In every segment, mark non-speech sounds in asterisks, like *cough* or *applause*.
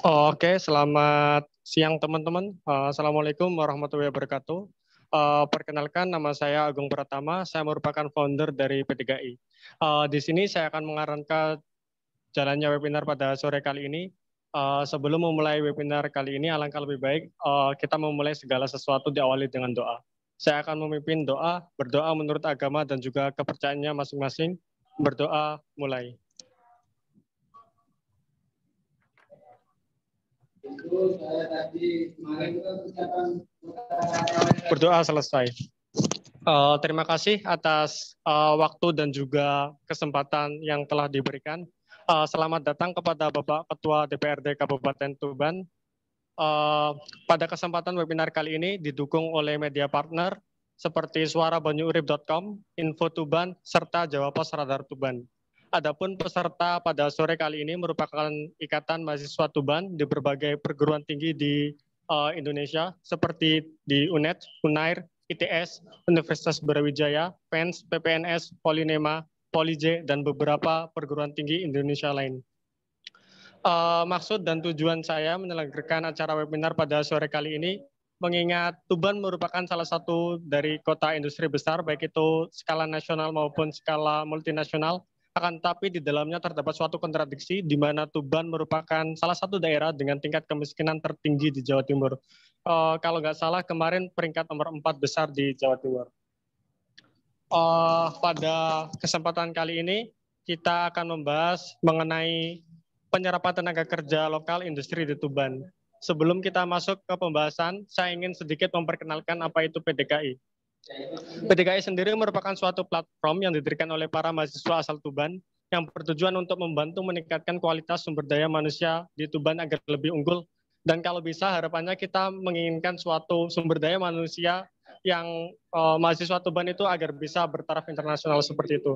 Oke, selamat siang teman-teman. Eh, Assalamualaikum warahmatullahi wabarakatuh. Eh, perkenalkan nama saya Agung Pratama, saya merupakan founder dari P3I. Eh, di sini saya akan mengarahkan jalannya webinar pada sore kali ini. sebelum memulai webinar kali ini, alangkah lebih baik kita memulai segala sesuatu diawali dengan doa. Saya akan memimpin doa, berdoa menurut agama dan juga kepercayaannya masing-masing. Berdoa mulai. Berdoa selesai. Uh, terima kasih atas uh, waktu dan juga kesempatan yang telah diberikan. Uh, selamat datang kepada Bapak Ketua DPRD Kabupaten Tuban, Eh, pada kesempatan webinar kali ini didukung oleh media partner seperti Suara suarabanyurip.com, Info Tuban, serta Pos Radar Tuban. Adapun peserta pada sore kali ini merupakan ikatan mahasiswa Tuban di berbagai perguruan tinggi di uh, Indonesia seperti di UNED, UNAIR, ITS, Universitas Brawijaya, PENS, PPNS, Polinema, Polije, dan beberapa perguruan tinggi Indonesia lain. Uh, maksud dan tujuan saya menyelenggarakan acara webinar pada sore kali ini mengingat Tuban merupakan salah satu dari kota industri besar, baik itu skala nasional maupun skala multinasional, akan tapi di dalamnya terdapat suatu kontradiksi di mana Tuban merupakan salah satu daerah dengan tingkat kemiskinan tertinggi di Jawa Timur. Uh, kalau nggak salah, kemarin peringkat nomor 4 besar di Jawa Timur. Uh, pada kesempatan kali ini, kita akan membahas mengenai penyerapan tenaga kerja lokal industri di Tuban. Sebelum kita masuk ke pembahasan, saya ingin sedikit memperkenalkan apa itu PDKI. PDKI sendiri merupakan suatu platform yang didirikan oleh para mahasiswa asal Tuban yang bertujuan untuk membantu meningkatkan kualitas sumber daya manusia di Tuban agar lebih unggul. Dan kalau bisa harapannya kita menginginkan suatu sumber daya manusia yang uh, mahasiswa Tuban itu agar bisa bertaraf internasional seperti itu.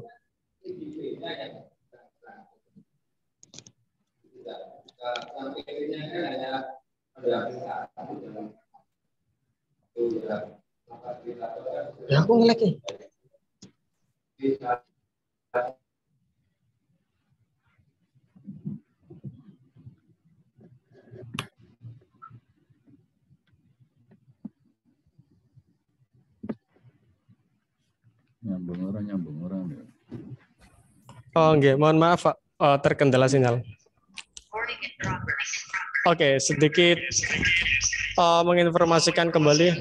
ya aku ngelek nyambung orang nyambung orang ya. Oh, enggak, mohon maaf Pak, oh, terkendala sinyal. Oke, okay, sedikit uh, menginformasikan kembali.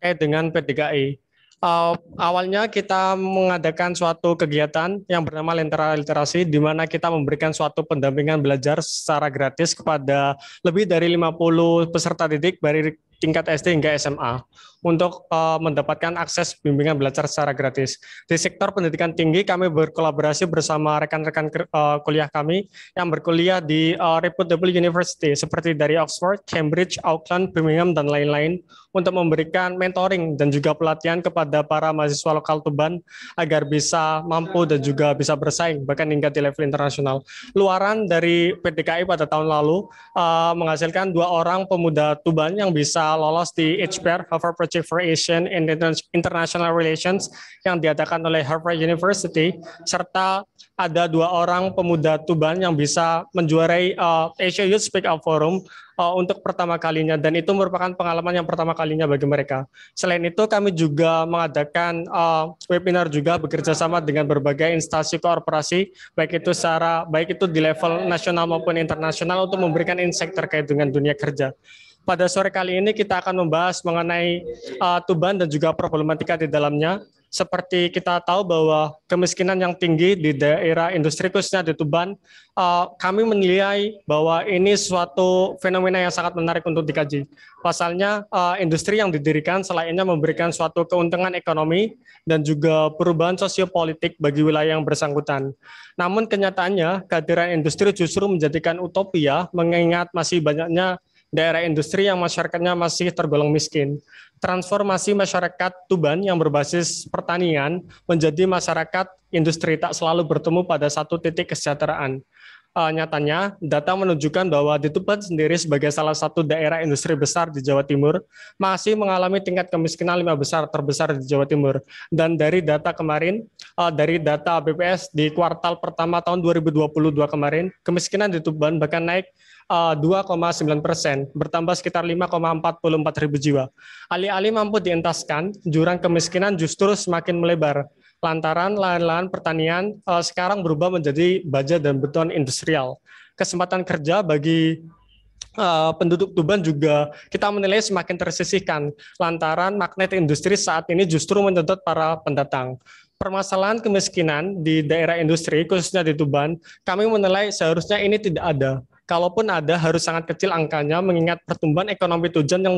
Terkait dengan PDKI. Uh, eh, awalnya kita mengadakan suatu kegiatan yang bernama Lentera Literasi, di mana kita memberikan suatu pendampingan belajar secara gratis kepada lebih dari 50 peserta didik dari tingkat SD hingga SMA untuk uh, mendapatkan akses bimbingan belajar secara gratis. Di sektor pendidikan tinggi kami berkolaborasi bersama rekan-rekan uh, kuliah kami yang berkuliah di uh, reputable university seperti dari Oxford, Cambridge, Auckland, Birmingham dan lain-lain untuk memberikan mentoring dan juga pelatihan kepada para mahasiswa lokal Tuban agar bisa mampu dan juga bisa bersaing bahkan hingga di level internasional. Luaran dari PDKI pada tahun lalu uh, menghasilkan dua orang pemuda Tuban yang bisa uh, lolos di HBR, Harvard Project for Asian and International Relations yang diadakan oleh Harvard University serta ada dua orang pemuda Tuban yang bisa menjuarai uh, Asia Youth Speak Up Forum uh, untuk pertama kalinya dan itu merupakan pengalaman yang pertama kalinya bagi mereka. Selain itu kami juga mengadakan uh, webinar juga bekerja sama dengan berbagai instansi korporasi baik itu secara baik itu di level nasional maupun internasional untuk memberikan insight terkait dengan dunia kerja. Pada sore kali ini kita akan membahas mengenai uh, Tuban dan juga problematika di dalamnya. Seperti kita tahu bahwa kemiskinan yang tinggi di daerah industri khususnya di Tuban, uh, kami menilai bahwa ini suatu fenomena yang sangat menarik untuk dikaji. Pasalnya uh, industri yang didirikan selainnya memberikan suatu keuntungan ekonomi dan juga perubahan sosiopolitik bagi wilayah yang bersangkutan. Namun kenyataannya kehadiran industri justru menjadikan utopia mengingat masih banyaknya daerah industri yang masyarakatnya masih tergolong miskin. Transformasi masyarakat Tuban yang berbasis pertanian menjadi masyarakat industri tak selalu bertemu pada satu titik kesejahteraan. Uh, nyatanya, data menunjukkan bahwa di Tuban sendiri sebagai salah satu daerah industri besar di Jawa Timur masih mengalami tingkat kemiskinan lima besar terbesar di Jawa Timur. Dan dari data kemarin, uh, dari data BPS di kuartal pertama tahun 2022 kemarin, kemiskinan di Tuban bahkan naik 2,9 eh, persen, bertambah sekitar 5,44 ribu jiwa. Alih-alih mampu dientaskan, jurang kemiskinan justru semakin melebar lantaran lahan-lahan pertanian uh, sekarang berubah menjadi baja dan beton industrial. Kesempatan kerja bagi uh, penduduk Tuban juga kita menilai semakin tersisihkan lantaran magnet industri saat ini justru menuntut para pendatang. Permasalahan kemiskinan di daerah industri khususnya di Tuban, kami menilai seharusnya ini tidak ada Kalaupun ada, harus sangat kecil angkanya mengingat pertumbuhan ekonomi Tuban yang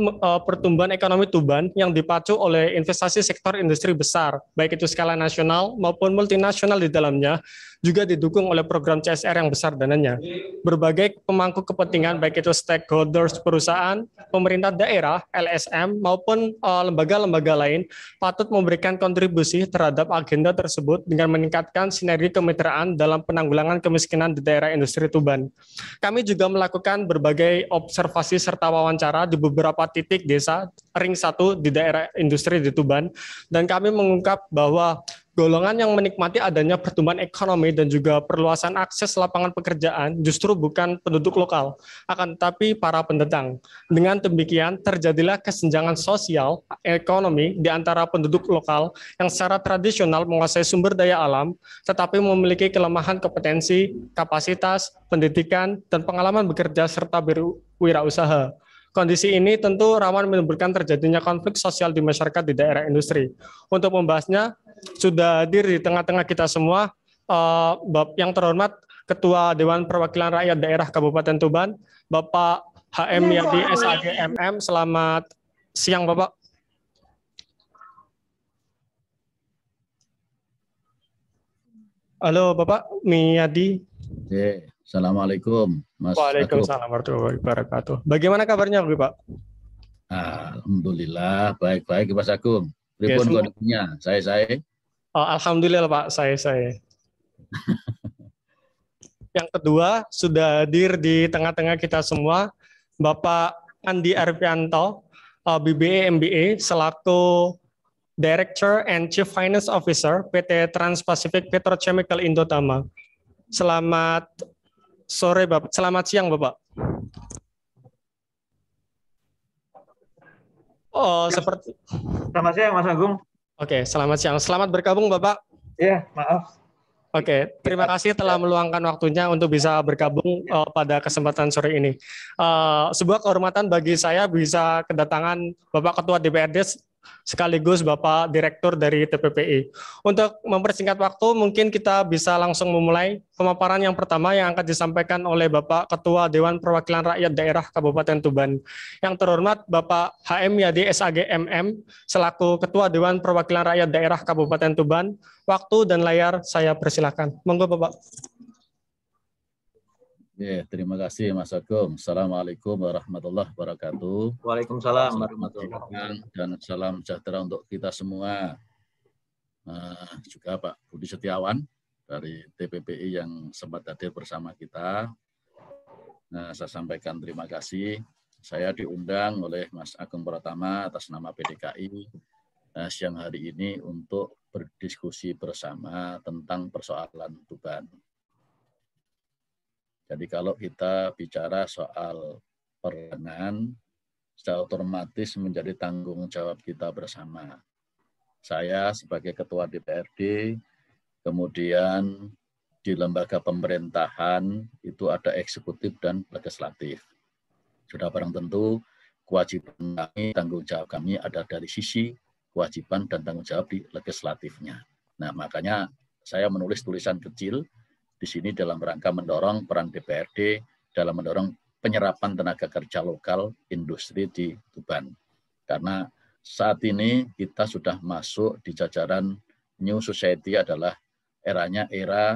e, pertumbuhan ekonomi Tuban yang dipacu oleh investasi sektor industri besar, baik itu skala nasional maupun multinasional di dalamnya, juga didukung oleh program CSR yang besar dananya. Berbagai pemangku kepentingan baik itu stakeholders perusahaan, pemerintah daerah, LSM maupun eh, lembaga-lembaga uh, lain patut memberikan kontribusi terhadap agenda tersebut dengan meningkatkan sinergi kemitraan dalam penanggulangan kemiskinan di daerah industri Tuban. Kami juga melakukan berbagai observasi serta wawancara di beberapa titik desa ring satu di daerah industri di Tuban dan kami mengungkap bahwa golongan yang menikmati adanya pertumbuhan ekonomi dan juga perluasan akses lapangan pekerjaan justru bukan penduduk lokal, akan tetapi para pendatang. Dengan demikian, terjadilah kesenjangan sosial ekonomi di antara penduduk lokal yang secara tradisional menguasai sumber daya alam, tetapi memiliki kelemahan kompetensi, kapasitas, pendidikan, dan pengalaman bekerja serta berwirausaha Kondisi ini tentu rawan menimbulkan terjadinya konflik sosial di masyarakat di daerah industri. Untuk membahasnya, sudah hadir di tengah-tengah kita semua, eh, bapak yang terhormat Ketua Dewan Perwakilan Rakyat Daerah Kabupaten Tuban, Bapak HM iya, yang di SAGMM. Selamat siang, Bapak. Halo, Bapak Miyadi. Yeah. Assalamualaikum. Mas Waalaikumsalam warahmatullahi wabarakatuh. Bagaimana kabarnya Pak? Alhamdulillah baik-baik Mas Agung. Ribuan yes, kondisinya? Saya saya. Oh, Alhamdulillah Pak, saya saya. *laughs* Yang kedua sudah hadir di tengah-tengah kita semua Bapak Andi Arpianto, uh, BBA MBA selaku Director and Chief Finance Officer PT Trans Pacific Petrochemical Indotama. Selamat sore Bapak. Selamat siang Bapak. Oh, ya. seperti. Selamat siang Mas Agung. Oke, selamat siang. Selamat bergabung Bapak. Iya, maaf. Oke, terima kasih telah ya. meluangkan waktunya untuk bisa bergabung uh, pada kesempatan sore ini. Uh, sebuah kehormatan bagi saya bisa kedatangan Bapak Ketua DPRD sekaligus Bapak Direktur dari TPPI. Untuk mempersingkat waktu, mungkin kita bisa langsung memulai pemaparan yang pertama yang akan disampaikan oleh Bapak Ketua Dewan Perwakilan Rakyat Daerah Kabupaten Tuban. Yang terhormat Bapak HM Yadi SAGMM, selaku Ketua Dewan Perwakilan Rakyat Daerah Kabupaten Tuban. Waktu dan layar saya persilakan. Monggo Bapak. Ya, terima kasih Mas Agung. Assalamualaikum warahmatullahi wabarakatuh. Waalaikumsalam warahmatullahi wabarakatuh. Dan salam sejahtera untuk kita semua. Uh, juga Pak Budi Setiawan dari TPPI yang sempat hadir bersama kita. Nah, saya sampaikan terima kasih. Saya diundang oleh Mas Agung Pratama atas nama PDKI uh, eh, siang hari ini untuk berdiskusi bersama tentang persoalan Tuban jadi kalau kita bicara soal perangan, secara otomatis menjadi tanggung jawab kita bersama. Saya sebagai ketua DPRD, kemudian di lembaga pemerintahan itu ada eksekutif dan legislatif. Sudah barang tentu kewajiban kami, tanggung jawab kami ada dari sisi kewajiban dan tanggung jawab di legislatifnya. Nah, makanya saya menulis tulisan kecil di sini dalam rangka mendorong peran DPRD dalam mendorong penyerapan tenaga kerja lokal industri di Tuban. Karena saat ini kita sudah masuk di jajaran New Society adalah eranya era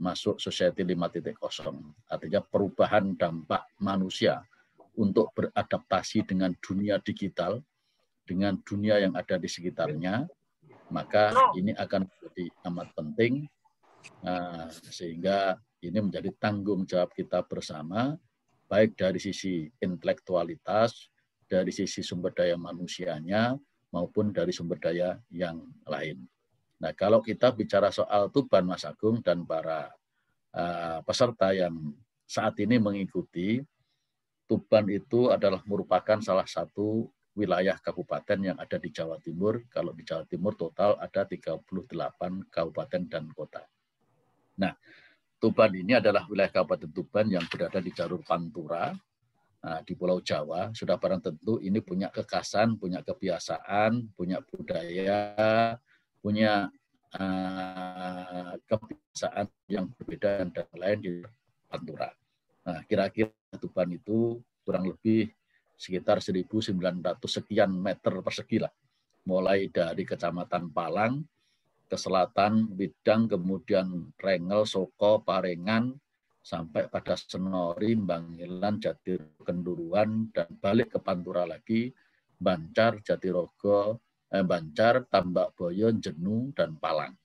masuk Society 5.0. Artinya perubahan dampak manusia untuk beradaptasi dengan dunia digital, dengan dunia yang ada di sekitarnya, maka ini akan menjadi amat penting Nah, sehingga ini menjadi tanggung jawab kita bersama, baik dari sisi intelektualitas, dari sisi sumber daya manusianya, maupun dari sumber daya yang lain. Nah, kalau kita bicara soal Tuban Mas Agung dan para uh, peserta yang saat ini mengikuti, Tuban itu adalah merupakan salah satu wilayah kabupaten yang ada di Jawa Timur. Kalau di Jawa Timur total ada 38 kabupaten dan kota. Nah, Tuban ini adalah wilayah Kabupaten Tuban yang berada di jalur Pantura nah, di Pulau Jawa. Sudah barang tentu ini punya kekasan, punya kebiasaan, punya budaya, punya uh, kebiasaan yang berbeda dan lain di Pantura. Nah, kira-kira Tuban itu kurang lebih sekitar 1.900 sekian meter persegi lah. Mulai dari Kecamatan Palang, ke selatan Widang, kemudian Rengel, Soko, Parengan, sampai pada Senori, Bangilan, Jatir, Kenduruan, dan balik ke Pantura lagi, Bancar, Jatirogo, eh, Bancar, Tambak Boyon, Jenu, dan Palang.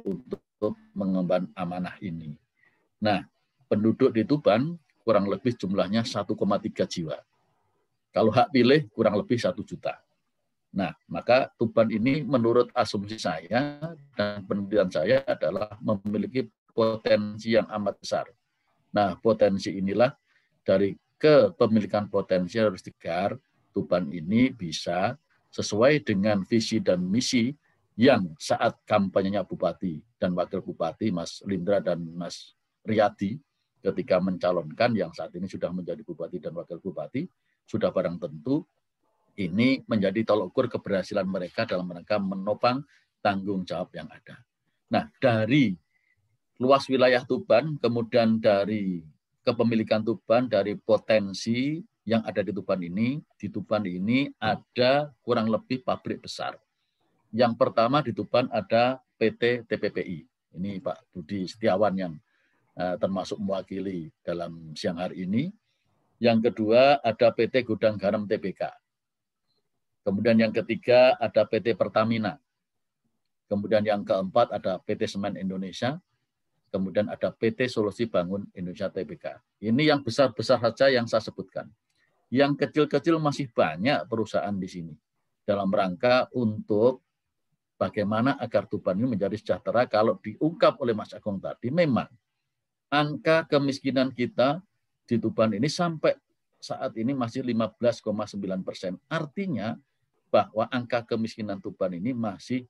Untuk mengemban amanah ini. Nah, penduduk di Tuban kurang lebih jumlahnya 1,3 jiwa. Kalau hak pilih kurang lebih 1 juta Nah, maka Tuban ini menurut asumsi saya dan penelitian saya adalah memiliki potensi yang amat besar. Nah, potensi inilah dari kepemilikan potensi harus digar, Tuban ini bisa sesuai dengan visi dan misi yang saat kampanyenya Bupati dan Wakil Bupati Mas Lindra dan Mas Riyadi ketika mencalonkan yang saat ini sudah menjadi Bupati dan Wakil Bupati, sudah barang tentu ini menjadi tolok ukur keberhasilan mereka dalam rangka menopang tanggung jawab yang ada. Nah, dari luas wilayah Tuban, kemudian dari kepemilikan Tuban, dari potensi yang ada di Tuban ini, di Tuban ini ada kurang lebih pabrik besar. Yang pertama di Tuban ada PT TPPI. Ini Pak Budi Setiawan yang eh, termasuk mewakili dalam siang hari ini. Yang kedua ada PT Gudang Garam TBK. Kemudian yang ketiga ada PT Pertamina. Kemudian yang keempat ada PT Semen Indonesia. Kemudian ada PT Solusi Bangun Indonesia TBK. Ini yang besar-besar saja yang saya sebutkan. Yang kecil-kecil masih banyak perusahaan di sini. Dalam rangka untuk bagaimana agar Tuban ini menjadi sejahtera kalau diungkap oleh Mas Agung tadi memang angka kemiskinan kita di Tuban ini sampai saat ini masih 15,9 persen. Artinya bahwa angka kemiskinan Tuban ini masih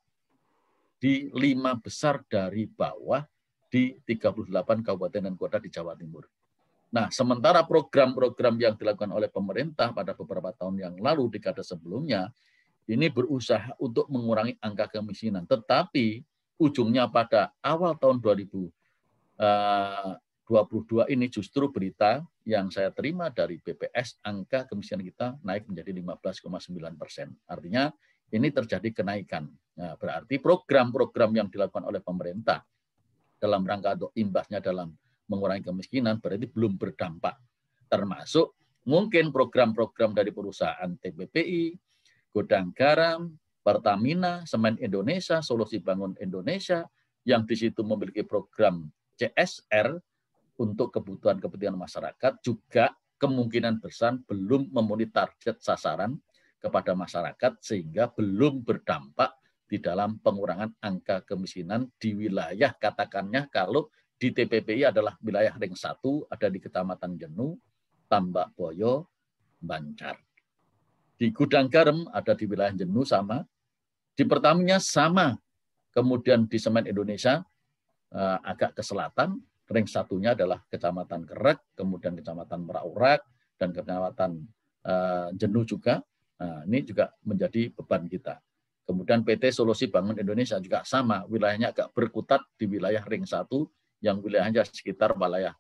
di lima besar dari bawah di 38 kabupaten dan kota di Jawa Timur. Nah, sementara program-program yang dilakukan oleh pemerintah pada beberapa tahun yang lalu, dekade sebelumnya, ini berusaha untuk mengurangi angka kemiskinan. Tetapi ujungnya pada awal tahun 2000, 22 ini justru berita yang saya terima dari BPS, angka kemiskinan kita naik menjadi 15,9 persen. Artinya ini terjadi kenaikan. Nah, berarti program-program yang dilakukan oleh pemerintah dalam rangka untuk imbasnya dalam mengurangi kemiskinan berarti belum berdampak. Termasuk mungkin program-program dari perusahaan TPPI, gudang Garam, Pertamina, Semen Indonesia, Solusi Bangun Indonesia, yang di situ memiliki program CSR untuk kebutuhan-kebutuhan masyarakat juga kemungkinan besar belum memenuhi target sasaran kepada masyarakat sehingga belum berdampak di dalam pengurangan angka kemiskinan di wilayah katakannya kalau di TPPI adalah wilayah ring 1 ada di Kecamatan Jenu, Tambak Boyo, Bancar. Di Gudang Garam ada di wilayah Jenu sama, di pertamanya sama, kemudian di Semen Indonesia eh, agak ke selatan, Ring satunya adalah Kecamatan Kerek, kemudian Kecamatan Merak Meraurak, dan Kecamatan uh, Jenuh juga. Nah, ini juga menjadi beban kita. Kemudian PT Solusi Bangun Indonesia juga sama, wilayahnya agak berkutat di wilayah Ring satu yang wilayahnya sekitar wilayah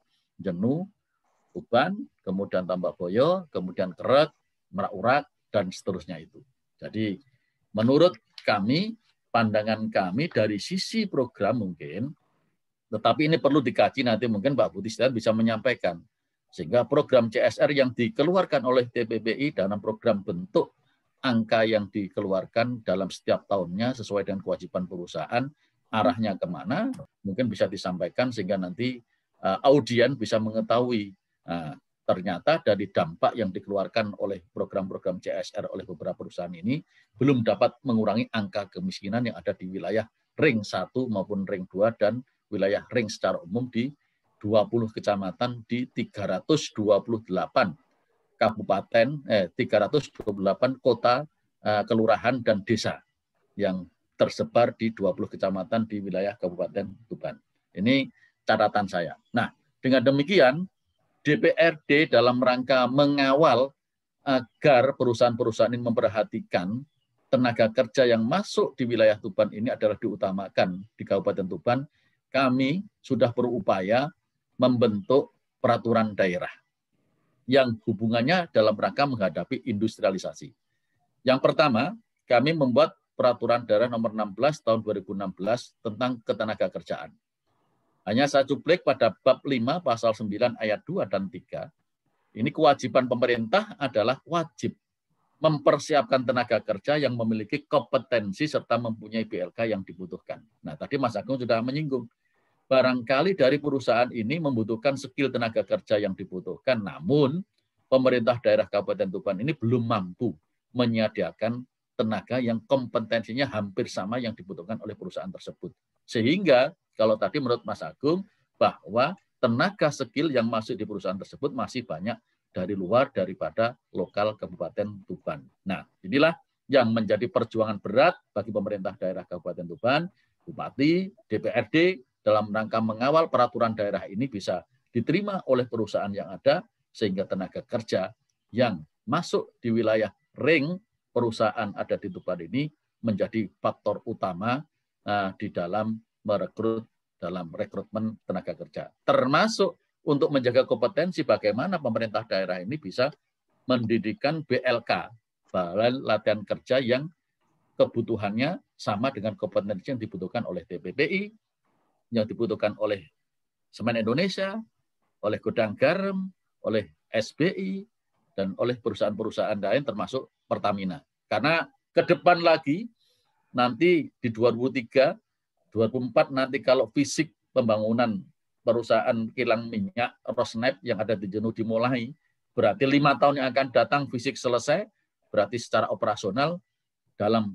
Jenuh, Uban, kemudian Tambak Boyo, kemudian Kerek, Meraurak, dan seterusnya itu. Jadi menurut kami, pandangan kami dari sisi program mungkin, tetapi ini perlu dikaji nanti mungkin Pak Butisdan bisa menyampaikan. Sehingga program CSR yang dikeluarkan oleh TPBI dalam program bentuk angka yang dikeluarkan dalam setiap tahunnya sesuai dengan kewajiban perusahaan, arahnya kemana, mungkin bisa disampaikan sehingga nanti uh, eh, audien bisa mengetahui uh, ternyata dari dampak yang dikeluarkan oleh program-program CSR oleh beberapa perusahaan ini belum dapat mengurangi angka kemiskinan yang ada di wilayah ring 1 maupun ring 2 dan wilayah ring secara umum di 20 kecamatan di 328 kabupaten eh 328 kota eh, kelurahan dan desa yang tersebar di 20 kecamatan di wilayah Kabupaten Tuban. Ini catatan saya. Nah, dengan demikian DPRD dalam rangka mengawal agar perusahaan-perusahaan ini memperhatikan tenaga kerja yang masuk di wilayah Tuban ini adalah diutamakan di Kabupaten Tuban kami sudah berupaya membentuk peraturan daerah yang hubungannya dalam rangka menghadapi industrialisasi. Yang pertama, kami membuat peraturan daerah nomor 16 tahun 2016 tentang ketenaga kerjaan. Hanya saya cuplik pada bab 5 pasal 9 ayat 2 dan 3. Ini kewajiban pemerintah adalah wajib mempersiapkan tenaga kerja yang memiliki kompetensi serta mempunyai BLK yang dibutuhkan. Nah, tadi Mas Agung sudah menyinggung barangkali dari perusahaan ini membutuhkan skill tenaga kerja yang dibutuhkan, namun pemerintah daerah Kabupaten Tuban ini belum mampu menyediakan tenaga yang kompetensinya hampir sama yang dibutuhkan oleh perusahaan tersebut. Sehingga kalau tadi menurut Mas Agung bahwa tenaga skill yang masuk di perusahaan tersebut masih banyak dari luar daripada lokal Kabupaten Tuban. Nah, inilah yang menjadi perjuangan berat bagi pemerintah daerah Kabupaten Tuban, Bupati, DPRD, dalam rangka mengawal peraturan daerah ini bisa diterima oleh perusahaan yang ada sehingga tenaga kerja yang masuk di wilayah ring perusahaan ada di Tuban ini menjadi faktor utama eh, di dalam merekrut dalam rekrutmen tenaga kerja. Termasuk untuk menjaga kompetensi bagaimana pemerintah daerah ini bisa mendirikan BLK, bahan latihan kerja yang kebutuhannya sama dengan kompetensi yang dibutuhkan oleh TPPI, yang dibutuhkan oleh Semen Indonesia, oleh Gudang Garam, oleh SBI, dan oleh perusahaan-perusahaan lain termasuk Pertamina. Karena ke depan lagi nanti di 2003, 2004 nanti kalau fisik pembangunan perusahaan kilang minyak Rosneft yang ada di Jenuh dimulai, berarti lima tahun yang akan datang fisik selesai, berarti secara operasional dalam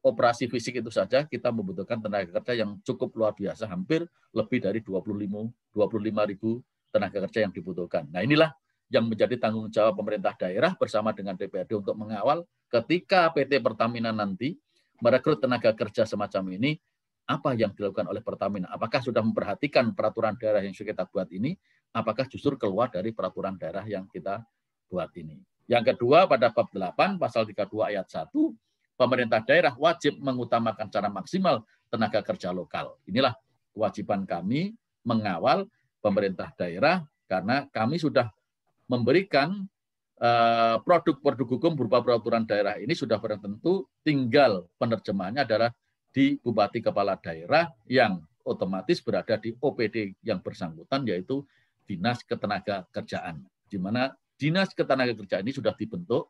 operasi fisik itu saja kita membutuhkan tenaga kerja yang cukup luar biasa, hampir lebih dari 25 25 ribu tenaga kerja yang dibutuhkan. Nah inilah yang menjadi tanggung jawab pemerintah daerah bersama dengan DPRD untuk mengawal ketika PT Pertamina nanti merekrut tenaga kerja semacam ini, apa yang dilakukan oleh Pertamina? Apakah sudah memperhatikan peraturan daerah yang sudah kita buat ini? Apakah justru keluar dari peraturan daerah yang kita buat ini? Yang kedua pada bab 8 pasal 32 ayat 1 pemerintah daerah wajib mengutamakan cara maksimal tenaga kerja lokal. Inilah kewajiban kami mengawal pemerintah daerah karena kami sudah memberikan eh, produk-produk hukum berupa peraturan daerah ini sudah barang tentu tinggal penerjemahannya adalah di bupati kepala daerah yang otomatis berada di OPD yang bersangkutan yaitu dinas ketenaga kerjaan di mana dinas ketenaga kerjaan ini sudah dibentuk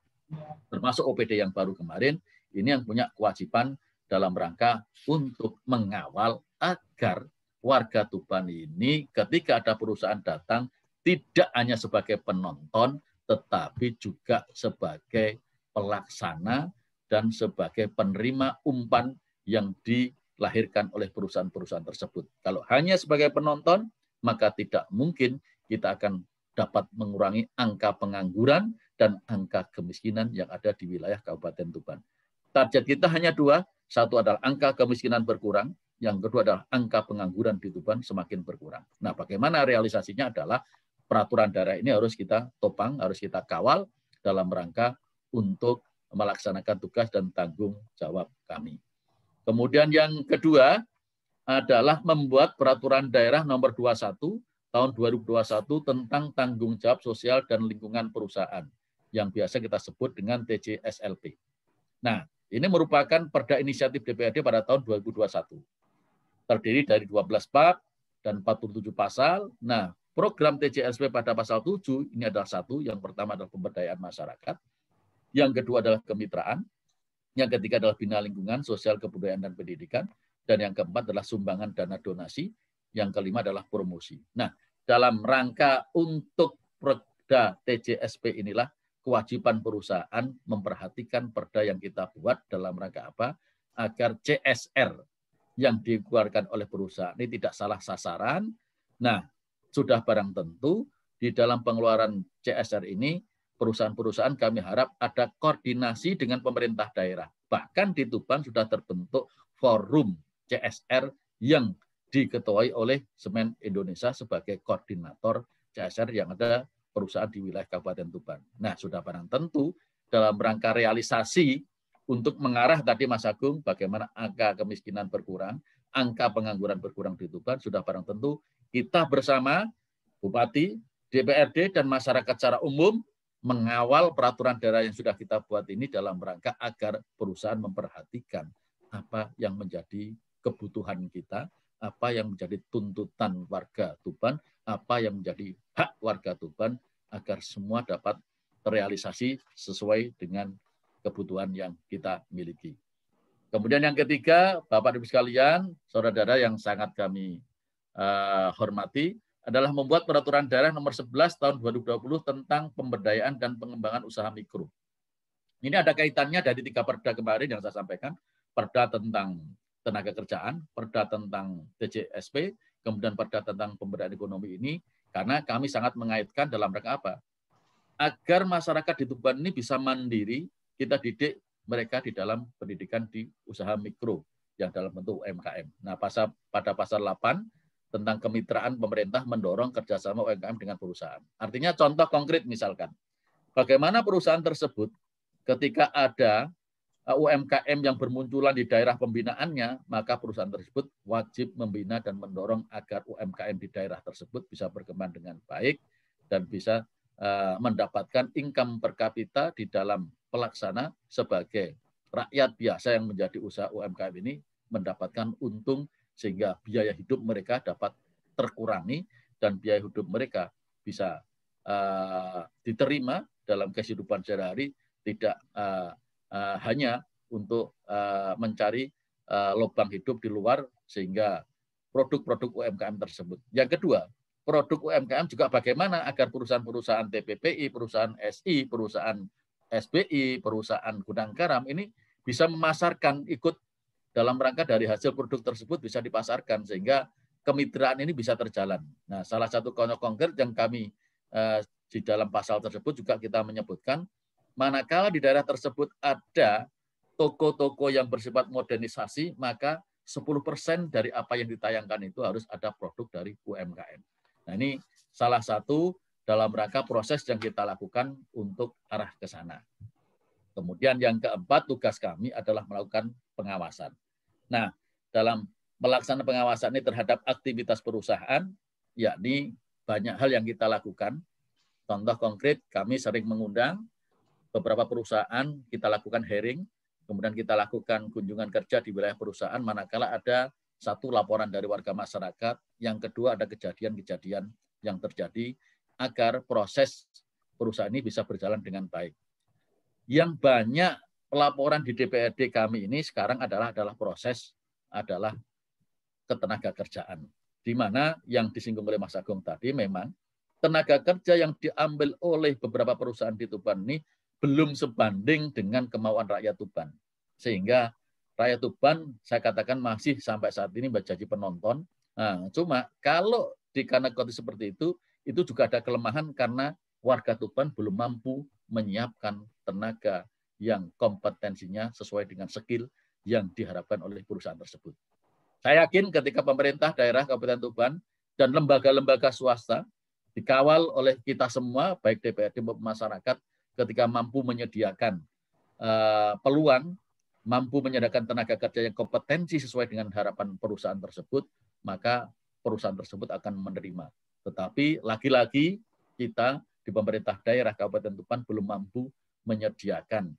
termasuk OPD yang baru kemarin ini yang punya kewajiban dalam rangka untuk mengawal agar warga Tuban ini ketika ada perusahaan datang tidak hanya sebagai penonton tetapi juga sebagai pelaksana dan sebagai penerima umpan yang dilahirkan oleh perusahaan-perusahaan tersebut. Kalau hanya sebagai penonton, maka tidak mungkin kita akan dapat mengurangi angka pengangguran dan angka kemiskinan yang ada di wilayah Kabupaten Tuban. Target kita hanya dua. Satu adalah angka kemiskinan berkurang. Yang kedua adalah angka pengangguran di Tuban semakin berkurang. Nah, bagaimana realisasinya adalah peraturan daerah ini harus kita topang, harus kita kawal dalam rangka untuk melaksanakan tugas dan tanggung jawab kami. Kemudian yang kedua adalah membuat peraturan daerah nomor 21 tahun 2021 tentang tanggung jawab sosial dan lingkungan perusahaan yang biasa kita sebut dengan TJSLP. Nah, ini merupakan perda inisiatif DPRD pada tahun 2021. Terdiri dari 12 bab dan 47 pasal. Nah, program TJSP pada pasal 7 ini adalah satu. Yang pertama adalah pemberdayaan masyarakat. Yang kedua adalah kemitraan. Yang ketiga adalah bina lingkungan, sosial, kebudayaan, dan pendidikan. Dan yang keempat adalah sumbangan dana donasi. Yang kelima adalah promosi. Nah, dalam rangka untuk perda TJSP inilah kewajiban perusahaan memperhatikan perda yang kita buat dalam rangka apa? Agar CSR yang dikeluarkan oleh perusahaan ini tidak salah sasaran. Nah, sudah barang tentu di dalam pengeluaran CSR ini perusahaan-perusahaan kami harap ada koordinasi dengan pemerintah daerah. Bahkan di Tuban sudah terbentuk forum CSR yang diketuai oleh Semen Indonesia sebagai koordinator CSR yang ada perusahaan di wilayah Kabupaten Tuban. Nah, sudah barang tentu dalam rangka realisasi untuk mengarah tadi Mas Agung bagaimana angka kemiskinan berkurang, angka pengangguran berkurang di Tuban, sudah barang tentu kita bersama Bupati, DPRD, dan masyarakat secara umum mengawal peraturan daerah yang sudah kita buat ini dalam rangka agar perusahaan memperhatikan apa yang menjadi kebutuhan kita, apa yang menjadi tuntutan warga Tuban, apa yang menjadi hak warga Tuban agar semua dapat terrealisasi sesuai dengan kebutuhan yang kita miliki. Kemudian yang ketiga, Bapak Ibu sekalian, saudara-saudara yang sangat kami uh, hormati adalah membuat peraturan daerah nomor 11 tahun 2020 tentang pemberdayaan dan pengembangan usaha mikro. Ini ada kaitannya dari tiga perda kemarin yang saya sampaikan, perda tentang tenaga kerjaan, perda tentang DJSP, kemudian perda tentang pemberdayaan ekonomi ini, karena kami sangat mengaitkan dalam rangka apa? Agar masyarakat di Tuban ini bisa mandiri, kita didik mereka di dalam pendidikan di usaha mikro yang dalam bentuk UMKM. Nah, pasal, pada pasal 8 tentang kemitraan pemerintah mendorong kerjasama UMKM dengan perusahaan. Artinya contoh konkret misalkan, bagaimana perusahaan tersebut ketika ada Eh, UMKM yang bermunculan di daerah pembinaannya, maka perusahaan tersebut wajib membina dan mendorong agar UMKM di daerah tersebut bisa berkembang dengan baik dan bisa eh, mendapatkan income per kapita di dalam pelaksana sebagai rakyat biasa yang menjadi usaha UMKM ini mendapatkan untung sehingga biaya hidup mereka dapat terkurangi dan biaya hidup mereka bisa uh, diterima dalam kehidupan sehari-hari tidak uh, uh, hanya untuk uh, mencari uh, lubang hidup di luar sehingga produk-produk UMKM tersebut. Yang kedua, produk UMKM juga bagaimana agar perusahaan-perusahaan TPPI, perusahaan SI, perusahaan SBI, perusahaan gudang Karam ini bisa memasarkan ikut dalam rangka dari hasil produk tersebut bisa dipasarkan sehingga kemitraan ini bisa terjalan. Nah, salah satu konsep konkret yang kami eh, di dalam pasal tersebut juga kita menyebutkan Manakala di daerah tersebut ada toko-toko yang bersifat modernisasi, maka 10% dari apa yang ditayangkan itu harus ada produk dari UMKM. Nah, ini salah satu dalam rangka proses yang kita lakukan untuk arah ke sana. Kemudian yang keempat, tugas kami adalah melakukan pengawasan. Nah, dalam melaksanakan pengawasan ini terhadap aktivitas perusahaan, yakni banyak hal yang kita lakukan. Contoh konkret, kami sering mengundang beberapa perusahaan kita lakukan hearing, kemudian kita lakukan kunjungan kerja di wilayah perusahaan manakala ada satu laporan dari warga masyarakat, yang kedua ada kejadian-kejadian yang terjadi agar proses perusahaan ini bisa berjalan dengan baik. Yang banyak laporan di DPRD kami ini sekarang adalah adalah proses adalah ketenaga kerjaan. Di mana yang disinggung oleh Mas Agung tadi memang tenaga kerja yang diambil oleh beberapa perusahaan di Tuban ini belum sebanding dengan kemauan rakyat Tuban. Sehingga rakyat Tuban saya katakan masih sampai saat ini menjadi penonton. Nah, cuma kalau di dikategori seperti itu, itu juga ada kelemahan karena warga Tuban belum mampu menyiapkan tenaga yang kompetensinya sesuai dengan skill yang diharapkan oleh perusahaan tersebut. Saya yakin ketika pemerintah daerah Kabupaten Tuban dan lembaga-lembaga swasta dikawal oleh kita semua, baik DPRD maupun masyarakat, ketika mampu menyediakan eh, peluang, mampu menyediakan tenaga kerja yang kompetensi sesuai dengan harapan perusahaan tersebut, maka perusahaan tersebut akan menerima. Tetapi lagi-lagi kita di pemerintah daerah Kabupaten Tuban belum mampu menyediakan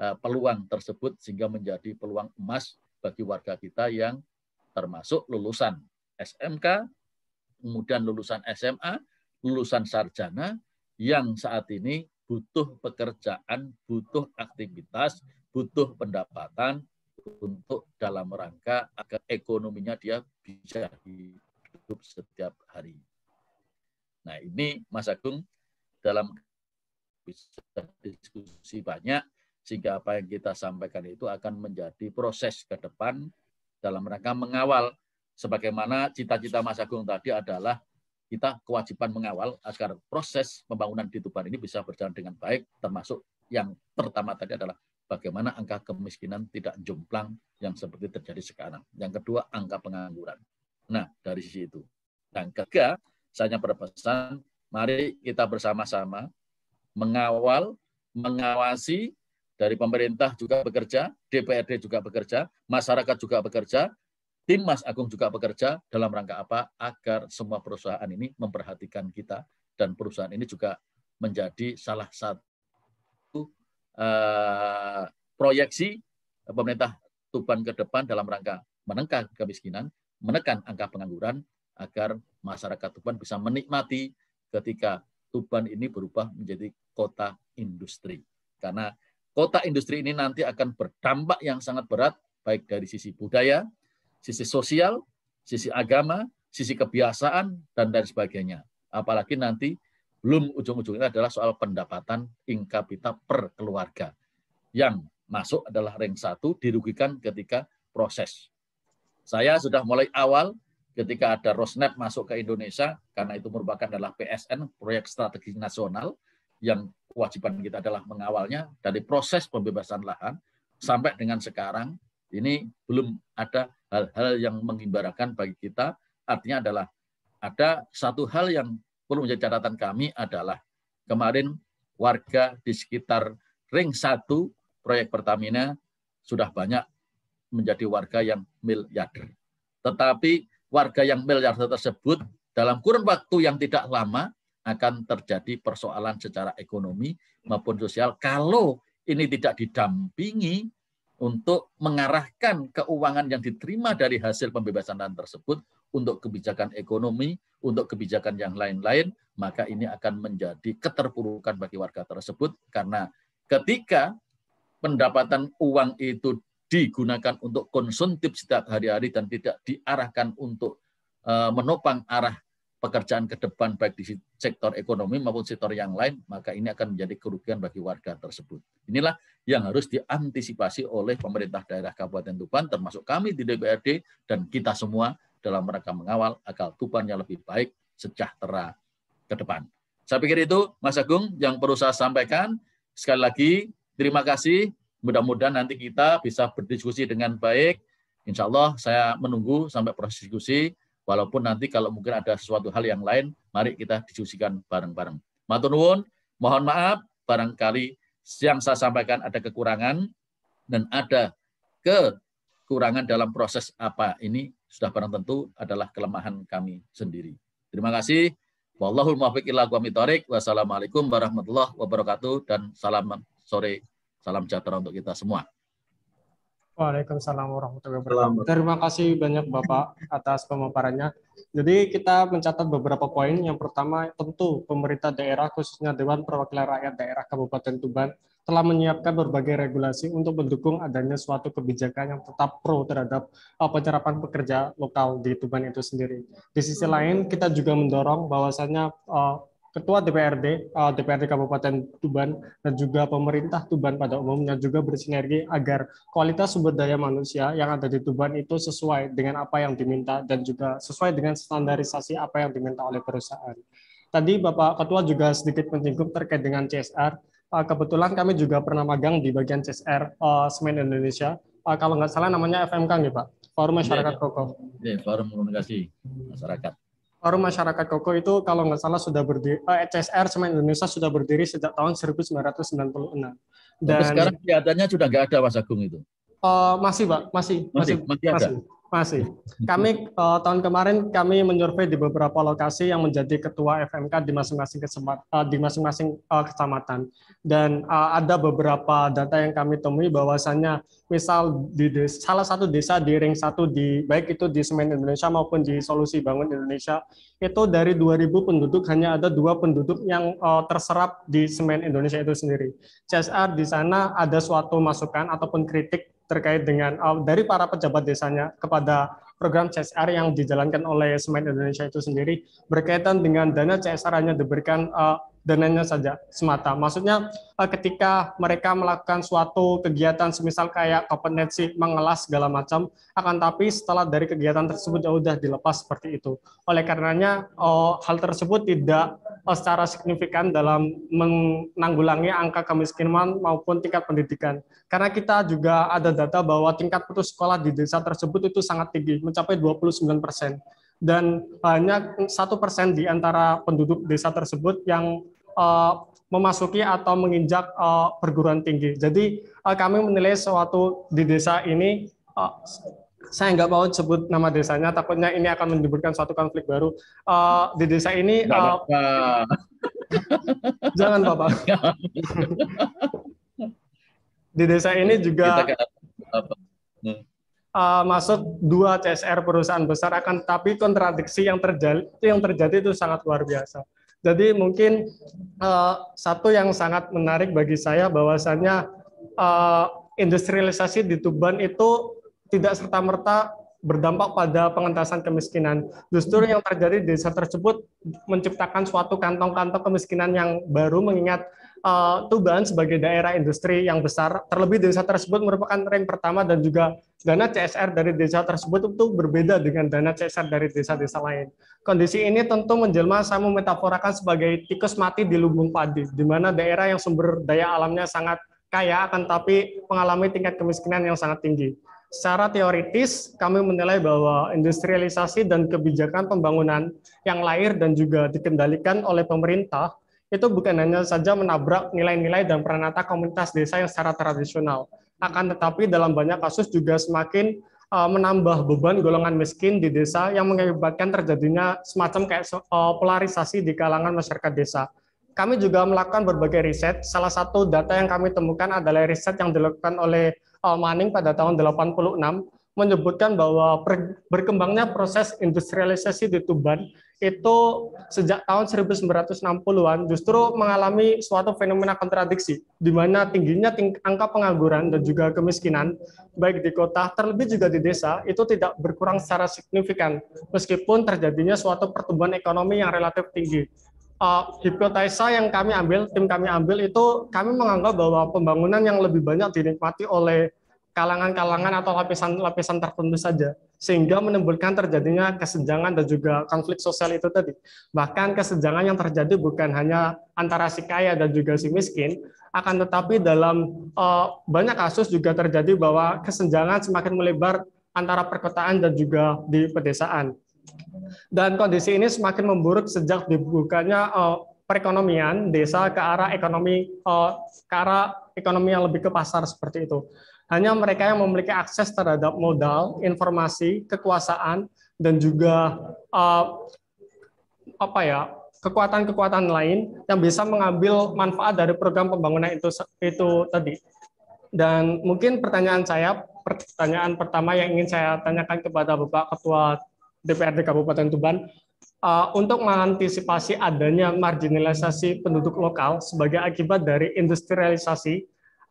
eh, peluang tersebut sehingga menjadi peluang emas bagi warga kita yang termasuk lulusan SMK, kemudian lulusan SMA, lulusan sarjana yang saat ini butuh pekerjaan, butuh aktivitas, butuh pendapatan untuk dalam rangka agar ekonominya dia bisa hidup setiap hari. Nah ini Mas Agung dalam bisa diskusi banyak sehingga apa yang kita sampaikan itu akan menjadi proses ke depan dalam rangka mengawal sebagaimana cita-cita Mas Agung tadi adalah kita kewajiban mengawal agar proses pembangunan di Tuban ini bisa berjalan dengan baik, termasuk yang pertama tadi adalah bagaimana angka kemiskinan tidak jomplang yang seperti terjadi sekarang. Yang kedua, angka pengangguran. Nah, dari sisi itu. dan ketiga, saya berpesan, mari kita bersama-sama mengawal, mengawasi dari pemerintah juga bekerja, DPRD juga bekerja, masyarakat juga bekerja, Tim Mas Agung juga bekerja dalam rangka apa? Agar semua perusahaan ini memperhatikan kita dan perusahaan ini juga menjadi salah satu uh, proyeksi pemerintah Tuban ke depan dalam rangka menekan kemiskinan, menekan angka pengangguran agar masyarakat Tuban bisa menikmati ketika Tuban ini berubah menjadi kota industri. Karena kota industri ini nanti akan berdampak yang sangat berat baik dari sisi budaya, sisi sosial, sisi agama, sisi kebiasaan, dan lain sebagainya. Apalagi nanti belum ujung-ujungnya adalah soal pendapatan inkapita per keluarga. Yang masuk adalah ring satu dirugikan ketika proses. Saya sudah mulai awal ketika ada Rosnet masuk ke Indonesia, karena itu merupakan adalah PSN, Proyek Strategi Nasional, yang kewajiban kita adalah mengawalnya dari proses pembebasan lahan sampai dengan sekarang ini belum ada hal-hal yang mengimbarakan bagi kita. Artinya adalah ada satu hal yang perlu menjadi catatan kami adalah kemarin warga di sekitar ring Satu proyek Pertamina sudah banyak menjadi warga yang miliarder. Tetapi warga yang miliarder tersebut dalam kurun waktu yang tidak lama akan terjadi persoalan secara ekonomi maupun sosial kalau ini tidak didampingi untuk mengarahkan keuangan yang diterima dari hasil pembebasan lahan tersebut untuk kebijakan ekonomi, untuk kebijakan yang lain-lain, maka ini akan menjadi keterpurukan bagi warga tersebut karena ketika pendapatan uang itu digunakan untuk konsumtif setiap hari-hari dan tidak diarahkan untuk eh, menopang arah pekerjaan ke depan baik di sektor ekonomi maupun sektor yang lain, maka ini akan menjadi kerugian bagi warga tersebut. Inilah yang harus diantisipasi oleh pemerintah daerah Kabupaten Tuban, termasuk kami di DPRD dan kita semua dalam rangka mengawal agar Tuban lebih baik, sejahtera ke depan. Saya pikir itu, Mas Agung, yang perlu saya sampaikan. Sekali lagi, terima kasih. Mudah-mudahan nanti kita bisa berdiskusi dengan baik. Insya Allah saya menunggu sampai proses diskusi Walaupun nanti kalau mungkin ada sesuatu hal yang lain, mari kita diskusikan bareng-bareng. Matur nuwun, mohon maaf barangkali yang saya sampaikan ada kekurangan dan ada kekurangan dalam proses apa ini sudah barang tentu adalah kelemahan kami sendiri. Terima kasih. Wallahul muwaffiq Wassalamualaikum warahmatullahi wabarakatuh dan salam sore, salam sejahtera untuk kita semua. Waalaikumsalam warahmatullahi wabarakatuh. Terima kasih banyak Bapak atas pemaparannya. Jadi kita mencatat beberapa poin. Yang pertama tentu pemerintah daerah khususnya Dewan Perwakilan Rakyat Daerah Kabupaten Tuban telah menyiapkan berbagai regulasi untuk mendukung adanya suatu kebijakan yang tetap pro terhadap eh, penyerapan pekerja lokal di Tuban itu sendiri. Di sisi lain, kita juga mendorong bahwasannya. Eh, Ketua DPRD, DPRD eh, Kabupaten Tuban, dan juga pemerintah Tuban pada umumnya juga bersinergi agar kualitas sumber daya manusia yang ada di Tuban itu sesuai dengan apa yang diminta dan juga sesuai dengan standarisasi apa yang diminta oleh perusahaan. Tadi Bapak Ketua juga sedikit menyinggung terkait dengan CSR. Eh, kebetulan kami juga pernah magang di bagian CSR eh, Semen Indonesia. Kalau nggak salah namanya FMK nih Pak, Forum Masyarakat iya, iya. Kokoh. Iya, Forum Komunikasi Masyarakat. Forum Masyarakat Koko itu kalau nggak salah sudah berdiri, eh, CSR Semen Indonesia sudah berdiri sejak tahun 1996. Dan Tapi sekarang kelihatannya sudah nggak ada Mas Agung itu. Uh, masih, Pak, masih, masih, masih, masih, masih ada. Masih. Masih. *laughs* Kami uh, tahun kemarin kami menyurvei di beberapa lokasi yang menjadi ketua FMK di masing-masing uh, di masing-masing uh, kecamatan dan uh, ada beberapa data yang kami temui bahwasannya misal di desa, salah satu desa di ring satu di baik itu di Semen Indonesia maupun di Solusi Bangun Indonesia itu dari 2000 penduduk hanya ada dua penduduk yang uh, terserap di Semen Indonesia itu sendiri. CSR di sana ada suatu masukan ataupun kritik terkait dengan uh, dari para pejabat desanya kepada program CSR yang dijalankan oleh Semen Indonesia itu sendiri berkaitan dengan dana CSR hanya diberikan uh, dananya saja semata. Maksudnya eh, ketika mereka melakukan suatu kegiatan semisal kayak kompetensi mengelas segala macam, akan tapi setelah dari kegiatan tersebut ya udah dilepas seperti itu. Oleh karenanya oh, hal tersebut tidak eh, secara signifikan dalam menanggulangi angka kemiskinan maupun tingkat pendidikan. Karena kita juga ada data bahwa tingkat putus sekolah di desa tersebut itu sangat tinggi, mencapai 29 persen dan hanya satu persen di antara penduduk desa tersebut yang uh, memasuki atau menginjak uh, perguruan tinggi. Jadi uh, kami menilai suatu di desa ini, uh, saya nggak mau sebut nama desanya, takutnya ini akan menimbulkan suatu konflik baru. Uh, di desa ini, uh, *laughs* jangan bapak. *laughs* di desa ini juga uh, hmm. masuk dua CSR perusahaan besar akan tapi kontradiksi yang terjadi yang terjadi itu sangat luar biasa. Jadi mungkin uh, satu yang sangat menarik bagi saya bahwasannya uh, industrialisasi di Tuban itu tidak serta-merta berdampak pada pengentasan kemiskinan. Justru yang terjadi di desa tersebut menciptakan suatu kantong-kantong kemiskinan yang baru mengingat uh, Tuban sebagai daerah industri yang besar, terlebih desa tersebut merupakan rank pertama dan juga dana CSR dari desa tersebut itu berbeda dengan dana CSR dari desa-desa lain. Kondisi ini tentu menjelma saya memetaforakan sebagai tikus mati di lubung padi, di mana daerah yang sumber daya alamnya sangat kaya akan tapi mengalami tingkat kemiskinan yang sangat tinggi. Secara teoritis, kami menilai bahwa industrialisasi dan kebijakan pembangunan yang lahir dan juga dikendalikan oleh pemerintah itu bukan hanya saja menabrak nilai-nilai dan peranata komunitas desa yang secara tradisional, akan tetapi dalam banyak kasus juga semakin eh, menambah beban golongan miskin di desa yang mengakibatkan terjadinya semacam kayak eh, polarisasi di kalangan masyarakat desa. Kami juga melakukan berbagai riset. Salah satu data yang kami temukan adalah riset yang dilakukan oleh eh, Manning pada tahun 86 menyebutkan bahwa berkembangnya proses industrialisasi di Tuban itu sejak tahun 1960-an justru mengalami suatu fenomena kontradiksi, di mana tingginya ting angka pengangguran dan juga kemiskinan, baik di kota, terlebih juga di desa, itu tidak berkurang secara signifikan, meskipun terjadinya suatu pertumbuhan ekonomi yang relatif tinggi uh, hipotesa yang kami ambil, tim kami ambil itu kami menganggap bahwa pembangunan yang lebih banyak dinikmati oleh kalangan-kalangan atau lapisan-lapisan tertentu saja sehingga menimbulkan terjadinya kesenjangan dan juga konflik sosial itu tadi. Bahkan kesenjangan yang terjadi bukan hanya antara si kaya dan juga si miskin, akan tetapi dalam uh, banyak kasus juga terjadi bahwa kesenjangan semakin melebar antara perkotaan dan juga di pedesaan. Dan kondisi ini semakin memburuk sejak dibukanya uh, perekonomian desa ke arah ekonomi uh, ke arah ekonomi yang lebih ke pasar seperti itu. Hanya mereka yang memiliki akses terhadap modal, informasi, kekuasaan, dan juga uh, apa ya kekuatan-kekuatan lain yang bisa mengambil manfaat dari program pembangunan itu itu tadi. Dan mungkin pertanyaan saya, pertanyaan pertama yang ingin saya tanyakan kepada Bapak Ketua DPRD Kabupaten Tuban, uh, untuk mengantisipasi adanya marginalisasi penduduk lokal sebagai akibat dari industrialisasi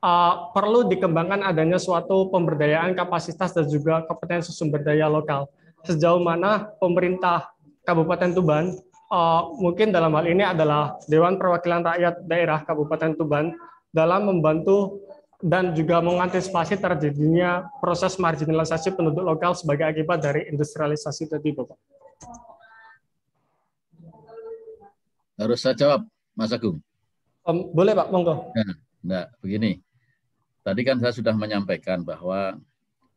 uh, perlu dikembangkan adanya suatu pemberdayaan kapasitas dan juga kompetensi sumber daya lokal. Sejauh mana pemerintah Kabupaten Tuban, uh, mungkin dalam hal ini adalah Dewan Perwakilan Rakyat Daerah Kabupaten Tuban dalam membantu dan juga mengantisipasi terjadinya proses marginalisasi penduduk lokal sebagai akibat dari industrialisasi tadi, Bapak. Harus saya jawab, Mas Agung. Um, boleh, Pak, monggo. Nah, nah, begini. Tadi kan saya sudah menyampaikan bahwa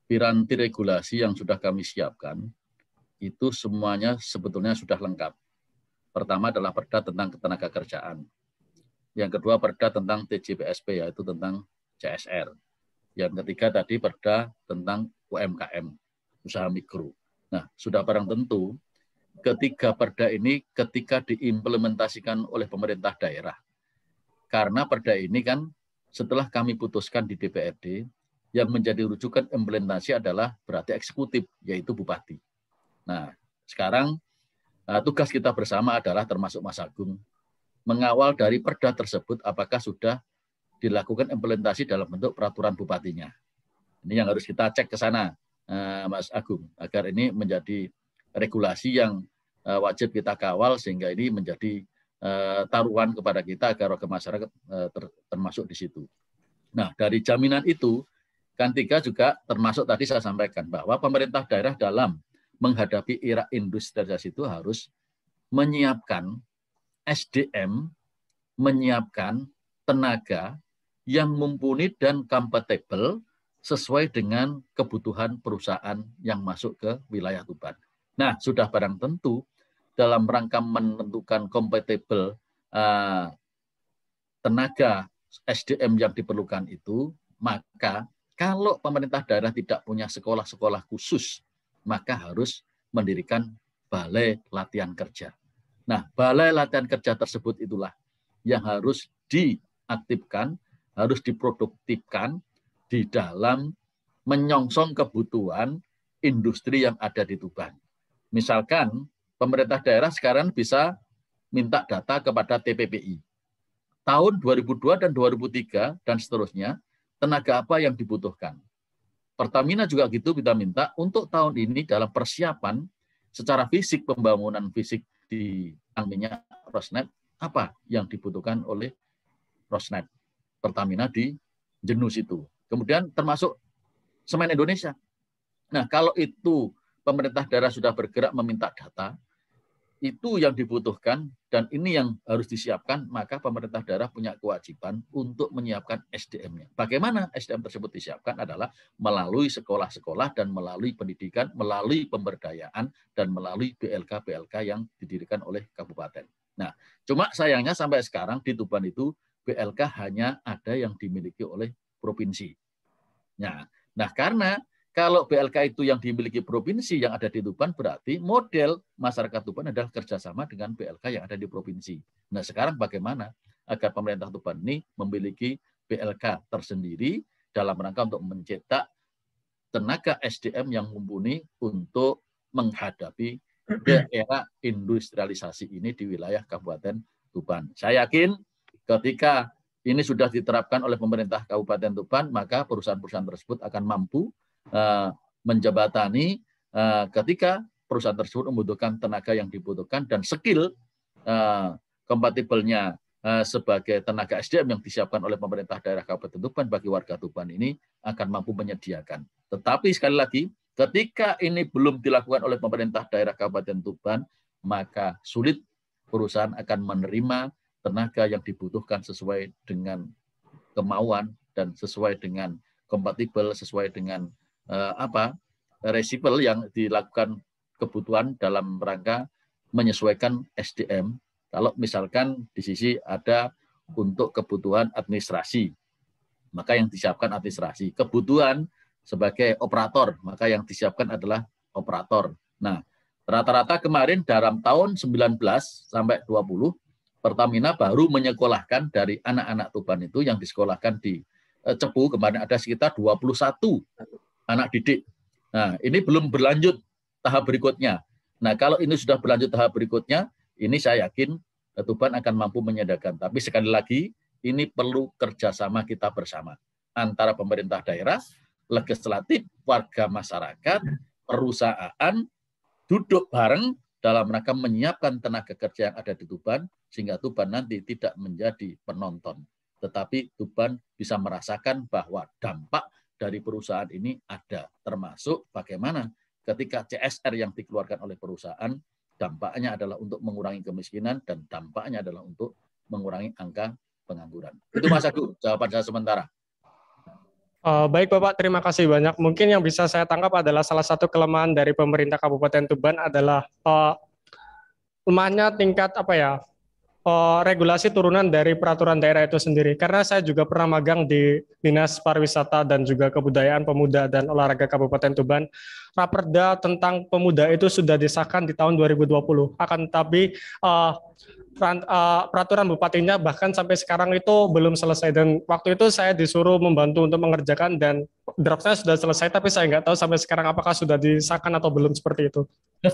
piranti regulasi yang sudah kami siapkan itu semuanya sebetulnya sudah lengkap. Pertama adalah perda tentang ketenaga kerjaan. Yang kedua perda tentang TJPSP yaitu tentang CSR. Yang ketiga tadi perda tentang UMKM, usaha mikro. Nah, sudah barang tentu ketiga perda ini ketika diimplementasikan oleh pemerintah daerah. Karena perda ini kan setelah kami putuskan di DPRD, yang menjadi rujukan implementasi adalah berarti eksekutif, yaitu bupati. Nah, sekarang eh, tugas kita bersama adalah termasuk Mas Agung, mengawal dari perda tersebut apakah sudah dilakukan implementasi dalam bentuk peraturan bupatinya. Ini yang harus kita cek ke sana, eh, Mas Agung, agar ini menjadi regulasi yang eh, wajib kita kawal sehingga ini menjadi Eh, taruhan kepada kita agar warga masyarakat eh, termasuk di situ. Nah, dari jaminan itu, kan tiga juga termasuk tadi saya sampaikan bahwa pemerintah daerah dalam menghadapi era industrialisasi itu harus menyiapkan SDM, menyiapkan tenaga yang mumpuni dan kompatibel sesuai dengan kebutuhan perusahaan yang masuk ke wilayah Tuban. Nah, sudah barang tentu dalam hmm. rangka menentukan kompetibel uh, eh, tenaga SDM yang diperlukan itu, maka kalau pemerintah daerah tidak punya sekolah-sekolah khusus, maka harus mendirikan balai latihan kerja. Nah, balai latihan kerja tersebut itulah yang harus diaktifkan, harus diproduktifkan di dalam menyongsong kebutuhan industri yang ada di Tuban. Misalkan pemerintah daerah sekarang bisa minta data kepada TPPI. Tahun 2002 dan 2003 dan seterusnya, tenaga apa yang dibutuhkan. Pertamina juga gitu kita minta untuk tahun ini dalam persiapan secara fisik pembangunan fisik di minyak Rosnet apa yang dibutuhkan oleh Rosnet Pertamina di jenuh itu Kemudian termasuk semen Indonesia. Nah, kalau itu pemerintah daerah sudah bergerak meminta data, itu yang dibutuhkan dan ini yang harus disiapkan, maka pemerintah daerah punya kewajiban untuk menyiapkan SDM-nya. Bagaimana SDM tersebut disiapkan adalah melalui sekolah-sekolah dan melalui pendidikan, melalui pemberdayaan, dan melalui BLK-BLK yang didirikan oleh kabupaten. Nah, cuma sayangnya sampai sekarang di Tuban itu BLK hanya ada yang dimiliki oleh provinsi. Nah, nah karena kalau BLK itu yang dimiliki provinsi yang ada di Tuban, berarti model masyarakat Tuban adalah kerjasama dengan BLK yang ada di provinsi. Nah sekarang bagaimana agar pemerintah Tuban ini memiliki BLK tersendiri dalam rangka untuk mencetak tenaga SDM yang mumpuni untuk menghadapi era industrialisasi ini di wilayah Kabupaten Tuban. Saya yakin ketika ini sudah diterapkan oleh pemerintah Kabupaten Tuban, maka perusahaan-perusahaan tersebut akan mampu uh, eh, menjabatani uh, eh, ketika perusahaan tersebut membutuhkan tenaga yang dibutuhkan dan skill uh, eh, kompatibelnya uh, sebagai tenaga SDM yang disiapkan oleh pemerintah daerah Kabupaten Tuban bagi warga Tuban ini akan mampu menyediakan. Tetapi sekali lagi, ketika ini belum dilakukan oleh pemerintah daerah Kabupaten Tuban, maka sulit perusahaan akan menerima tenaga yang dibutuhkan sesuai dengan kemauan dan sesuai dengan kompatibel, sesuai dengan Eh, apa resipel yang dilakukan kebutuhan dalam rangka menyesuaikan SDM. Kalau misalkan di sisi ada untuk kebutuhan administrasi, maka yang disiapkan administrasi. Kebutuhan sebagai operator, maka yang disiapkan adalah operator. Nah, rata-rata kemarin dalam tahun 19 sampai 20 Pertamina baru menyekolahkan dari anak-anak Tuban itu yang disekolahkan di eh, Cepu kemarin ada sekitar 21 anak didik. Nah, ini belum berlanjut tahap berikutnya. Nah, kalau ini sudah berlanjut tahap berikutnya, ini saya yakin Tuhan akan mampu menyediakan. Tapi sekali lagi, ini perlu kerjasama kita bersama antara pemerintah daerah, legislatif, warga masyarakat, perusahaan, duduk bareng dalam rangka menyiapkan tenaga kerja yang ada di Tuban, sehingga Tuban nanti tidak menjadi penonton. Tetapi Tuban bisa merasakan bahwa dampak dari perusahaan ini ada, termasuk bagaimana ketika CSR yang dikeluarkan oleh perusahaan dampaknya adalah untuk mengurangi kemiskinan dan dampaknya adalah untuk mengurangi angka pengangguran. Itu Mas Agung, jawaban saya sementara. Uh, baik Bapak, terima kasih banyak. Mungkin yang bisa saya tangkap adalah salah satu kelemahan dari pemerintah Kabupaten Tuban adalah uh, lemahnya tingkat apa ya uh, regulasi turunan dari peraturan daerah itu sendiri. Karena saya juga pernah magang di Dinas Pariwisata dan juga Kebudayaan Pemuda dan Olahraga Kabupaten Tuban. Raperda tentang pemuda itu sudah disahkan di tahun 2020. Akan tetapi uh, peraturan bupatinya bahkan sampai sekarang itu belum selesai dan waktu itu saya disuruh membantu untuk mengerjakan dan draftnya sudah selesai tapi saya nggak tahu sampai sekarang apakah sudah disahkan atau belum seperti itu. *laughs*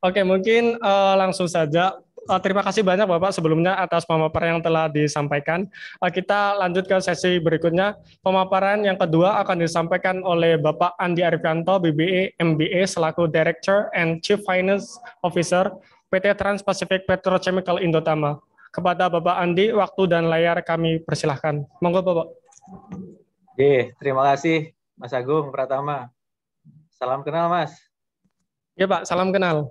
Oke, mungkin uh, langsung saja. Uh, terima kasih banyak Bapak sebelumnya atas pemaparan yang telah disampaikan. Uh, kita lanjut ke sesi berikutnya. Pemaparan yang kedua akan disampaikan oleh Bapak Andi Arifianto, BBE MBA selaku Director and Chief Finance Officer PT Trans-Pacific Petrochemical Indotama. Kepada Bapak Andi, waktu dan layar kami persilahkan. Monggo Bapak. Oke, terima kasih Mas Agung Pratama. Salam kenal Mas. Ya Pak, salam kenal.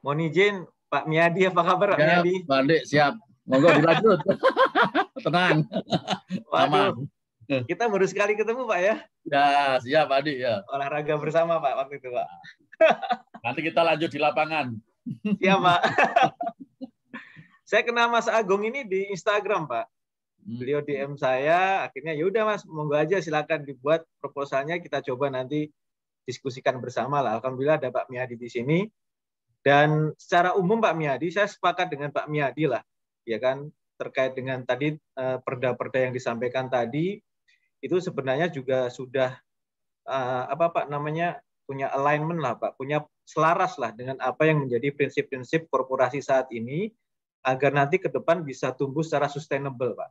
Mohon izin, Pak Miadi, apa kabar Pak ya, Miadi? Pak Andi, siap. Monggo dilanjut. *laughs* Tenang. Waduh. Aman. Kita baru sekali ketemu Pak ya. Ya, siap Pak Andi ya. Olahraga bersama Pak waktu itu Pak. *laughs* Nanti kita lanjut di lapangan. Iya Pak. *laughs* saya kenal Mas Agung ini di Instagram Pak. Hmm. Beliau DM saya, akhirnya ya udah, Mas, monggo aja silakan dibuat proposalnya kita coba nanti diskusikan bersama lah. Alhamdulillah ada Pak Miadi di sini dan secara umum Pak Miadi, saya sepakat dengan Pak Miadi lah, ya kan terkait dengan tadi eh, perda-perda yang disampaikan tadi itu sebenarnya juga sudah eh, apa Pak namanya punya alignment lah Pak, punya selaras lah dengan apa yang menjadi prinsip-prinsip korporasi saat ini agar nanti ke depan bisa tumbuh secara sustainable Pak.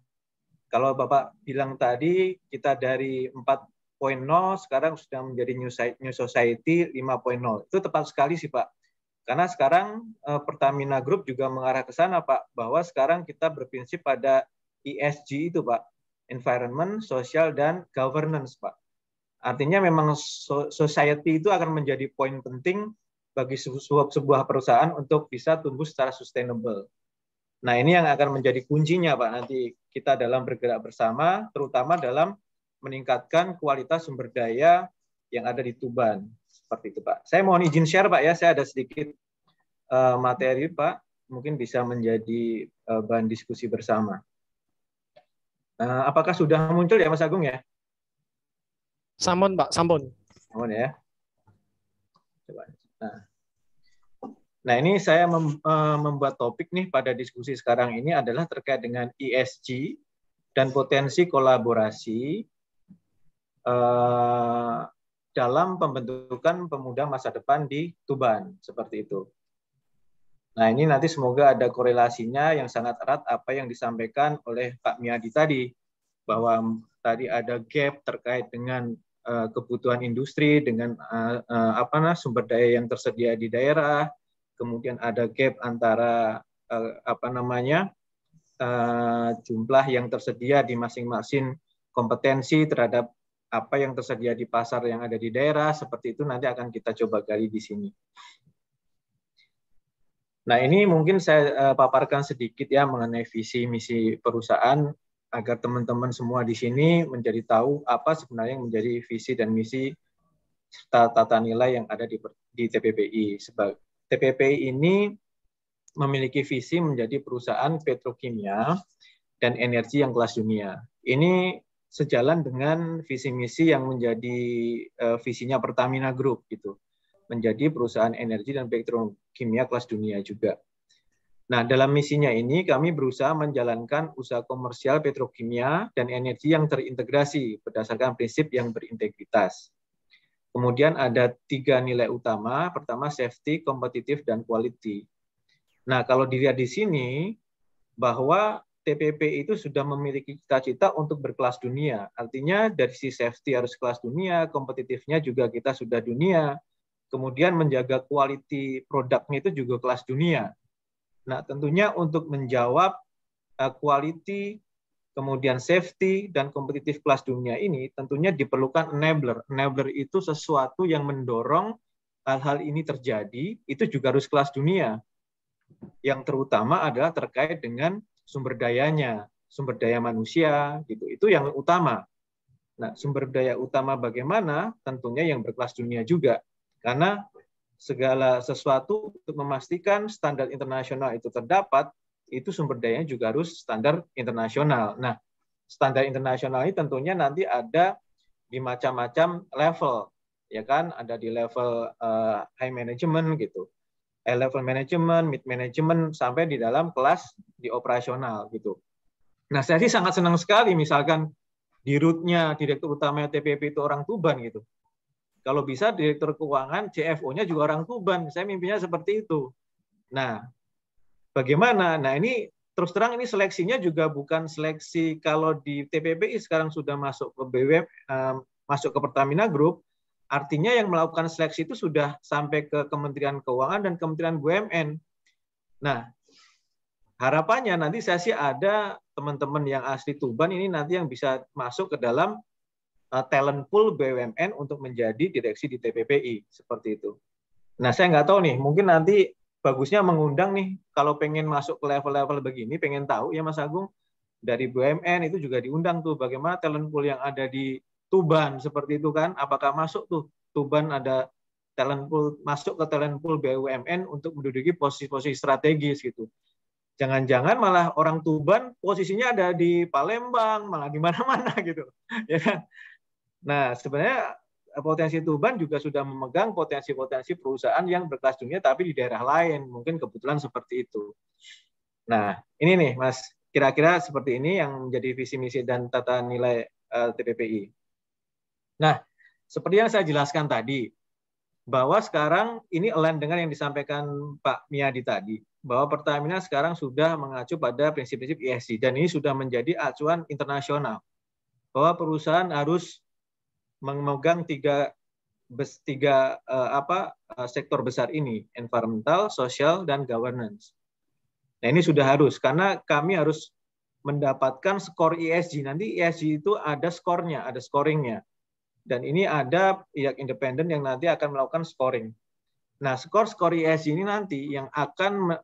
Kalau Bapak bilang tadi kita dari 4.0 sekarang sudah menjadi new society 5.0. Itu tepat sekali sih Pak karena sekarang eh, Pertamina Group juga mengarah ke sana, Pak, bahwa sekarang kita berprinsip pada ESG itu, Pak, environment, social, dan governance, Pak. Artinya memang society itu akan menjadi poin penting bagi sebuah, sebuah perusahaan untuk bisa tumbuh secara sustainable. Nah, ini yang akan menjadi kuncinya, Pak, nanti kita dalam bergerak bersama, terutama dalam meningkatkan kualitas sumber daya yang ada di Tuban seperti itu Pak. Saya mohon izin share Pak ya, saya ada sedikit uh, materi Pak, mungkin bisa menjadi uh, bahan diskusi bersama. Uh, apakah sudah muncul ya Mas Agung ya? Sampun Pak, sampun. Sampun ya. Coba. Nah. Nah, ini saya membuat topik nih pada diskusi sekarang ini adalah terkait dengan ESG dan potensi kolaborasi dalam pembentukan pemuda masa depan di Tuban seperti itu. Nah ini nanti semoga ada korelasinya yang sangat erat apa yang disampaikan oleh Pak Miadi tadi bahwa tadi ada gap terkait dengan uh, kebutuhan industri dengan uh, uh, apa nah sumber daya yang tersedia di daerah, kemudian ada gap antara uh, apa namanya uh, jumlah yang tersedia di masing-masing kompetensi terhadap apa yang tersedia di pasar yang ada di daerah seperti itu nanti akan kita coba gali di sini. Nah, ini mungkin saya eh, paparkan sedikit ya mengenai visi misi perusahaan agar teman-teman semua di sini menjadi tahu apa sebenarnya yang menjadi visi dan misi serta tata nilai yang ada di, di TPPI. Sebab TPPI ini memiliki visi menjadi perusahaan petrokimia dan energi yang kelas dunia. Ini sejalan dengan visi misi yang menjadi uh, visinya Pertamina Group gitu menjadi perusahaan energi dan petrokimia kelas dunia juga. Nah, dalam misinya ini kami berusaha menjalankan usaha komersial petrokimia dan energi yang terintegrasi berdasarkan prinsip yang berintegritas. Kemudian ada tiga nilai utama. Pertama, safety, kompetitif, dan quality. Nah, kalau dilihat di sini, bahwa TPP itu sudah memiliki cita-cita untuk berkelas dunia. Artinya dari sisi safety harus kelas dunia, kompetitifnya juga kita sudah dunia. Kemudian menjaga quality produknya itu juga kelas dunia. Nah, tentunya untuk menjawab eh, quality, kemudian safety dan kompetitif kelas dunia ini tentunya diperlukan enabler. Enabler itu sesuatu yang mendorong hal-hal ini terjadi, itu juga harus kelas dunia. Yang terutama adalah terkait dengan sumber dayanya, sumber daya manusia, gitu. Itu yang utama. Nah, sumber daya utama bagaimana? Tentunya yang berkelas dunia juga. Karena segala sesuatu untuk memastikan standar internasional itu terdapat, itu sumber dayanya juga harus standar internasional. Nah, standar internasional ini tentunya nanti ada di macam-macam level, ya kan? Ada di level uh, high management gitu Eh, level management, mid management sampai di dalam kelas di operasional gitu. Nah, saya sih sangat senang sekali misalkan di rootnya direktur utama TPP itu orang Tuban gitu. Kalau bisa direktur keuangan CFO-nya juga orang Tuban. Saya mimpinya seperti itu. Nah, bagaimana? Nah, ini terus terang ini seleksinya juga bukan seleksi kalau di TPPI sekarang sudah masuk ke BW eh, masuk ke Pertamina Group, Artinya yang melakukan seleksi itu sudah sampai ke Kementerian Keuangan dan Kementerian BUMN. Nah, harapannya nanti saya sih ada teman-teman yang asli Tuban ini nanti yang bisa masuk ke dalam eh, talent pool BUMN untuk menjadi direksi di TPPI seperti itu. Nah, saya nggak tahu nih, mungkin nanti bagusnya mengundang nih kalau pengen masuk ke level-level begini, pengen tahu ya Mas Agung dari BUMN itu juga diundang tuh bagaimana talent pool yang ada di Tuban seperti itu kan, apakah masuk tuh Tuban ada talent pool masuk ke talent pool BUMN untuk menduduki posisi-posisi strategis gitu. Jangan-jangan malah orang Tuban posisinya ada di Palembang, malah di mana-mana *laughs* gitu. Ya kan? Nah, sebenarnya eh, potensi Tuban juga sudah memegang potensi-potensi perusahaan yang berkelas dunia tapi di daerah lain, mungkin kebetulan seperti itu. Nah, ini nih Mas, kira-kira seperti ini yang menjadi visi misi dan tata nilai uh, eh, TPPI. Nah, seperti yang saya jelaskan tadi, bahwa sekarang ini align dengan yang disampaikan Pak Miadi tadi, bahwa Pertamina sekarang sudah mengacu pada prinsip-prinsip ESG dan ini sudah menjadi acuan internasional bahwa perusahaan harus memegang tiga tiga uh, apa eh, sektor besar ini environmental, social, dan governance. Nah ini sudah harus karena kami harus mendapatkan skor ESG. Nanti ESG itu ada skornya, ada scoringnya. Dan ini ada pihak independen yang nanti akan melakukan scoring. Nah, skor-skor ESG ini nanti yang akan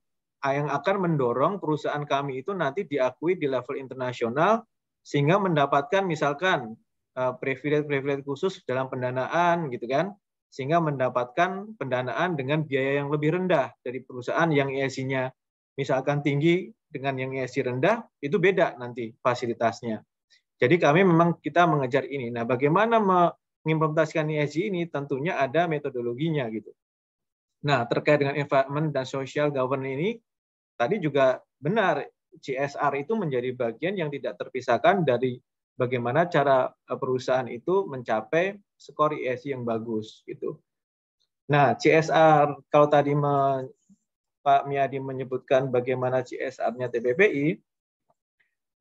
yang akan mendorong perusahaan kami itu nanti diakui di level internasional sehingga mendapatkan misalkan eh, privilege-privilege khusus dalam pendanaan gitu kan sehingga mendapatkan pendanaan dengan biaya yang lebih rendah dari perusahaan yang ESG-nya misalkan tinggi dengan yang ESG rendah itu beda nanti fasilitasnya. Jadi kami memang kita mengejar ini. Nah, bagaimana mengimplementasikan ESG ini tentunya ada metodologinya gitu. Nah, terkait dengan environment dan social governance ini tadi juga benar CSR itu menjadi bagian yang tidak terpisahkan dari bagaimana cara eh, perusahaan itu mencapai skor ESG yang bagus gitu. Nah, CSR kalau tadi Pak Miadi menyebutkan bagaimana CSR-nya TPPI,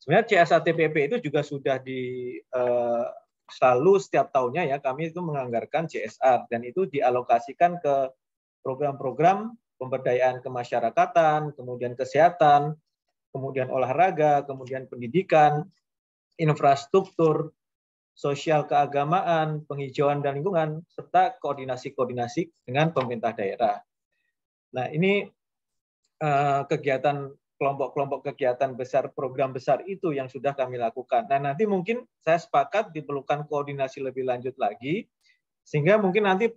Sebenarnya CSATPP itu juga sudah di uh, selalu setiap tahunnya ya kami itu menganggarkan CSR dan itu dialokasikan ke program-program pemberdayaan kemasyarakatan, kemudian kesehatan, kemudian olahraga, kemudian pendidikan, infrastruktur, sosial keagamaan, penghijauan dan lingkungan, serta koordinasi-koordinasi dengan pemerintah daerah. Nah, ini eh, kegiatan kelompok-kelompok kegiatan besar, program besar itu yang sudah kami lakukan. Nah, nanti mungkin saya sepakat diperlukan koordinasi lebih lanjut lagi, sehingga mungkin nanti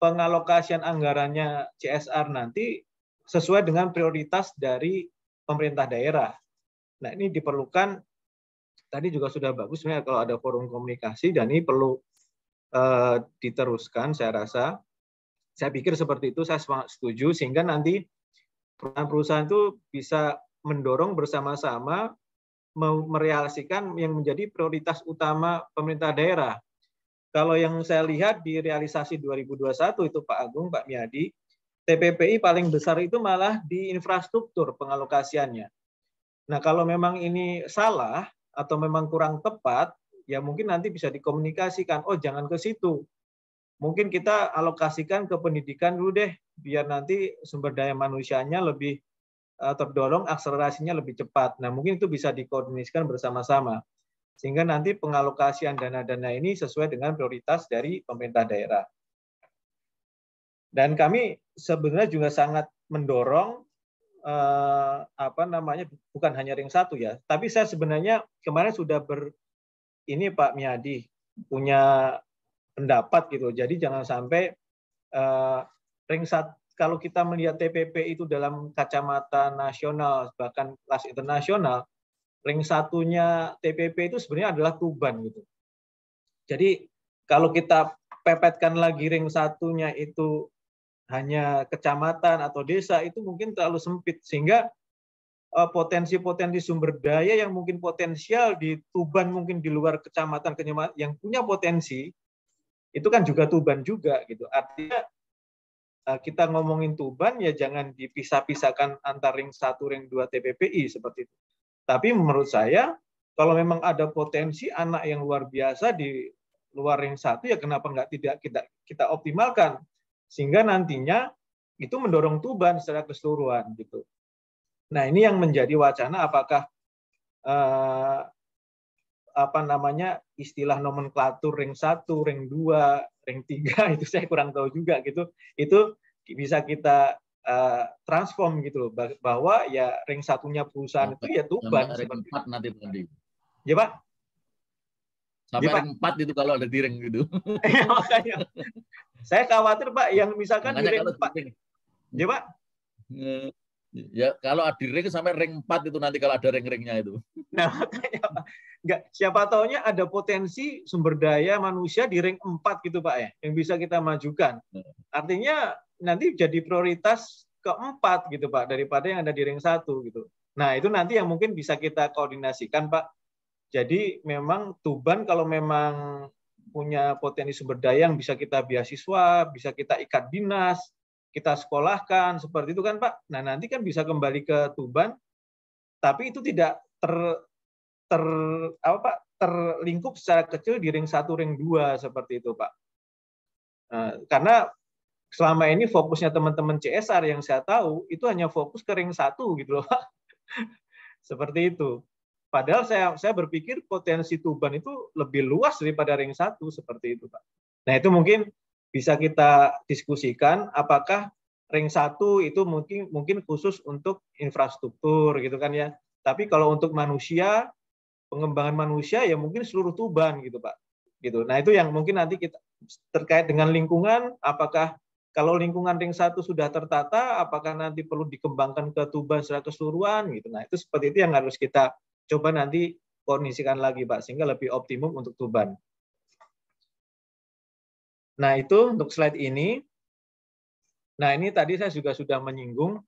pengalokasian anggarannya CSR nanti sesuai dengan prioritas dari pemerintah daerah. Nah, ini diperlukan, tadi juga sudah bagus sebenarnya kalau ada forum komunikasi, dan ini perlu eh, diteruskan, saya rasa. Saya pikir seperti itu, saya setuju, sehingga nanti perusahaan-perusahaan itu bisa mendorong bersama-sama merealisasikan yang menjadi prioritas utama pemerintah daerah. Kalau yang saya lihat di realisasi 2021 itu Pak Agung, Pak Miadi, TPPI paling besar itu malah di infrastruktur pengalokasiannya. Nah, kalau memang ini salah atau memang kurang tepat, ya mungkin nanti bisa dikomunikasikan, oh jangan ke situ. Mungkin kita alokasikan ke pendidikan dulu deh, biar nanti sumber daya manusianya lebih eh, terdorong akselerasinya lebih cepat. Nah, mungkin itu bisa dikoordinasikan bersama-sama. Sehingga nanti pengalokasian dana-dana ini sesuai dengan prioritas dari pemerintah daerah. Dan kami sebenarnya juga sangat mendorong eh, apa namanya bukan hanya ring satu ya, tapi saya sebenarnya kemarin sudah ber ini Pak Miadi punya pendapat gitu. Jadi jangan sampai eh, ring satu kalau kita melihat TPP itu dalam kacamata nasional bahkan kelas internasional ring satunya TPP itu sebenarnya adalah Tuban gitu jadi kalau kita pepetkan lagi ring satunya itu hanya kecamatan atau desa itu mungkin terlalu sempit sehingga eh, potensi-potensi sumber daya yang mungkin potensial di Tuban mungkin di luar kecamatan yang punya potensi itu kan juga Tuban juga gitu artinya Eh, kita ngomongin Tuban ya jangan dipisah-pisahkan antara ring satu, ring dua TPPI seperti itu. Tapi menurut saya kalau memang ada potensi anak yang luar biasa di luar ring satu ya kenapa nggak tidak kita kita optimalkan sehingga nantinya itu mendorong Tuban secara keseluruhan gitu. Nah, ini yang menjadi wacana apakah eh, apa namanya istilah nomenklatur ring satu, ring dua. Ring 3 *laughs* itu saya kurang tahu juga gitu. Itu bisa kita uh, transform gitu loh bahwa ya ring satunya perusahaan Sampai, itu ya Tuban Ring 4 nanti nanti. Ya, Pak. Sampai ya, Pak. ring 4 itu kalau ada di ring gitu. *laughs* ya, makanya. Saya khawatir Pak yang misalkan makanya di ring 4. Ya, Pak. Eh, Ya kalau ada ring sampai ring 4 itu nanti kalau ada ring-ringnya itu. *laughs* Nah makanya Enggak, siapa taunya ada potensi sumber daya manusia di ring 4 gitu Pak ya, yang bisa kita majukan. Nah. Artinya nanti jadi prioritas keempat gitu Pak, daripada yang ada di ring 1 gitu. Nah itu nanti yang mungkin bisa kita koordinasikan Pak. Jadi memang Tuban kalau memang punya potensi sumber daya yang bisa kita beasiswa, bisa kita ikat dinas, kita sekolahkan seperti itu kan Pak. Nah nanti kan bisa kembali ke Tuban, tapi itu tidak ter ter apa Pak terlingkup secara kecil di ring satu ring dua seperti itu Pak. Nah, karena selama ini fokusnya teman-teman CSR yang saya tahu itu hanya fokus ke ring satu gitu loh Pak. *laughs* seperti itu. Padahal saya saya berpikir potensi Tuban itu lebih luas daripada ring satu seperti itu Pak. Nah itu mungkin bisa kita diskusikan apakah ring satu itu mungkin mungkin khusus untuk infrastruktur gitu kan ya. Tapi kalau untuk manusia, pengembangan manusia ya mungkin seluruh Tuban gitu Pak. Gitu. Nah itu yang mungkin nanti kita terkait dengan lingkungan, apakah kalau lingkungan ring satu sudah tertata, apakah nanti perlu dikembangkan ke Tuban secara keseluruhan gitu. Nah itu seperti itu yang harus kita coba nanti kondisikan lagi Pak, sehingga lebih optimum untuk Tuban. Nah, itu untuk slide ini. Nah, ini tadi saya juga sudah menyinggung.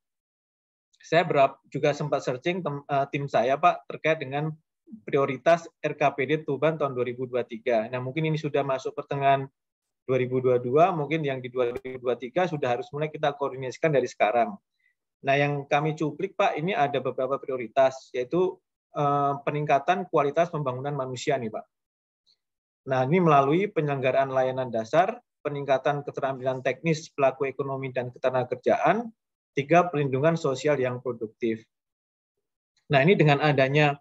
Saya berap, juga sempat searching tem, uh, tim saya, Pak, terkait dengan prioritas RKPD Tuban tahun 2023. Nah, mungkin ini sudah masuk pertengahan 2022, mungkin yang di 2023 sudah harus mulai kita koordinasikan dari sekarang. Nah, yang kami cuplik, Pak, ini ada beberapa prioritas, yaitu uh, peningkatan kualitas pembangunan manusia nih, Pak. Nah, ini melalui penyelenggaraan layanan dasar, peningkatan keterampilan teknis pelaku ekonomi dan ketenagakerjaan, tiga perlindungan sosial yang produktif. Nah, ini dengan adanya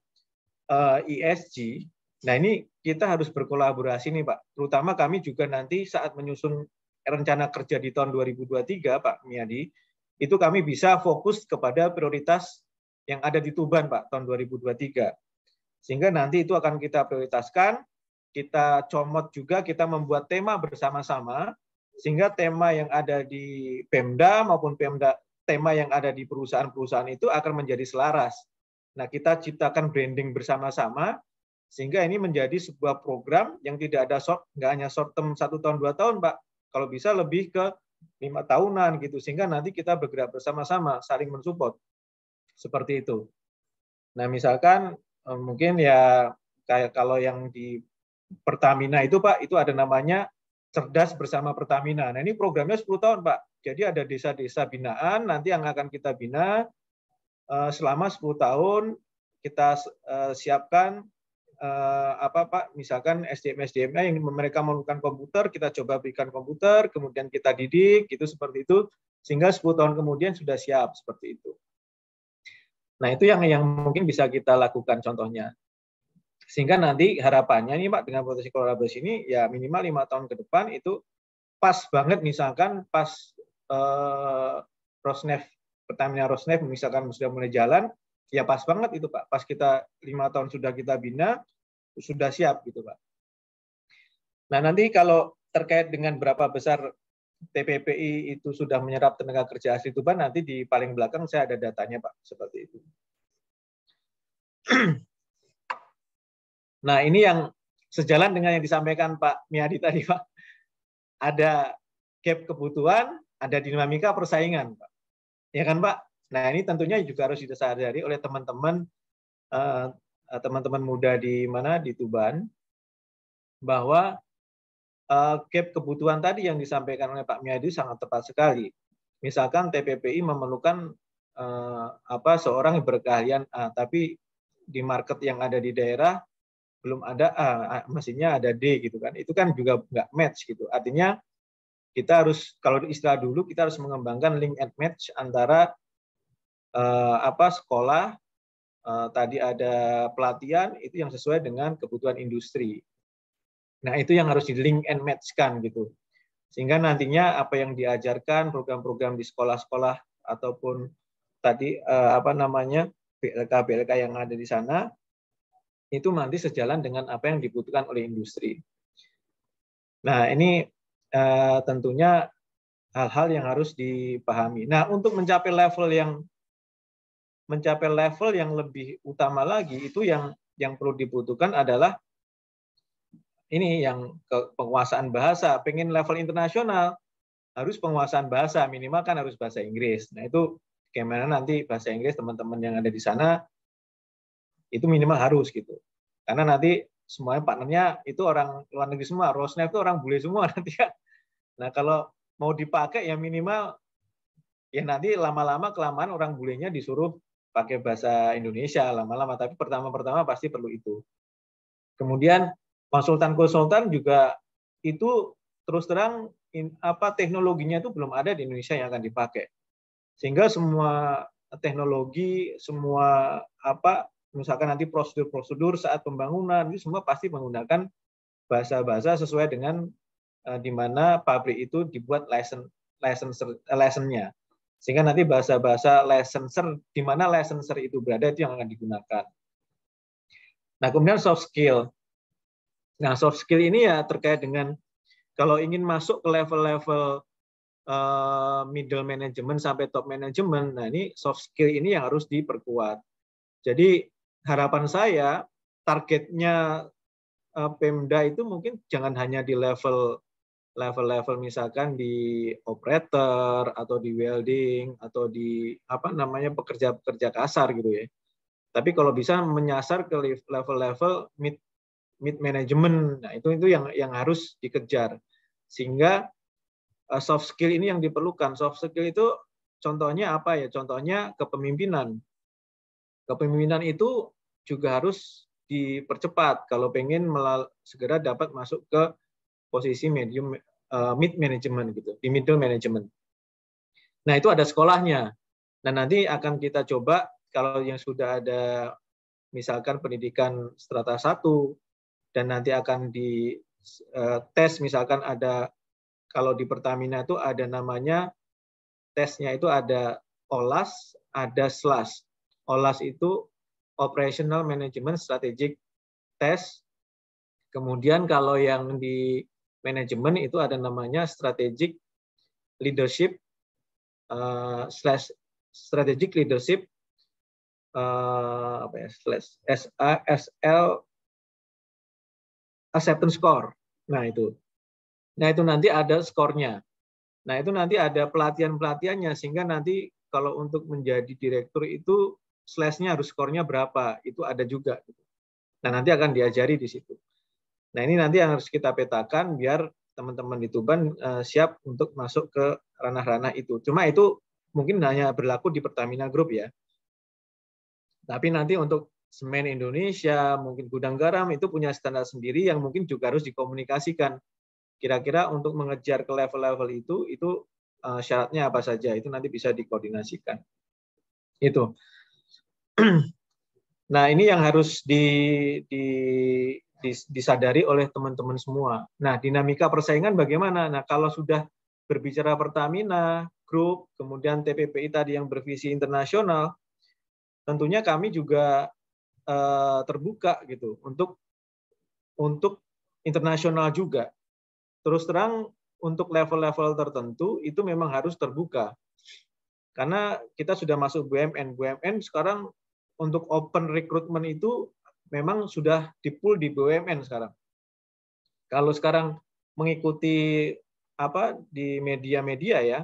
ESG, eh, e nah ini kita harus berkolaborasi nih Pak, terutama kami juga nanti saat menyusun rencana kerja di tahun 2023 Pak Miadi, itu kami bisa fokus kepada prioritas yang ada di Tuban Pak tahun 2023. Sehingga nanti itu akan kita prioritaskan kita comot juga, kita membuat tema bersama-sama, sehingga tema yang ada di Pemda maupun Pemda tema yang ada di perusahaan-perusahaan itu akan menjadi selaras. Nah, kita ciptakan branding bersama-sama, sehingga ini menjadi sebuah program yang tidak ada short, nggak hanya short term satu tahun dua tahun, Pak. Kalau bisa lebih ke lima tahunan gitu, sehingga nanti kita bergerak bersama-sama, saling mensupport seperti itu. Nah, misalkan eh, mungkin ya kayak kalau yang di Pertamina itu Pak, itu ada namanya Cerdas Bersama Pertamina. Nah ini programnya 10 tahun Pak. Jadi ada desa-desa binaan nanti yang akan kita bina eh, selama 10 tahun kita eh, siapkan eh, apa Pak, misalkan SDM SDM yang mereka memerlukan komputer, kita coba berikan komputer, kemudian kita didik, gitu seperti itu, sehingga 10 tahun kemudian sudah siap seperti itu. Nah itu yang yang mungkin bisa kita lakukan contohnya. Sehingga nanti harapannya nih Pak dengan potensi kolaborasi ini ya minimal lima tahun ke depan itu pas banget misalkan pas eh, Rosneft Pertamina Rosneft misalkan sudah mulai jalan ya pas banget itu Pak. Pas kita lima tahun sudah kita bina sudah siap gitu Pak. Nah nanti kalau terkait dengan berapa besar TPPI itu sudah menyerap tenaga kerja asli Tuban nanti di paling belakang saya ada datanya Pak seperti itu. Nah, ini yang sejalan dengan yang disampaikan Pak Miadi tadi, Pak. Ada gap kebutuhan, ada dinamika persaingan, Pak. Ya kan, Pak? Nah, ini tentunya juga harus disadari oleh teman-teman eh, eh, teman-teman muda di mana di Tuban bahwa eh, gap kebutuhan tadi yang disampaikan oleh Pak Miadi sangat tepat sekali. Misalkan TPPI memerlukan apa seorang berkeahlian A, tapi di market yang ada di daerah belum ada A, mesinnya ada D gitu kan. Itu kan juga nggak match gitu. Artinya kita harus kalau istilah dulu kita harus mengembangkan link and match antara eh, apa sekolah eh, tadi ada pelatihan itu yang sesuai dengan kebutuhan industri. Nah, itu yang harus di link and match-kan gitu. Sehingga nantinya apa yang diajarkan program-program di sekolah-sekolah ataupun tadi eh, apa namanya BLK BLK yang ada di sana itu nanti sejalan dengan apa yang dibutuhkan oleh industri. Nah, ini eh, tentunya hal-hal yang harus dipahami. Nah, untuk mencapai level yang mencapai level yang lebih utama lagi itu yang yang perlu dibutuhkan adalah ini yang ke, penguasaan bahasa. Pengen level internasional harus penguasaan bahasa minimal kan harus bahasa Inggris. Nah, itu bagaimana nanti bahasa Inggris teman-teman yang ada di sana itu minimal harus gitu karena nanti semuanya partnernya itu orang luar negeri semua rosnya itu orang bule semua *laughs* nanti ya nah kalau mau dipakai ya minimal ya nanti lama-lama kelamaan orang bulenya disuruh pakai bahasa Indonesia lama-lama tapi pertama-pertama pasti perlu itu kemudian konsultan-konsultan juga itu terus terang in, apa teknologinya itu belum ada di Indonesia yang akan dipakai sehingga semua teknologi semua apa misalkan nanti prosedur-prosedur saat pembangunan itu semua pasti menggunakan bahasa-bahasa sesuai dengan uh, di mana pabrik itu dibuat license licenser, eh, lessonnya sehingga nanti bahasa-bahasa licenser di mana licenser itu berada itu yang akan digunakan. Nah kemudian soft skill. Nah soft skill ini ya terkait dengan kalau ingin masuk ke level-level uh, middle management sampai top management, nah ini soft skill ini yang harus diperkuat. Jadi harapan saya targetnya eh, Pemda itu mungkin jangan hanya di level level-level misalkan di operator atau di welding atau di apa namanya pekerja-pekerja kasar gitu ya. Tapi kalau bisa menyasar ke level-level mid mid management, nah itu itu yang yang harus dikejar sehingga eh, soft skill ini yang diperlukan. Soft skill itu contohnya apa ya? Contohnya kepemimpinan. Kepemimpinan itu juga harus dipercepat kalau pengen segera dapat masuk ke posisi medium uh, mid management gitu di middle management. Nah itu ada sekolahnya. Nah nanti akan kita coba kalau yang sudah ada misalkan pendidikan strata 1 dan nanti akan di uh, tes misalkan ada kalau di Pertamina itu ada namanya tesnya itu ada OLAS, ada SLAS. OLAS itu operational management strategic test. Kemudian kalau yang di manajemen itu ada namanya strategic leadership uh, slash strategic leadership uh, apa ya slash SASL acceptance score. Nah itu, nah itu nanti ada skornya. Nah itu nanti ada pelatihan pelatihannya sehingga nanti kalau untuk menjadi direktur itu slashnya harus skornya berapa itu ada juga gitu. nah nanti akan diajari di situ nah ini nanti yang harus kita petakan biar teman-teman di Tuban eh, siap untuk masuk ke ranah-ranah itu cuma itu mungkin hanya berlaku di Pertamina Group ya tapi nanti untuk semen Indonesia mungkin gudang garam itu punya standar sendiri yang mungkin juga harus dikomunikasikan kira-kira untuk mengejar ke level-level itu itu eh, syaratnya apa saja itu nanti bisa dikoordinasikan itu *clears throat* nah ini yang harus di, di, di, disadari oleh teman-teman semua. Nah dinamika persaingan bagaimana? Nah kalau sudah berbicara Pertamina, Group kemudian TPPI tadi yang bervisi internasional, tentunya kami juga uh, terbuka gitu untuk untuk internasional juga. Terus terang untuk level-level tertentu itu memang harus terbuka. Karena kita sudah masuk BUMN, BUMN sekarang untuk open recruitment itu memang sudah dipul di BUMN sekarang. Kalau sekarang mengikuti apa di media-media ya,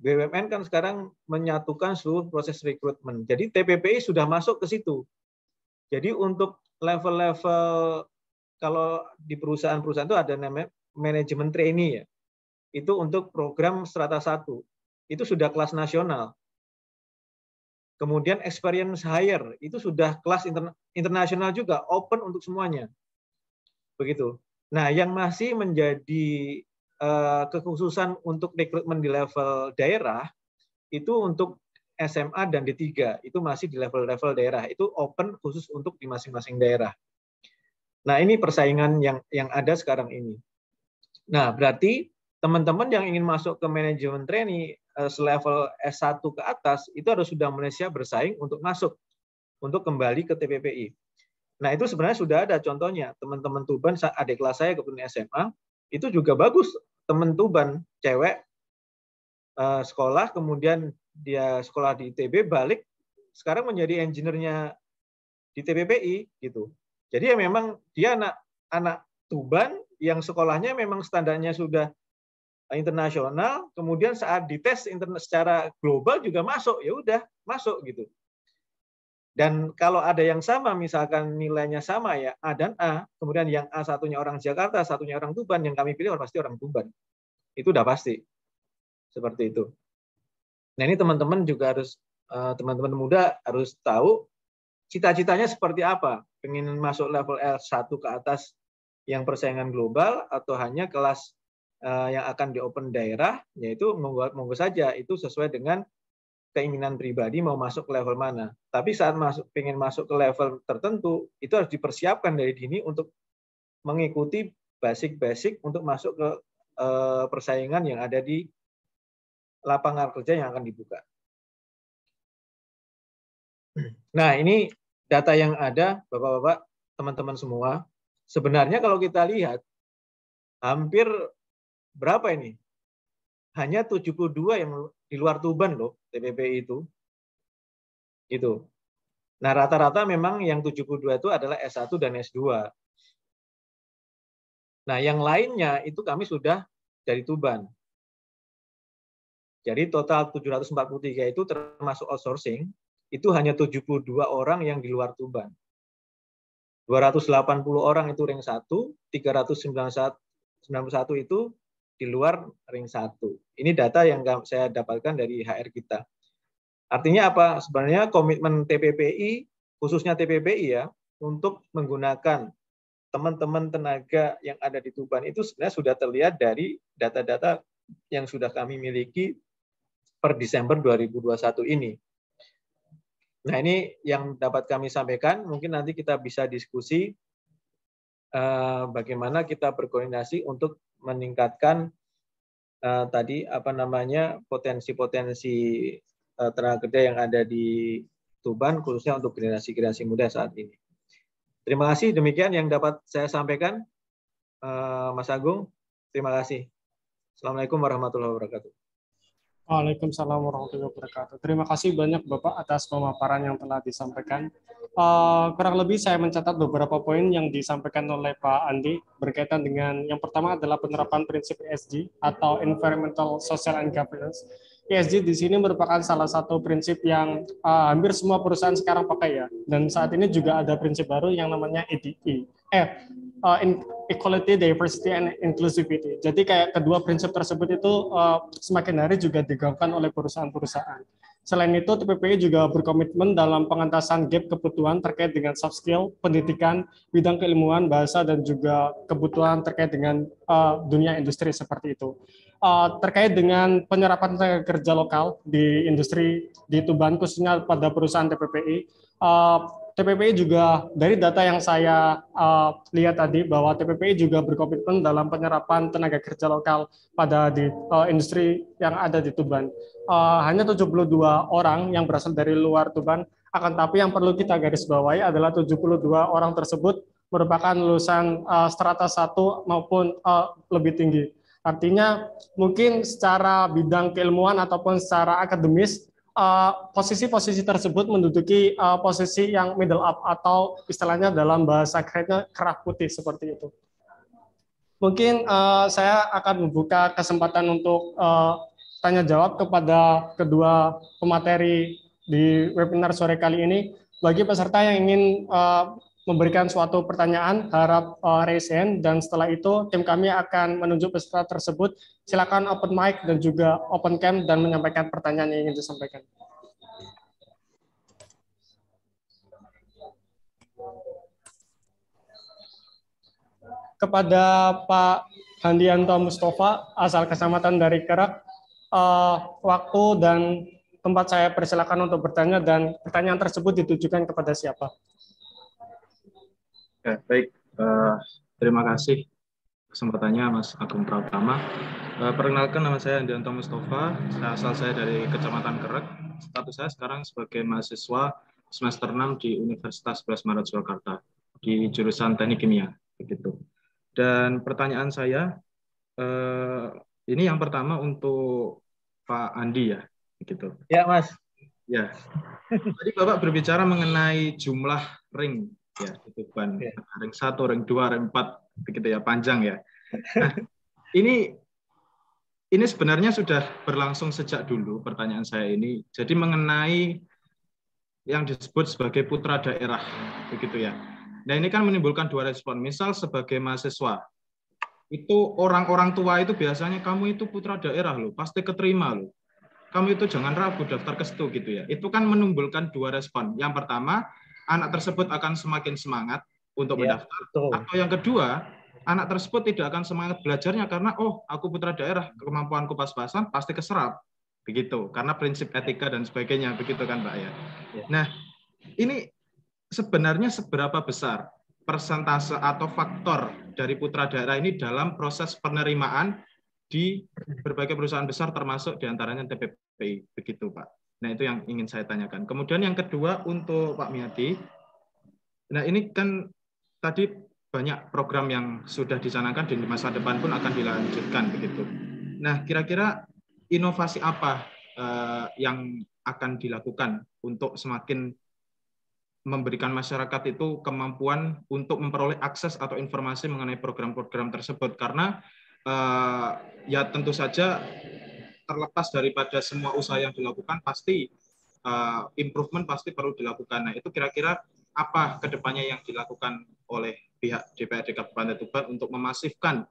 BUMN kan sekarang menyatukan seluruh proses rekrutmen. Jadi TPPI sudah masuk ke situ. Jadi untuk level-level kalau di perusahaan-perusahaan itu ada namanya manajemen trainee ya. Itu untuk program strata 1. Itu sudah kelas nasional. Kemudian experience Hire itu sudah kelas interna internasional juga open untuk semuanya. Begitu. Nah, yang masih menjadi uh, kekhususan untuk rekrutmen di level daerah itu untuk SMA dan D3 itu masih di level-level daerah. Itu open khusus untuk di masing-masing daerah. Nah, ini persaingan yang yang ada sekarang ini. Nah, berarti teman-teman yang ingin masuk ke manajemen trainee Eh, selevel S1 ke atas itu harus sudah Malaysia bersaing untuk masuk untuk kembali ke TPPI. Nah, itu sebenarnya sudah ada contohnya. Teman-teman Tuban adik kelas saya ke SMA itu juga bagus teman Tuban cewek eh, sekolah kemudian dia sekolah di ITB balik sekarang menjadi engineer-nya di TPPI gitu. Jadi ya memang dia anak anak Tuban yang sekolahnya memang standarnya sudah internasional, kemudian saat dites secara global juga masuk, ya udah masuk gitu. Dan kalau ada yang sama, misalkan nilainya sama ya A dan A, kemudian yang A satunya orang Jakarta, satunya orang Tuban, yang kami pilih pasti orang Tuban. Itu udah pasti. Seperti itu. Nah ini teman-teman juga harus, eh, teman-teman muda harus tahu cita-citanya seperti apa. Pengen masuk level L1 ke atas yang persaingan global atau hanya kelas Eh, yang akan di open daerah, yaitu monggo, monggo saja itu sesuai dengan keinginan pribadi mau masuk ke level mana. Tapi saat masuk pengen masuk ke level tertentu, itu harus dipersiapkan dari dini untuk mengikuti basic-basic untuk masuk ke eh, persaingan yang ada di lapangan kerja yang akan dibuka. Nah, ini data yang ada, Bapak-bapak, teman-teman semua. Sebenarnya kalau kita lihat hampir berapa ini? Hanya 72 yang di luar Tuban loh TPPI itu. Itu. Nah, rata-rata memang yang 72 itu adalah S1 dan S2. Nah, yang lainnya itu kami sudah dari Tuban. Jadi total 743 itu termasuk outsourcing, itu hanya 72 orang yang di luar Tuban. 280 orang itu ring 1, 391 itu di luar ring satu. Ini data yang saya dapatkan dari HR kita. Artinya apa? Sebenarnya komitmen TPPI, khususnya TPPI ya, untuk menggunakan teman-teman tenaga yang ada di Tuban itu sebenarnya sudah terlihat dari data-data yang sudah kami miliki per Desember 2021 ini. Nah ini yang dapat kami sampaikan, mungkin nanti kita bisa diskusi eh, bagaimana kita berkoordinasi untuk meningkatkan uh, tadi apa namanya potensi-potensi uh, tenaga kerja yang ada di Tuban khususnya untuk generasi-generasi muda saat ini. Terima kasih demikian yang dapat saya sampaikan uh, Mas Agung. Terima kasih. Assalamualaikum warahmatullahi wabarakatuh. Waalaikumsalam warahmatullahi wabarakatuh. Terima kasih banyak Bapak atas pemaparan yang telah disampaikan. Uh, kurang lebih saya mencatat beberapa poin yang disampaikan oleh Pak Andi berkaitan dengan yang pertama adalah penerapan prinsip ESG atau Environmental, Social, and Governance. ESG di sini merupakan salah satu prinsip yang uh, hampir semua perusahaan sekarang pakai ya. Dan saat ini juga ada prinsip baru yang namanya EDI, eh uh, in, equality, diversity, and inclusivity. Jadi kayak kedua prinsip tersebut itu uh, semakin hari juga digaungkan oleh perusahaan-perusahaan. Selain itu, TPPI juga berkomitmen dalam pengentasan gap kebutuhan terkait dengan soft skill, pendidikan, bidang keilmuan, bahasa, dan juga kebutuhan terkait dengan uh, dunia industri seperti itu. Uh, terkait dengan penyerapan tenaga kerja lokal di industri di Tuban, khususnya pada perusahaan TPPI, uh, TPPI juga dari data yang saya uh, lihat tadi bahwa TPPI juga berkomitmen dalam penyerapan tenaga kerja lokal pada di uh, industri yang ada di Tuban. Uh, hanya 72 orang yang berasal dari luar Tuban, akan tapi yang perlu kita garis bawahi adalah 72 orang tersebut merupakan lulusan uh, strata 1 maupun uh, lebih tinggi. Artinya mungkin secara bidang keilmuan ataupun secara akademis Eh, posisi-posisi uh, tersebut menduduki uh, posisi yang middle up atau istilahnya dalam bahasa kerennya kerah putih seperti itu. Mungkin uh, saya akan membuka kesempatan untuk uh, tanya jawab kepada kedua pemateri di webinar sore kali ini. Bagi peserta yang ingin uh, memberikan suatu pertanyaan, harap uh, raise hand, dan setelah itu tim kami akan menunjuk peserta tersebut. Silakan open mic dan juga open cam dan menyampaikan pertanyaan yang ingin disampaikan. Kepada Pak Handianto Mustafa, asal Kecamatan dari Kerak, uh, waktu dan tempat saya persilakan untuk bertanya dan pertanyaan tersebut ditujukan kepada siapa. Ya, baik. Uh, terima kasih kesempatannya Mas Agung Pratama. Uh, perkenalkan nama saya Andi Mustafa, saya asal saya dari Kecamatan Kerek. Status saya sekarang sebagai mahasiswa semester 6 di Universitas 11 Maret Surakarta di jurusan Teknik Kimia begitu. Dan pertanyaan saya uh, ini yang pertama untuk Pak Andi ya, begitu Ya, Mas. Ya. Tadi Bapak berbicara mengenai jumlah ring ya iya. itu ban ya. ring satu ring dua ring empat begitu ya panjang ya nah, ini ini sebenarnya sudah berlangsung sejak dulu pertanyaan saya ini jadi mengenai yang disebut sebagai putra daerah begitu ya nah ini kan menimbulkan dua respon misal sebagai mahasiswa itu orang-orang tua itu biasanya kamu itu putra daerah loh pasti keterima loh kamu itu jangan ragu daftar ke situ gitu ya. Itu kan menimbulkan dua respon. Yang pertama, anak tersebut akan semakin semangat untuk ya, mendaftar. Betul. Atau yang kedua, anak tersebut tidak akan semangat belajarnya karena oh aku putra daerah kemampuanku pas-pasan pasti keserap begitu karena prinsip etika dan sebagainya begitu kan Pak ya. Iya. Nah ini sebenarnya seberapa besar persentase atau faktor dari putra daerah ini dalam proses penerimaan di berbagai perusahaan besar termasuk diantaranya TPPI begitu Pak. Nah, itu yang ingin saya tanyakan. Kemudian yang kedua untuk Pak Miyadi. Nah, ini kan tadi banyak program yang sudah dicanangkan dan di masa depan pun akan dilanjutkan begitu. Nah, kira-kira inovasi apa uh, yang akan dilakukan untuk semakin memberikan masyarakat itu kemampuan untuk memperoleh akses atau informasi mengenai program-program tersebut karena uh, ya tentu saja terlepas daripada semua usaha yang dilakukan pasti uh, improvement pasti perlu dilakukan. Nah, itu kira-kira apa kedepannya yang dilakukan oleh pihak DPRD Kabupaten Tuban untuk memasifkan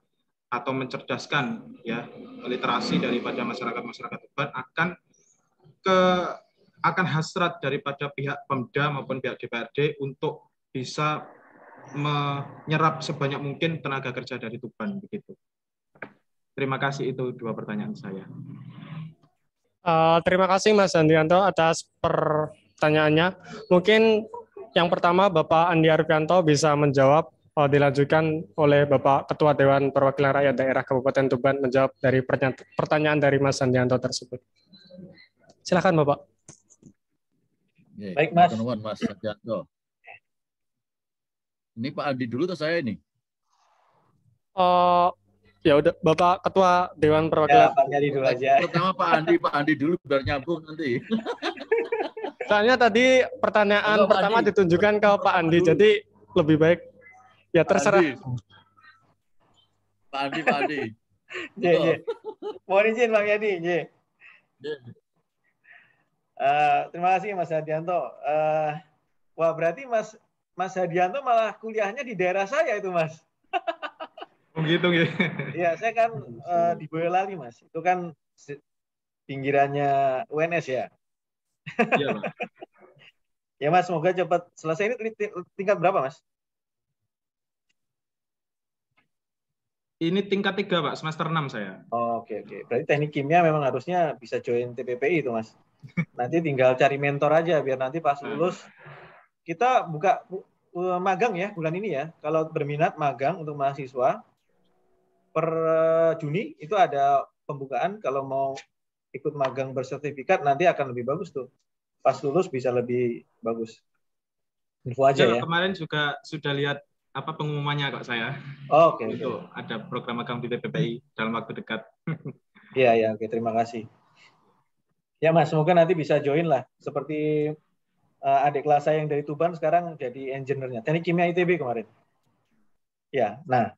atau mencerdaskan ya literasi daripada masyarakat masyarakat Tuban akan ke akan hasrat daripada pihak Pemda maupun pihak DPRD untuk bisa menyerap sebanyak mungkin tenaga kerja dari Tuban begitu. Terima kasih itu dua pertanyaan saya. Uh, terima kasih Mas Andrianto atas pertanyaannya. Mungkin yang pertama Bapak Andi Arfianto bisa menjawab uh, dilanjutkan oleh Bapak Ketua Dewan Perwakilan Rakyat Daerah Kabupaten Tuban menjawab dari pertanyaan dari Mas Sandianto tersebut. Silakan Bapak. Baik Mas. Mas Andrianto. Ini Pak Aldi dulu atau saya ini? Uh, Ya udah Bapak Ketua Dewan Perwakilan. Ya, Pak Andi dulu aja. Pertama Pak Andi, Pak Andi dulu biar nyambung nanti. *laughs* Soalnya tadi pertanyaan Halo, pertama Andi. ditunjukkan ke Pak Andi, jadi lebih baik ya terserah. Pak Andi, Pak Andi. Pak Andi. *laughs* Mohon izin Bang Yadi, Uh, terima kasih Mas Hadianto. Uh, wah berarti Mas Mas Hadianto malah kuliahnya di daerah saya itu Mas. *laughs* gitu. ya. Iya, saya kan uh, di Boyolali, Mas. Itu kan pinggirannya UNS ya. Iya, *laughs* ya, Mas, semoga cepat selesai. Ini tingkat berapa, Mas? Ini tingkat tiga Pak, semester 6 saya. Oke, oh, oke. Okay, okay. Berarti teknik kimia memang harusnya bisa join TPPI itu, Mas. Nanti tinggal cari mentor aja biar nanti pas nah. lulus kita buka eh, magang ya bulan ini ya. Kalau berminat magang untuk mahasiswa per eh, Juni itu ada pembukaan kalau mau ikut magang bersertifikat nanti akan lebih bagus tuh. Pas lulus bisa lebih bagus. Info aja ya. Kemarin juga sudah lihat apa pengumumannya kok saya. Oh, Oke. Okay, itu okay. ada program magang di PPPI dalam waktu dekat. *laughs* Iya ya, oke okay, terima kasih. Ya Mas, semoga nanti bisa join lah. Seperti uh, adik kelas saya yang dari Tuban sekarang jadi engineer-nya. Teknik Kimia ITB kemarin. Ya, nah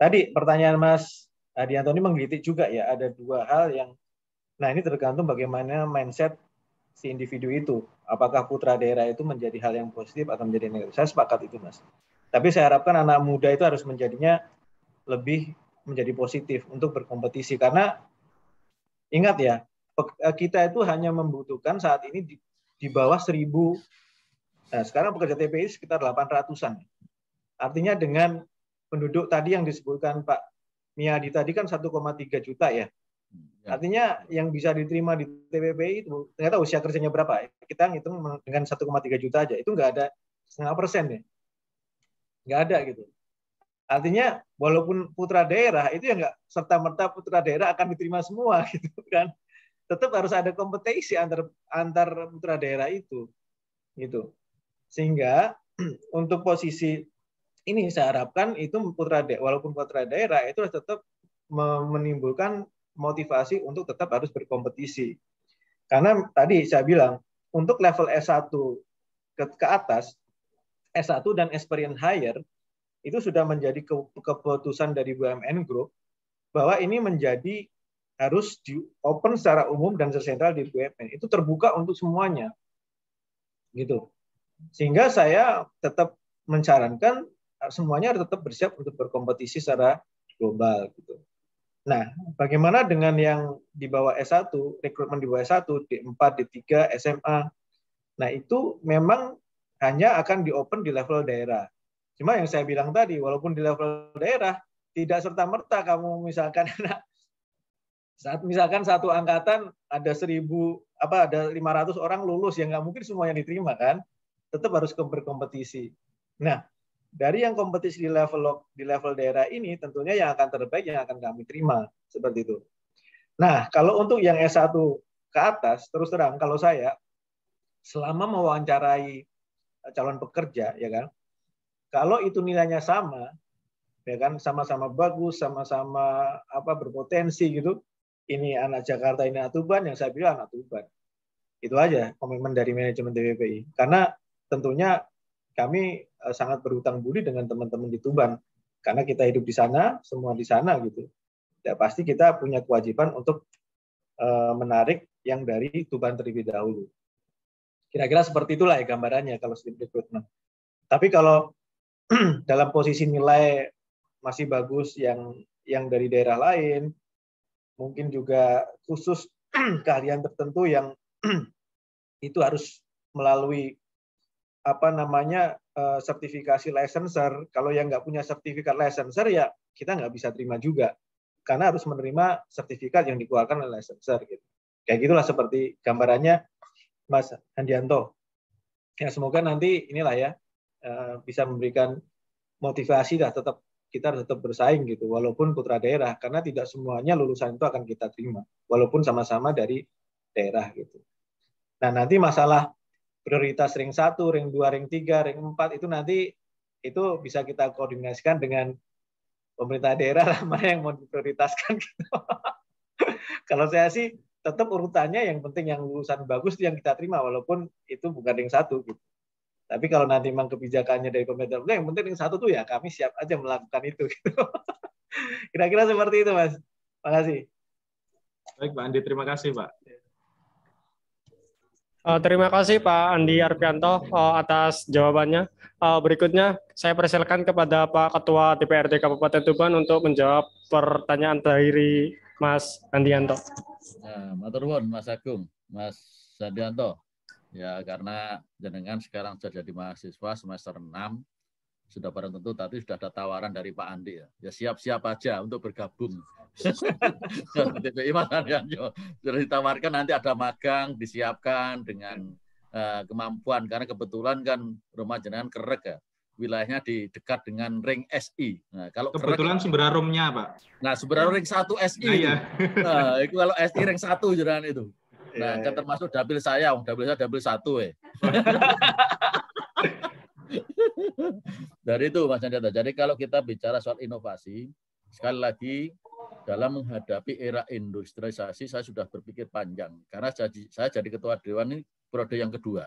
tadi pertanyaan Mas Adi Antoni menggelitik juga ya, ada dua hal yang, nah ini tergantung bagaimana mindset si individu itu. Apakah putra daerah itu menjadi hal yang positif atau menjadi negatif? Saya sepakat itu, Mas. Tapi saya harapkan anak muda itu harus menjadinya lebih menjadi positif untuk berkompetisi karena ingat ya eh, kita itu hanya membutuhkan saat ini di, di bawah seribu nah sekarang pekerja TPI sekitar 800-an. Artinya dengan penduduk tadi yang disebutkan Pak Miadi tadi kan 1,3 juta ya. Hmm, ya. Artinya yang bisa diterima di TPP itu ternyata usia kerjanya berapa? Kita ngitung dengan 1,3 juta aja. Itu nggak ada setengah persen ya. Nggak ada gitu. Artinya walaupun putra daerah itu ya nggak serta merta putra daerah akan diterima semua *laughs* gitu kan. Tetap harus ada kompetisi antar antar putra daerah itu gitu. Sehingga *clears throat* untuk posisi ini saya harapkan itu putra daerah, walaupun putra daerah itu tetap menimbulkan motivasi untuk tetap harus berkompetisi. Karena tadi saya bilang, untuk level S1 ke, ke atas, S1 dan experience higher, itu sudah menjadi ke, keputusan dari BUMN Group bahwa ini menjadi harus di open secara umum dan sentral di BUMN. Itu terbuka untuk semuanya. Gitu. Sehingga saya tetap mencarankan Nah, semuanya tetap bersiap untuk berkompetisi secara global gitu. Nah, bagaimana dengan yang di bawah S1, rekrutmen di bawah S1, D4, D3, SMA? Nah, itu memang hanya akan di-open di level daerah. Cuma yang saya bilang tadi, walaupun di level daerah, tidak serta-merta kamu misalkan *laughs* saat misalkan satu angkatan ada seribu apa ada 500 orang lulus yang nggak mungkin semuanya diterima kan tetap harus berkompetisi. Nah, dari yang kompetisi di level di level daerah ini tentunya yang akan terbaik yang akan kami terima seperti itu. Nah, kalau untuk yang S1 ke atas terus terang kalau saya selama mewawancarai eh, calon pekerja ya kan. Kalau itu nilainya sama ya kan sama-sama bagus, sama-sama apa berpotensi gitu. Ini anak Jakarta, ini anak Tuban yang saya bilang anak Tuban. Itu aja komitmen dari manajemen DPPI. Karena tentunya kami eh, sangat berhutang budi dengan teman-teman di Tuban karena kita hidup di sana, semua di sana gitu. Ya pasti kita punya kewajiban untuk eh, menarik yang dari Tuban terlebih dahulu. Kira-kira seperti itulah ya gambarannya kalau sleep recruitment. Tapi kalau *clears throat* dalam posisi nilai masih bagus yang yang dari daerah lain, mungkin juga khusus *clears throat* keahlian tertentu yang *clears throat* itu harus melalui apa namanya eh, sertifikasi licenser, kalau yang nggak punya sertifikat licenser ya kita nggak bisa terima juga karena harus menerima sertifikat yang dikeluarkan oleh licenser gitu. Kayak gitulah seperti gambarannya Mas Handianto. Ya semoga nanti inilah ya eh, bisa memberikan motivasi dah tetap kita tetap bersaing gitu walaupun putra daerah karena tidak semuanya lulusan itu akan kita terima walaupun sama-sama dari daerah gitu. Nah nanti masalah prioritas ring 1, ring 2, ring 3, ring 4 itu nanti itu bisa kita koordinasikan dengan pemerintah daerah lah *laughs* mana yang mau diprioritaskan gitu. *laughs* Kalau saya sih tetap urutannya yang penting yang lulusan bagus itu yang kita terima walaupun itu bukan ring satu gitu. Tapi kalau nanti memang kebijakannya dari pemerintah, yang penting ring satu tuh ya kami siap aja melakukan itu kira gitu. *laughs* Kira-kira seperti itu, Mas. Makasih. Baik, Pak Andi. Terima kasih, Pak. Uh, terima kasih Pak Andi Arpianto uh, eh, atas jawabannya. Uh, berikutnya saya persilakan kepada Pak Ketua DPRD Kabupaten Tuban untuk menjawab pertanyaan terakhir Mas Andianto. Nah, Mas Agung, Mas Sandianto. Ya karena jenengan sekarang sudah jadi mahasiswa semester 6 sudah barang tentu tadi sudah ada tawaran dari Pak Andi ya. Ya siap-siap aja untuk bergabung. TPI *laughs* ya, sudah ditawarkan nanti ada magang disiapkan dengan uh, kemampuan karena kebetulan kan rumah jenengan kerek ya wilayahnya di dekat dengan ring SI. Nah, kalau kebetulan kerek, arumnya apa? Nah, sumber arum ring 1 SI. Nah, iya. nah, itu kalau SI ring 1 jenengan itu. Nah, yeah. kan iya. termasuk dapil saya, dapil saya dapil 1 eh. *laughs* *laughs* Dari itu Mas Chandra. Jadi kalau kita bicara soal inovasi, sekali lagi dalam menghadapi era industrialisasi saya sudah berpikir panjang karena saya, saya jadi ketua dewan ini periode yang kedua.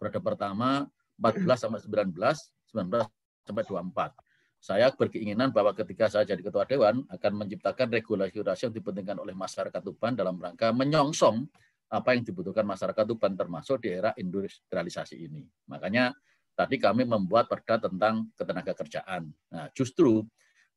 Periode pertama 14 sampai 19, 19 sampai 24. Saya berkeinginan bahwa ketika saya jadi ketua dewan akan menciptakan regulasi-regulasi yang dipentingkan oleh masyarakat Tuban dalam rangka menyongsong apa yang dibutuhkan masyarakat Tuban termasuk di era industrialisasi ini. Makanya Tadi kami membuat perda tentang ketenaga kerjaan. Nah, justru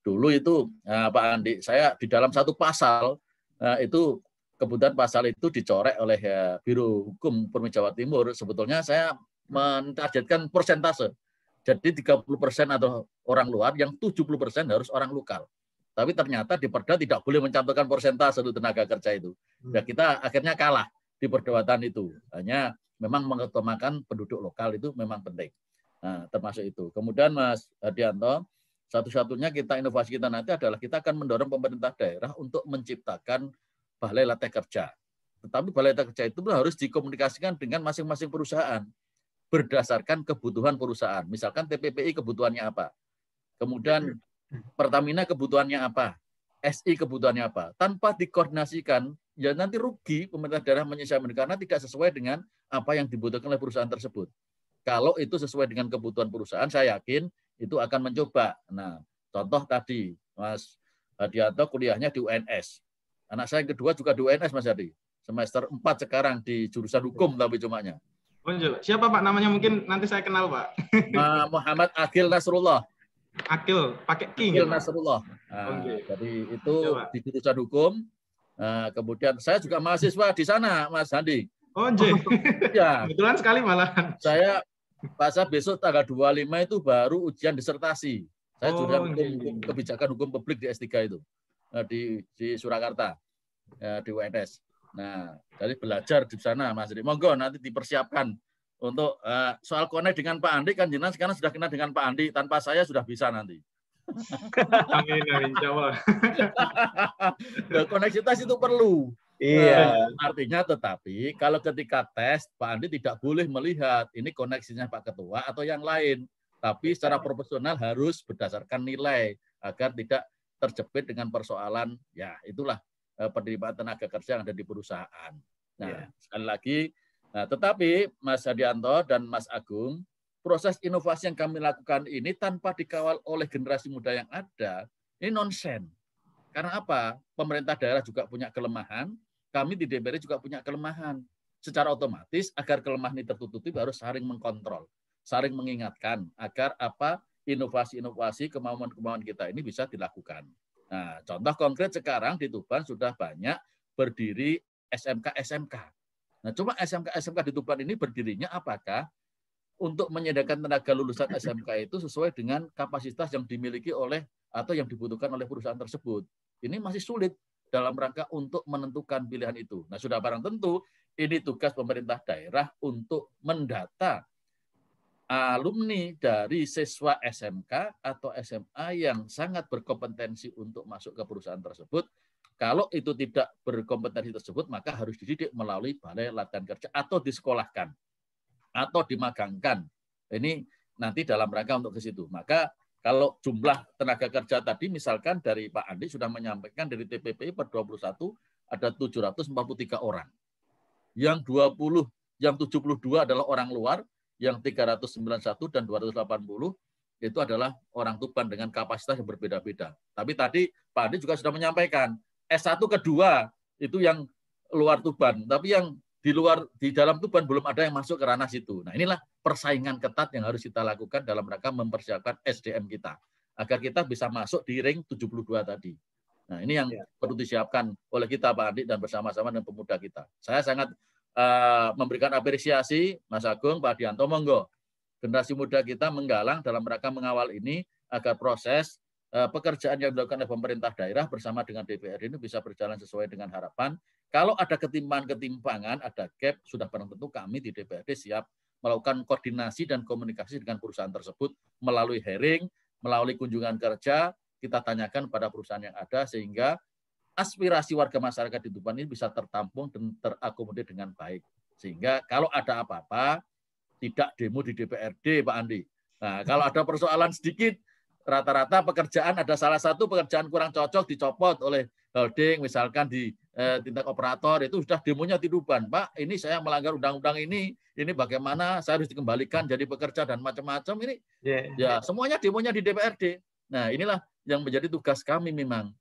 dulu itu eh, Pak Andi, saya di dalam satu pasal eh, itu kebutuhan pasal itu dicorek oleh eh, Biro Hukum Permi Jawa Timur. Sebetulnya saya mentargetkan persentase. Jadi 30 persen atau orang luar, yang 70 persen harus orang lokal. Tapi ternyata di Perda tidak boleh mencantumkan persentase untuk tenaga kerja itu. Hmm. Ya kita akhirnya kalah di perdebatan itu. Hanya memang mengutamakan penduduk lokal itu memang penting. Nah, termasuk itu. Kemudian Mas Hadianto, satu-satunya kita inovasi kita nanti adalah kita akan mendorong pemerintah daerah untuk menciptakan balai latah kerja. Tetapi balai latah kerja itu harus dikomunikasikan dengan masing-masing perusahaan berdasarkan kebutuhan perusahaan. Misalkan TPPI kebutuhannya apa? Kemudian Pertamina kebutuhannya apa? SI kebutuhannya apa? Tanpa dikoordinasikan, ya nanti rugi pemerintah daerah menyesuaikan karena tidak sesuai dengan apa yang dibutuhkan oleh perusahaan tersebut. Kalau itu sesuai dengan kebutuhan perusahaan, saya yakin itu akan mencoba. Nah, contoh tadi Mas Hadianto kuliahnya di UNS. Anak saya yang kedua juga di UNS Mas Hadi. Semester 4 sekarang di jurusan hukum tapi cuma -nya. Siapa Pak namanya mungkin nanti saya kenal Pak. *laughs* Muhammad Akil Nasrullah. Akil pakai King. Akil Nasrullah. Nah, okay. Oh, iya. Jadi itu Coba. di jurusan hukum. Nah, kemudian saya juga mahasiswa di sana Mas Hadi. Oh, anjir. *laughs* ya. Kebetulan sekali malah. Saya bahasa besok tanggal 25 itu baru ujian disertasi. Saya oh, jurusan hukum, kebijakan hukum publik di S3 itu. Eh, di di Surakarta. Ya, di UNS. Nah, jadi belajar di sana Mas Jadi Monggo nanti dipersiapkan untuk uh, soal konek dengan Pak Andi kan jenengan sekarang sudah kenal dengan Pak Andi, tanpa saya sudah bisa nanti. *laughs* amin, amin, insya *laughs* koneksitas itu perlu Iya. Eh, artinya tetapi kalau ketika tes Pak Andi tidak boleh melihat ini koneksinya Pak Ketua atau yang lain, tapi secara proporsional harus berdasarkan nilai agar tidak terjepit dengan persoalan ya itulah eh, penerimaan tenaga kerja yang ada di perusahaan. Nah, yeah. sekali lagi nah tetapi Mas Hadianto dan Mas Agung proses inovasi yang kami lakukan ini tanpa dikawal oleh generasi muda yang ada ini nonsen. Karena apa? Pemerintah daerah juga punya kelemahan, kami di DPR juga punya kelemahan. Secara otomatis agar kelemahan ini tertutupi harus saring mengkontrol, saring mengingatkan agar apa inovasi-inovasi kemauan-kemauan kita ini bisa dilakukan. Nah, contoh konkret sekarang di Tuban sudah banyak berdiri SMK-SMK. Nah, cuma SMK-SMK di Tuban ini berdirinya apakah untuk menyediakan tenaga lulusan SMK itu sesuai dengan kapasitas yang dimiliki oleh atau yang dibutuhkan oleh perusahaan tersebut. Ini masih sulit dalam rangka untuk menentukan pilihan itu. Nah, sudah barang tentu ini tugas pemerintah daerah untuk mendata alumni dari siswa SMK atau SMA yang sangat berkompetensi untuk masuk ke perusahaan tersebut. Kalau itu tidak berkompetensi tersebut, maka harus dididik melalui balai latihan kerja atau disekolahkan atau dimagangkan. Ini nanti dalam rangka untuk ke situ. Maka kalau jumlah tenaga kerja tadi misalkan dari Pak Andi sudah menyampaikan dari TPPI per 21 ada 743 orang. Yang 20 yang 72 adalah orang luar, yang 391 dan 280 itu adalah orang Tuban dengan kapasitas yang berbeda-beda. Tapi tadi Pak Andi juga sudah menyampaikan S1 kedua itu yang luar Tuban, tapi yang di luar di dalam Tuban belum ada yang masuk ke ranah situ. Nah, inilah persaingan ketat yang harus kita lakukan dalam rangka mempersiapkan SDM kita agar kita bisa masuk di ring 72 tadi. Nah, ini yang ya. perlu disiapkan oleh kita Pak Andi dan bersama-sama dengan pemuda kita. Saya sangat uh, memberikan apresiasi Mas Agung, Pak Dianto, monggo. Generasi muda kita menggalang dalam rangka mengawal ini agar proses uh, pekerjaan yang dilakukan oleh pemerintah daerah bersama dengan DPR ini bisa berjalan sesuai dengan harapan. Kalau ada ketimpangan-ketimpangan, ada gap, sudah barang tentu kami di DPRD siap melakukan koordinasi dan komunikasi dengan perusahaan tersebut melalui hearing, melalui kunjungan kerja, kita tanyakan pada perusahaan yang ada sehingga aspirasi warga masyarakat di Tuban ini bisa tertampung dan terakomodir dengan baik. Sehingga kalau ada apa-apa, tidak demo di DPRD, Pak Andi. Nah, kalau ada persoalan sedikit, rata-rata pekerjaan ada salah satu pekerjaan kurang cocok dicopot oleh holding, misalkan di eh, tindak operator itu sudah demonya tiduban pak ini saya melanggar undang-undang ini ini bagaimana saya harus dikembalikan jadi pekerja dan macam-macam ini yeah. Ya, ya semuanya demonya di DPRD nah inilah yang menjadi tugas kami memang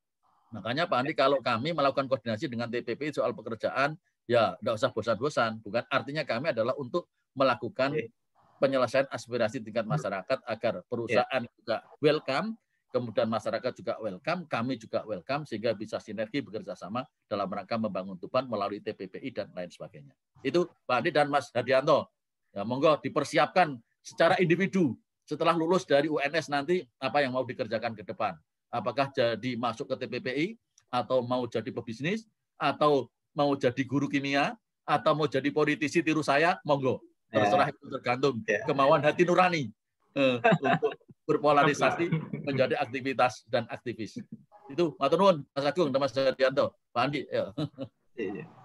makanya Pak Andi kalau kami melakukan koordinasi dengan TPP soal pekerjaan ya tidak usah bosan-bosan bukan artinya kami adalah untuk melakukan ya. penyelesaian aspirasi tingkat hmm. masyarakat agar ya. perusahaan yeah. juga welcome kemudian masyarakat juga welcome, kami juga welcome, sehingga bisa sinergi bekerja sama dalam rangka membangun Tuban melalui TPPI dan lain sebagainya. Itu Pak Andi dan Mas Hadianto. Ya, monggo dipersiapkan secara individu setelah lulus dari UNS nanti apa yang mau dikerjakan ke depan. Apakah jadi masuk ke TPPI, atau mau jadi pebisnis, atau mau jadi guru kimia, atau mau jadi politisi tiru saya, monggo. Ya. Terserah itu tergantung ya. kemauan hati nurani. Eh, berpolarisasi menjadi aktivitas dan aktivis. Itu mas nuwun Mas Agung Mas Jadianto, Pak Andi. Ya.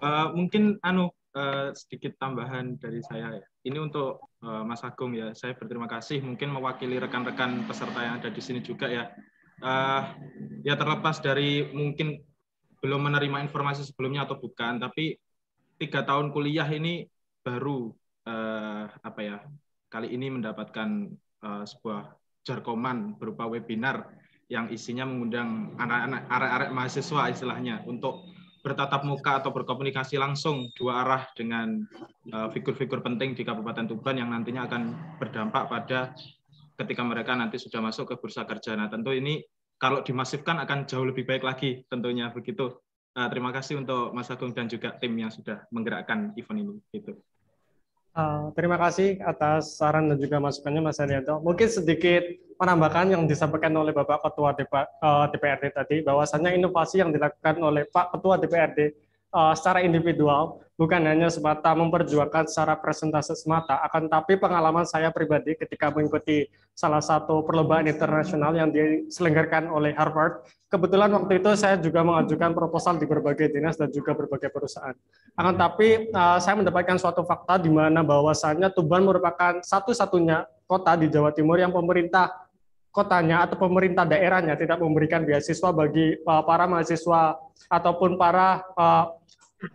Uh, mungkin anu uh, sedikit tambahan dari saya ya. Ini untuk uh, Mas Agung ya. Saya berterima kasih mungkin mewakili rekan-rekan peserta yang ada di sini juga ya. Uh, ya terlepas dari mungkin belum menerima informasi sebelumnya atau bukan, tapi tiga tahun kuliah ini baru uh, apa ya kali ini mendapatkan uh, sebuah jarkoman berupa webinar yang isinya mengundang anak-anak arek-arek mahasiswa istilahnya untuk bertatap muka atau berkomunikasi langsung dua arah dengan eh, figur-figur uh, penting di Kabupaten Tuban yang nantinya akan berdampak pada ketika mereka nanti sudah masuk ke bursa kerja. Nah, tentu ini kalau dimasifkan akan jauh lebih baik lagi tentunya begitu. Uh, terima kasih untuk Mas Agung dan juga tim yang sudah menggerakkan event ini. Gitu. Uh, terima kasih atas saran dan juga masukannya Mas Arianto. Mungkin sedikit penambahan yang disampaikan oleh Bapak Ketua DPRD eh, tadi, bahwasannya inovasi yang dilakukan oleh Pak Ketua DPRD uh, eh, secara individual bukan hanya semata memperjuangkan secara presentasi semata, akan tapi pengalaman saya pribadi ketika mengikuti salah satu perlombaan internasional yang diselenggarakan oleh Harvard, kebetulan waktu itu saya juga mengajukan proposal di berbagai dinas dan juga berbagai perusahaan. Akan tapi eh, saya mendapatkan suatu fakta di mana bahwasannya Tuban merupakan satu-satunya kota di Jawa Timur yang pemerintah kotanya atau pemerintah daerahnya tidak memberikan beasiswa bagi eh, para mahasiswa ataupun para eh,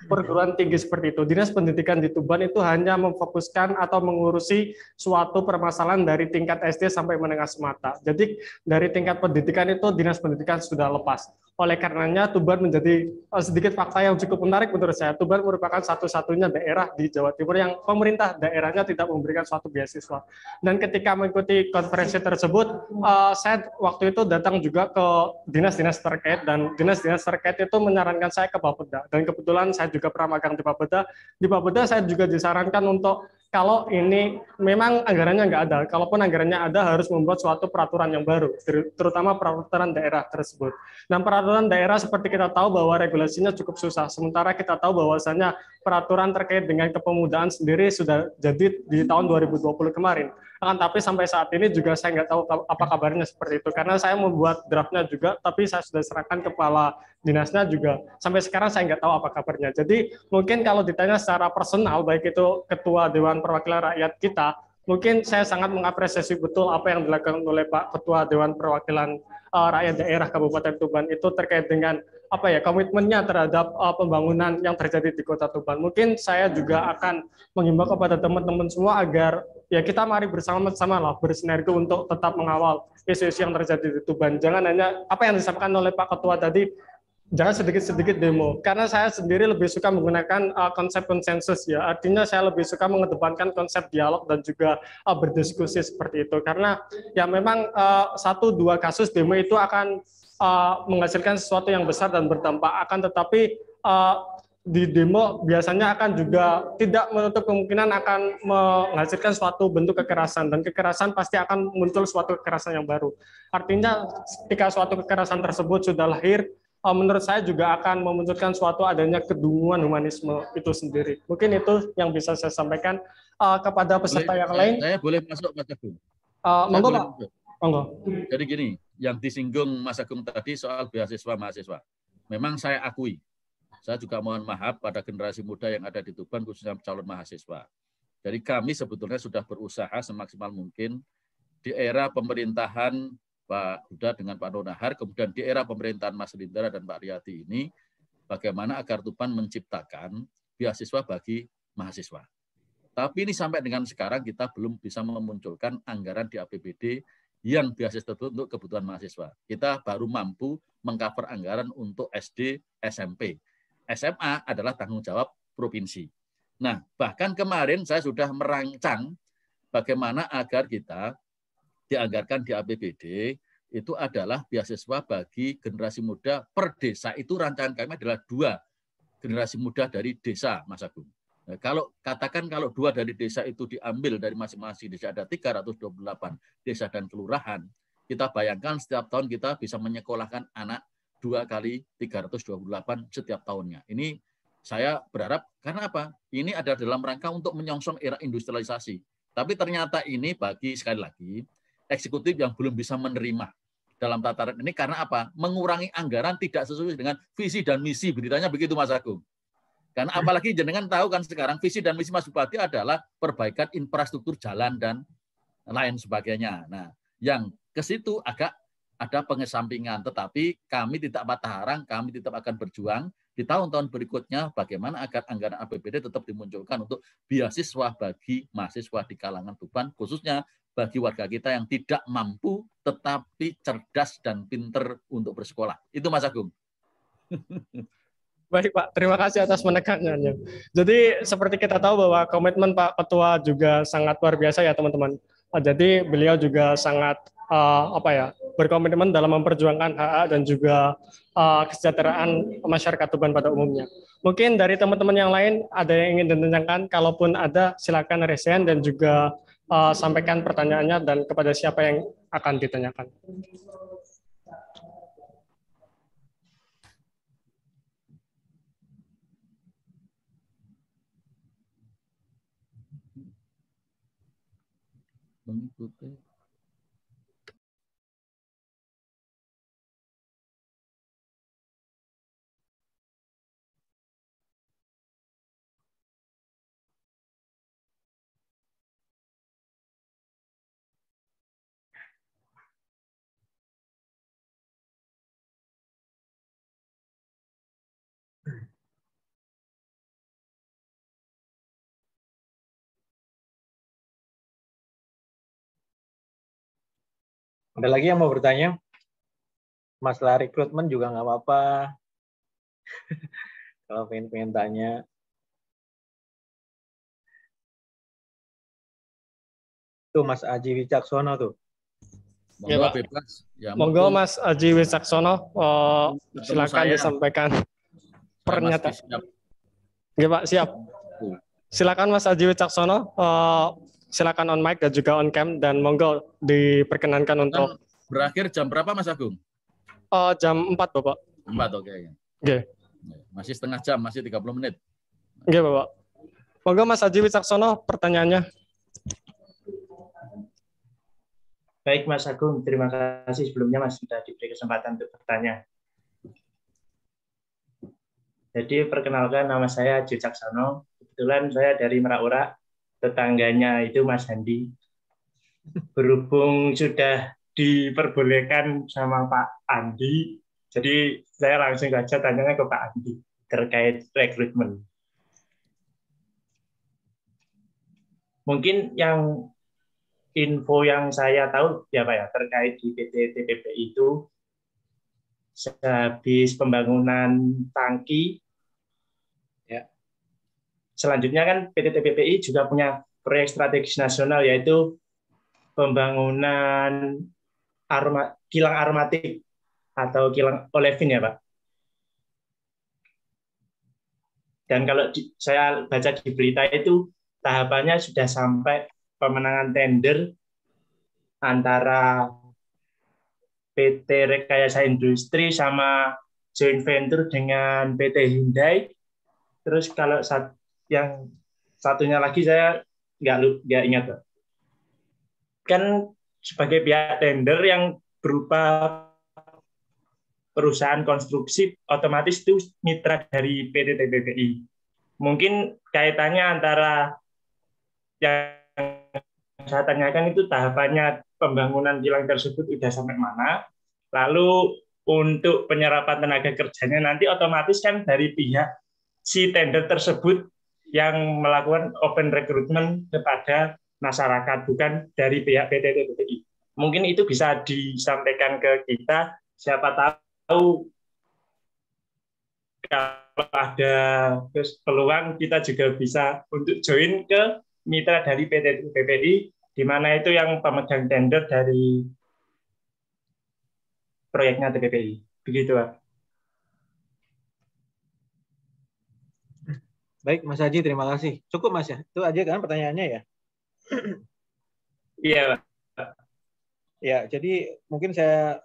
perguruan tinggi seperti itu. Dinas Pendidikan di Tuban itu hanya memfokuskan atau mengurusi suatu permasalahan dari tingkat SD sampai menengah semata. Jadi dari tingkat pendidikan itu Dinas Pendidikan sudah lepas. Oleh karenanya Tuban menjadi eh, sedikit fakta yang cukup menarik menurut saya. Tuban merupakan satu-satunya daerah di Jawa Timur yang pemerintah daerahnya tidak memberikan suatu beasiswa. Dan ketika mengikuti konferensi tersebut, eh, saya waktu itu datang juga ke dinas-dinas terkait dan dinas-dinas terkait itu menyarankan saya ke Bapeda. Dan kebetulan saya juga pernah magang di Bapeda. Di Bapeda saya juga disarankan untuk kalau ini memang anggarannya nggak ada, kalaupun anggarannya ada harus membuat suatu peraturan yang baru, terutama peraturan daerah tersebut. Dan nah, peraturan daerah seperti kita tahu bahwa regulasinya cukup susah, sementara kita tahu bahwasannya peraturan terkait dengan kepemudaan sendiri sudah jadi di tahun 2020 kemarin akan tapi sampai saat ini juga saya nggak tahu apa kabarnya seperti itu karena saya membuat draftnya juga tapi saya sudah serahkan kepala dinasnya juga sampai sekarang saya nggak tahu apa kabarnya jadi mungkin kalau ditanya secara personal baik itu ketua Dewan Perwakilan Rakyat kita mungkin saya sangat mengapresiasi betul apa yang dilakukan oleh Pak Ketua Dewan Perwakilan eh, Rakyat Daerah Kabupaten Tuban itu terkait dengan apa ya komitmennya terhadap uh, pembangunan yang terjadi di Kota Tuban. Mungkin saya juga akan mengimbau kepada teman-teman semua agar ya kita mari bersama-sama lah bersinergi untuk tetap mengawal isu-isu yang terjadi di Tuban. Jangan hanya apa yang disampaikan oleh Pak Ketua tadi jangan sedikit-sedikit demo karena saya sendiri lebih suka menggunakan uh, konsep konsensus ya artinya saya lebih suka mengedepankan konsep dialog dan juga uh, berdiskusi seperti itu karena ya memang uh, satu dua kasus demo itu akan uh, menghasilkan sesuatu yang besar dan berdampak akan tetapi uh, di demo biasanya akan juga tidak menutup kemungkinan akan menghasilkan suatu bentuk kekerasan dan kekerasan pasti akan muncul suatu kekerasan yang baru. Artinya ketika suatu kekerasan tersebut sudah lahir, uh, menurut saya juga akan memunculkan suatu adanya kedunguan humanisme itu sendiri. Mungkin itu yang bisa saya sampaikan uh, kepada peserta boleh, yang saya, lain. Saya boleh masuk Pak Teguh. Uh, monggo Pak. Monggo. Jadi gini, yang disinggung Mas Agung tadi soal beasiswa mahasiswa. Memang saya akui. Saya juga mohon maaf pada generasi muda yang ada di Tuban khususnya calon mahasiswa. Jadi kami sebetulnya sudah berusaha semaksimal mungkin di era pemerintahan Pak Huda dengan Pak Nonahar, kemudian di era pemerintahan Mas Lindara dan Pak Riyati ini, bagaimana agar Tuban menciptakan beasiswa bagi mahasiswa. Tapi ini sampai dengan sekarang kita belum bisa memunculkan anggaran di APBD yang biasa tersebut untuk kebutuhan mahasiswa. Kita baru mampu mengcover anggaran untuk SD, SMP. SMA adalah tanggung jawab provinsi. Nah, bahkan kemarin saya sudah merancang bagaimana agar kita dianggarkan di APBD itu adalah beasiswa bagi generasi muda per desa. Itu rancangan kami adalah dua generasi muda dari desa, Mas Agung. Nah, kalau katakan kalau dua dari desa itu diambil dari masing-masing desa ada 328 desa dan kelurahan, kita bayangkan setiap tahun kita bisa menyekolahkan anak dua kali 328 setiap tahunnya. Ini saya berharap karena apa? Ini ada dalam rangka untuk menyongsong era industrialisasi. Tapi ternyata ini bagi sekali lagi eksekutif yang belum bisa menerima dalam tataran ini karena apa? Mengurangi anggaran tidak sesuai dengan visi dan misi beritanya begitu Mas Agung. Karena apalagi jenengan tahu kan sekarang visi dan misi Mas Bupati adalah perbaikan infrastruktur jalan dan lain sebagainya. Nah, yang ke situ agak ada pengesampingan, tetapi kami tidak patah harang, kami tetap akan berjuang di tahun-tahun berikutnya bagaimana agar anggaran APBD tetap dimunculkan untuk beasiswa bagi mahasiswa di kalangan Tuban, khususnya bagi warga kita yang tidak mampu tetapi cerdas dan pinter untuk bersekolah. Itu Mas Agung. *laughs* Baik Pak, terima kasih atas menekanannya. Jadi seperti kita tahu bahwa komitmen Pak Ketua juga sangat luar biasa ya teman-teman. Ah, jadi beliau juga sangat uh, apa ya berkomitmen dalam memperjuangkan hak, dan juga uh, kesejahteraan masyarakat Tuban pada umumnya. Mungkin dari teman-teman yang lain ada yang ingin ditanyakan, kalaupun ada silakan resen dan juga uh, sampaikan pertanyaannya dan kepada siapa yang akan ditanyakan. कमी होते Ada lagi yang mau bertanya? Masalah rekrutmen juga nggak apa-apa. *laughs* Kalau pengen-pengen tanya. Tuh Mas Aji Wicaksono tuh. Monggo, ya, Pak. Bebas. Ya, Monggo Mas Aji Wicaksono, uh, silakan saya. disampaikan pernyataan. Ya, Pak, siap. Silakan Mas Aji Wicaksono, uh, silakan on mic dan juga on cam dan monggo diperkenankan untuk berakhir jam berapa Mas Agung? Uh, jam 4 Bapak. 4 oke. Okay. Oke. Okay. Masih setengah jam, masih 30 menit. Oke okay, Bapak. Monggo Mas Haji Wicaksono pertanyaannya. Baik Mas Agung, terima kasih sebelumnya Mas sudah diberi kesempatan untuk bertanya. Jadi perkenalkan nama saya Haji Caksono. Kebetulan saya dari Merak-Urak tetangganya itu Mas Handi. Berhubung sudah diperbolehkan sama Pak Andi, jadi saya langsung saja tanyanya ke Pak Andi terkait rekrutmen. Mungkin yang info yang saya tahu ya Pak ya terkait di PT TPP itu sehabis pembangunan tangki selanjutnya kan PT TPPI juga punya proyek strategis nasional yaitu pembangunan aroma, kilang aromatik atau kilang olefin ya Pak. Dan kalau di, saya baca di berita itu tahapannya sudah sampai pemenangan tender antara PT Rekayasa Industri sama joint venture dengan PT Hyundai. Terus kalau yang satunya lagi saya nggak nggak ingat kan sebagai pihak tender yang berupa perusahaan konstruksi otomatis itu mitra dari PT TBBI mungkin kaitannya antara yang saya tanyakan itu tahapannya pembangunan kilang tersebut sudah sampai mana lalu untuk penyerapan tenaga kerjanya nanti otomatis kan dari pihak si tender tersebut yang melakukan open recruitment kepada masyarakat bukan dari pihak PT TBI. Mungkin itu bisa disampaikan ke kita. Siapa tahu kalau ada peluang kita juga bisa untuk join ke mitra dari PT di mana itu yang pemegang tender dari proyeknya TPPI. Begitu, Pak. Baik, Mas Haji, terima kasih. Cukup, Mas, ya? Itu aja kan pertanyaannya, ya? Iya, Ya, jadi mungkin saya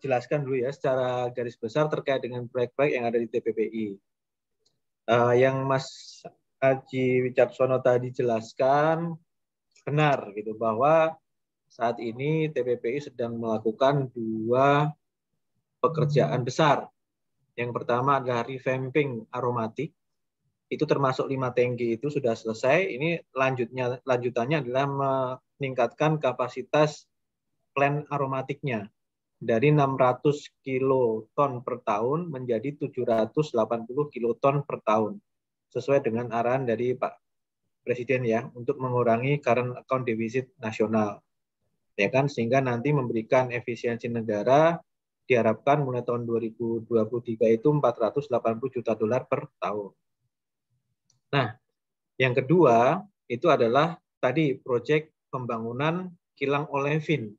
jelaskan dulu ya secara garis besar terkait dengan proyek-proyek yang ada di TPPI. Uh, eh, yang Mas Haji Wicaksono tadi jelaskan benar gitu bahwa saat ini TPPI sedang melakukan dua pekerjaan besar. Yang pertama adalah revamping aromatik itu termasuk lima tangki itu sudah selesai. Ini lanjutnya lanjutannya adalah meningkatkan kapasitas plan aromatiknya dari 600 kiloton per tahun menjadi 780 kiloton per tahun sesuai dengan arahan dari Pak Presiden ya untuk mengurangi current account defisit nasional ya kan sehingga nanti memberikan efisiensi negara diharapkan mulai tahun 2023 itu 480 juta dolar per tahun. Nah, yang kedua itu adalah tadi proyek pembangunan kilang olefin.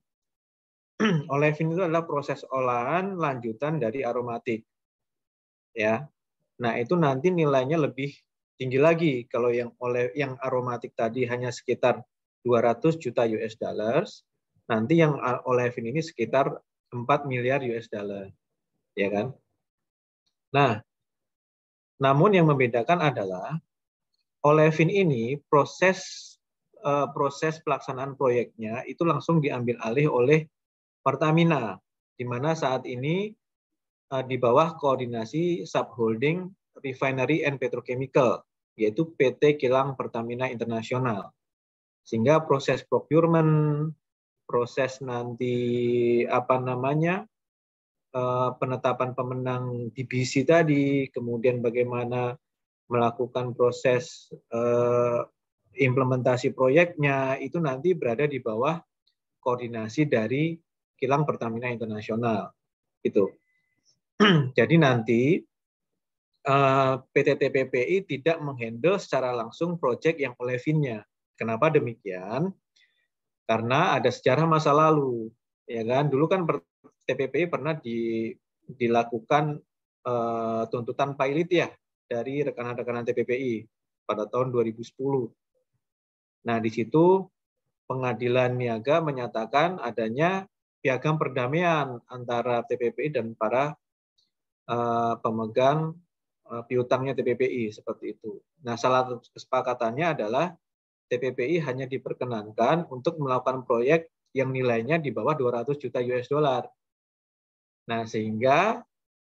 *clears throat* olefin itu adalah proses olahan lanjutan dari aromatik. Ya. Nah, itu nanti nilainya lebih tinggi lagi kalau yang oleh yang aromatik tadi hanya sekitar 200 juta US dollars, nanti yang olefin ini sekitar 4 miliar US dollar. Ya kan? Nah, namun yang membedakan adalah olefin ini proses uh, proses pelaksanaan proyeknya itu langsung diambil alih oleh Pertamina, di mana saat ini uh, di bawah koordinasi subholding refinery and petrochemical, yaitu PT Kilang Pertamina Internasional. Sehingga proses procurement, proses nanti apa namanya eh, penetapan pemenang DBC tadi, kemudian bagaimana melakukan proses uh, implementasi proyeknya itu nanti berada di bawah koordinasi dari kilang Pertamina Internasional itu. *clears throat* Jadi nanti uh, eh, PT TPPI tidak menghandle secara langsung proyek yang oleh Vinnya. Kenapa demikian? Karena ada sejarah masa lalu, ya kan? Dulu kan TPPI pernah di, dilakukan uh, tuntutan pilot ya dari rekan rekanan TPPI pada tahun 2010. Nah, di situ pengadilan niaga menyatakan adanya piagam perdamaian antara TPPI dan para uh, pemegang uh, piutangnya TPPI seperti itu. Nah, salah satu kesepakatannya adalah TPPI hanya diperkenankan untuk melakukan proyek yang nilainya di bawah 200 juta US dollar. Nah, sehingga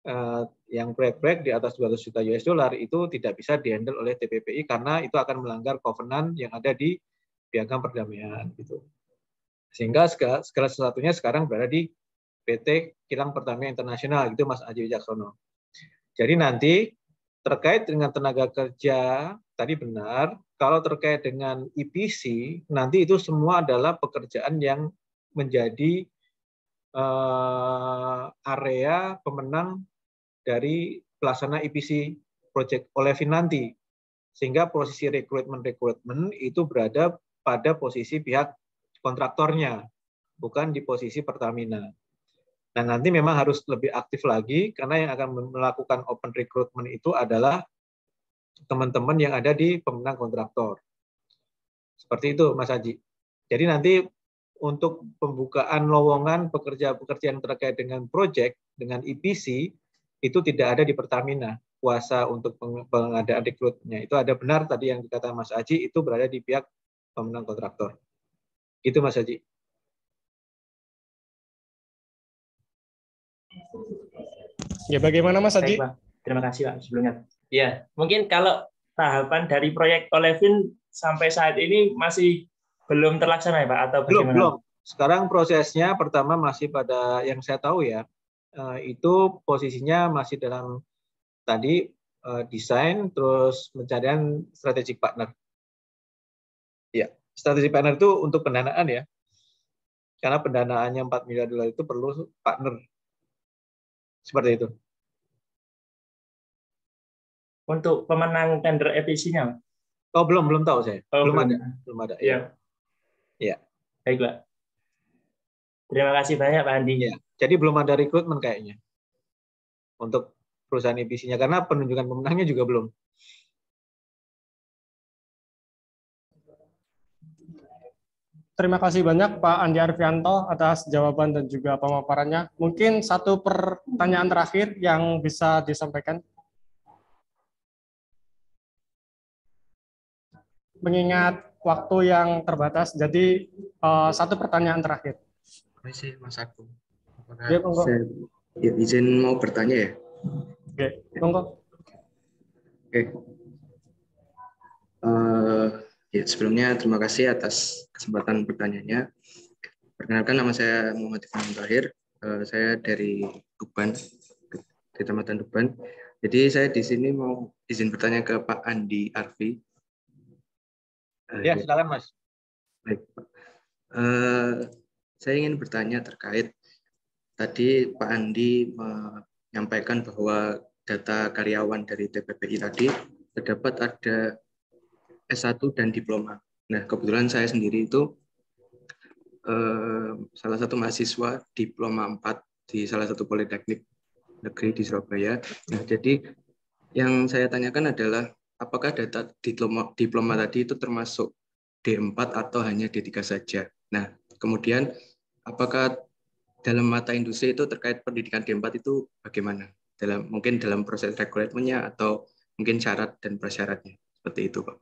Eh, yang proyek-proyek di atas 200 juta US dollar itu tidak bisa dihandle oleh TPPI karena itu akan melanggar kovenan yang ada di piagam perdamaian gitu. Sehingga segala, segala sesuatunya sekarang berada di PT Kilang Pertamina Internasional gitu Mas Aji Wijaksono. Jadi nanti terkait dengan tenaga kerja tadi benar, kalau terkait dengan IPC e nanti itu semua adalah pekerjaan yang menjadi eh, area pemenang dari pelaksana EPC project oleh Finanti Sehingga posisi rekrutmen-rekrutmen itu berada pada posisi pihak kontraktornya, bukan di posisi Pertamina. Nah, nanti memang harus lebih aktif lagi karena yang akan melakukan open rekrutmen itu adalah teman-teman yang ada di pemenang kontraktor. Seperti itu, Mas Haji. Jadi nanti untuk pembukaan lowongan pekerja-pekerjaan terkait dengan proyek dengan EPC itu tidak ada di Pertamina kuasa untuk pengadaan rekrutnya. Itu ada benar tadi yang dikata Mas Aji itu berada di pihak pemenang kontraktor. Itu Mas Aji. Ya bagaimana Mas Aji? Terima kasih Pak sebelumnya. Ya, mungkin kalau tahapan dari proyek Olevin sampai saat ini masih belum terlaksana ya Pak atau bagaimana? Belum, belum. Sekarang prosesnya pertama masih pada yang saya tahu ya, Eh, itu posisinya masih dalam tadi eh, desain terus pencarian strategic partner. Ya, strategic partner itu untuk pendanaan ya. Karena pendanaannya 4 miliar dolar itu perlu partner. Seperti itu. Untuk pemenang tender FEC-nya? Oh, belum, belum tahu saya. Oh, belum, belum ada. Ya. Belum ada. Iya. Ya. Baiklah. Terima kasih banyak Pak Andi. Ya. Jadi belum ada rekrutmen kayaknya untuk perusahaan EPC-nya karena penunjukan pemenangnya juga belum. Terima kasih banyak Pak Andi Arfianto atas jawaban dan juga pemaparannya. Mungkin satu pertanyaan terakhir yang bisa disampaikan. Mengingat waktu yang terbatas, jadi eh, satu pertanyaan terakhir. Terima kasih Mas Agung. Ya, Saya, ya, izin mau bertanya ya. Oke, monggo. Oke. Uh, ya, sebelumnya terima kasih atas kesempatan pertanyaannya. Perkenalkan nama saya Muhammad Ivan Tahir. Uh, eh, saya dari Tuban, Kecamatan Tuban. Jadi saya di sini mau izin bertanya ke Pak Andi Arfi. Uh, ya, silakan Mas. Baik, Uh, saya ingin bertanya terkait tadi Pak Andi menyampaikan bahwa data karyawan dari TPPI tadi terdapat ada S1 dan diploma. Nah, kebetulan saya sendiri itu eh, salah satu mahasiswa diploma 4 di salah satu politeknik negeri di Surabaya. Nah, jadi yang saya tanyakan adalah apakah data diploma, diploma tadi itu termasuk D4 atau hanya D3 saja? Nah, kemudian apakah dalam mata industri itu terkait pendidikan D4 itu bagaimana? Dalam mungkin dalam proses rekrutmennya atau mungkin syarat dan persyaratnya Seperti itu, Pak.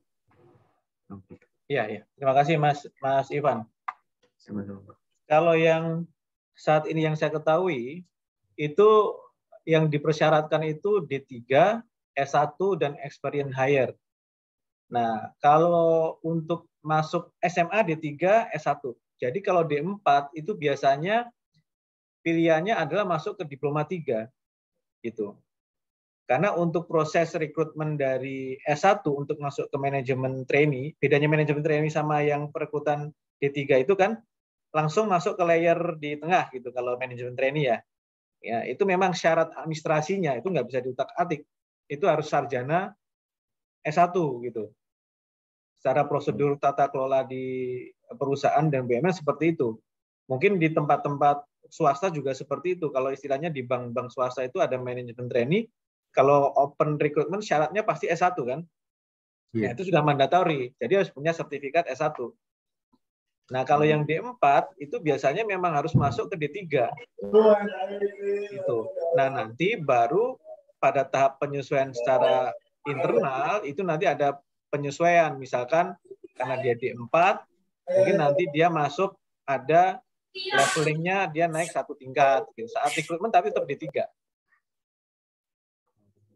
Iya, ya Terima kasih Mas Mas Ivan. Kalau yang saat ini yang saya ketahui itu yang dipersyaratkan itu D3, S1 dan experience higher. Nah, kalau untuk masuk SMA D3, S1. Jadi kalau D4 itu biasanya pilihannya adalah masuk ke diploma 3 gitu. Karena untuk proses rekrutmen dari S1 untuk masuk ke manajemen trainee, bedanya manajemen trainee sama yang perekrutan D3 itu kan langsung masuk ke layer di tengah gitu kalau manajemen trainee ya. Ya, itu memang syarat administrasinya itu nggak bisa diutak-atik. Itu harus sarjana S1 gitu. Secara prosedur tata kelola di perusahaan dan BUMN seperti itu. Mungkin di tempat-tempat swasta juga seperti itu. Kalau istilahnya di bank-bank swasta itu ada manajemen trainee, kalau open recruitment syaratnya pasti S1 kan? Ya, itu sudah mandatori. Jadi harus punya sertifikat S1. Nah, kalau yang D4 itu biasanya memang harus masuk ke D3. Itu. Nah, nanti baru pada tahap penyesuaian secara internal itu nanti ada penyesuaian misalkan karena dia D4 mungkin nanti dia masuk ada levelingnya dia naik satu tingkat gitu. saat rekrutmen tapi tetap di tiga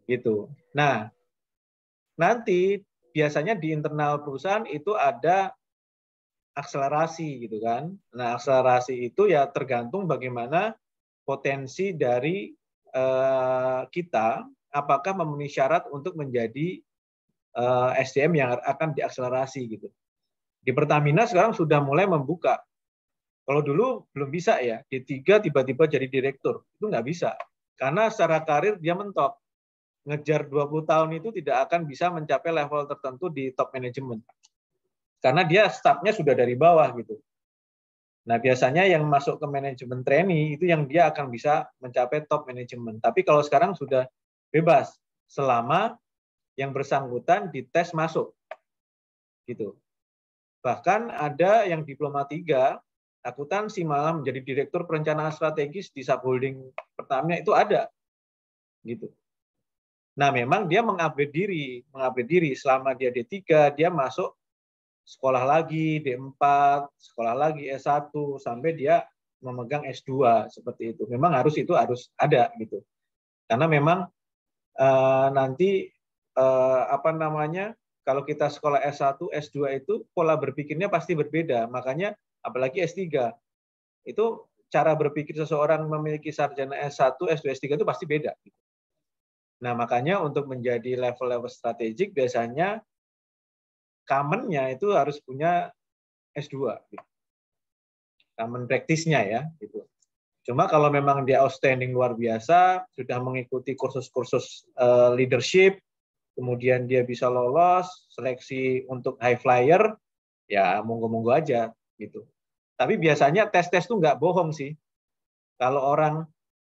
gitu nah nanti biasanya di internal perusahaan itu ada akselerasi gitu kan nah akselerasi itu ya tergantung bagaimana potensi dari uh, kita apakah memenuhi syarat untuk menjadi uh, eh, SDM yang akan diakselerasi gitu di Pertamina sekarang sudah mulai membuka kalau dulu belum bisa ya, D3 tiba-tiba jadi direktur. Itu nggak bisa. Karena secara karir dia mentok. Ngejar 20 tahun itu tidak akan bisa mencapai level tertentu di top management. Karena dia startnya sudah dari bawah gitu. Nah, biasanya yang masuk ke manajemen trainee itu yang dia akan bisa mencapai top management. Tapi kalau sekarang sudah bebas selama yang bersangkutan dites masuk. Gitu. Bahkan ada yang diploma 3 akuntansi malah menjadi direktur perencanaan strategis di subholding Pertamina itu ada gitu. Nah, memang dia mengupgrade diri, mengupgrade diri selama dia D3, dia masuk sekolah lagi D4, sekolah lagi S1 sampai dia memegang S2 seperti itu. Memang harus itu harus ada gitu. Karena memang eh, nanti eh, apa namanya? Kalau kita sekolah S1, S2 itu pola berpikirnya pasti berbeda. Makanya apalagi S3. Itu cara berpikir seseorang memiliki sarjana S1, S2, S3 itu pasti beda. Gitu. Nah, makanya untuk menjadi level-level strategik biasanya kamennya itu harus punya S2. Kamen gitu. praktisnya ya, gitu. Cuma kalau memang dia outstanding luar biasa, sudah mengikuti kursus-kursus eh, leadership, kemudian dia bisa lolos seleksi untuk high flyer, ya monggo-monggo aja gitu. Tapi biasanya tes-tes itu nggak bohong sih. Kalau orang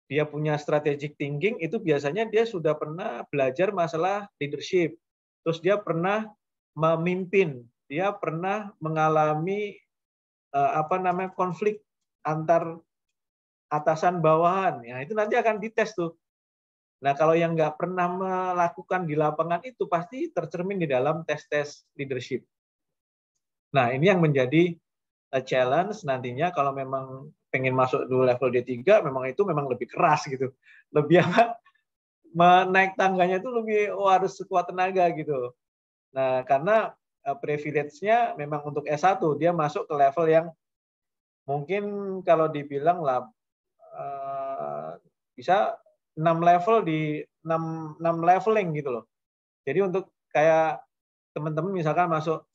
dia punya strategic thinking itu biasanya dia sudah pernah belajar masalah leadership. Terus dia pernah memimpin, dia pernah mengalami eh, apa namanya konflik antar atasan bawahan. Ya, itu nanti akan dites tuh. Nah, kalau yang nggak pernah melakukan di lapangan itu pasti tercermin di dalam tes-tes leadership. Nah, ini yang menjadi challenge nantinya kalau memang pengen masuk dulu level D3 memang itu memang lebih keras gitu. Lebih *laughs* apa? Menaik tangganya itu lebih oh, harus sekuat tenaga gitu. Nah, karena eh, privilege-nya memang untuk S1 dia masuk ke level yang mungkin kalau dibilang lah eh, uh, bisa enam level di enam 6 leveling gitu loh. Jadi untuk kayak teman-teman misalkan masuk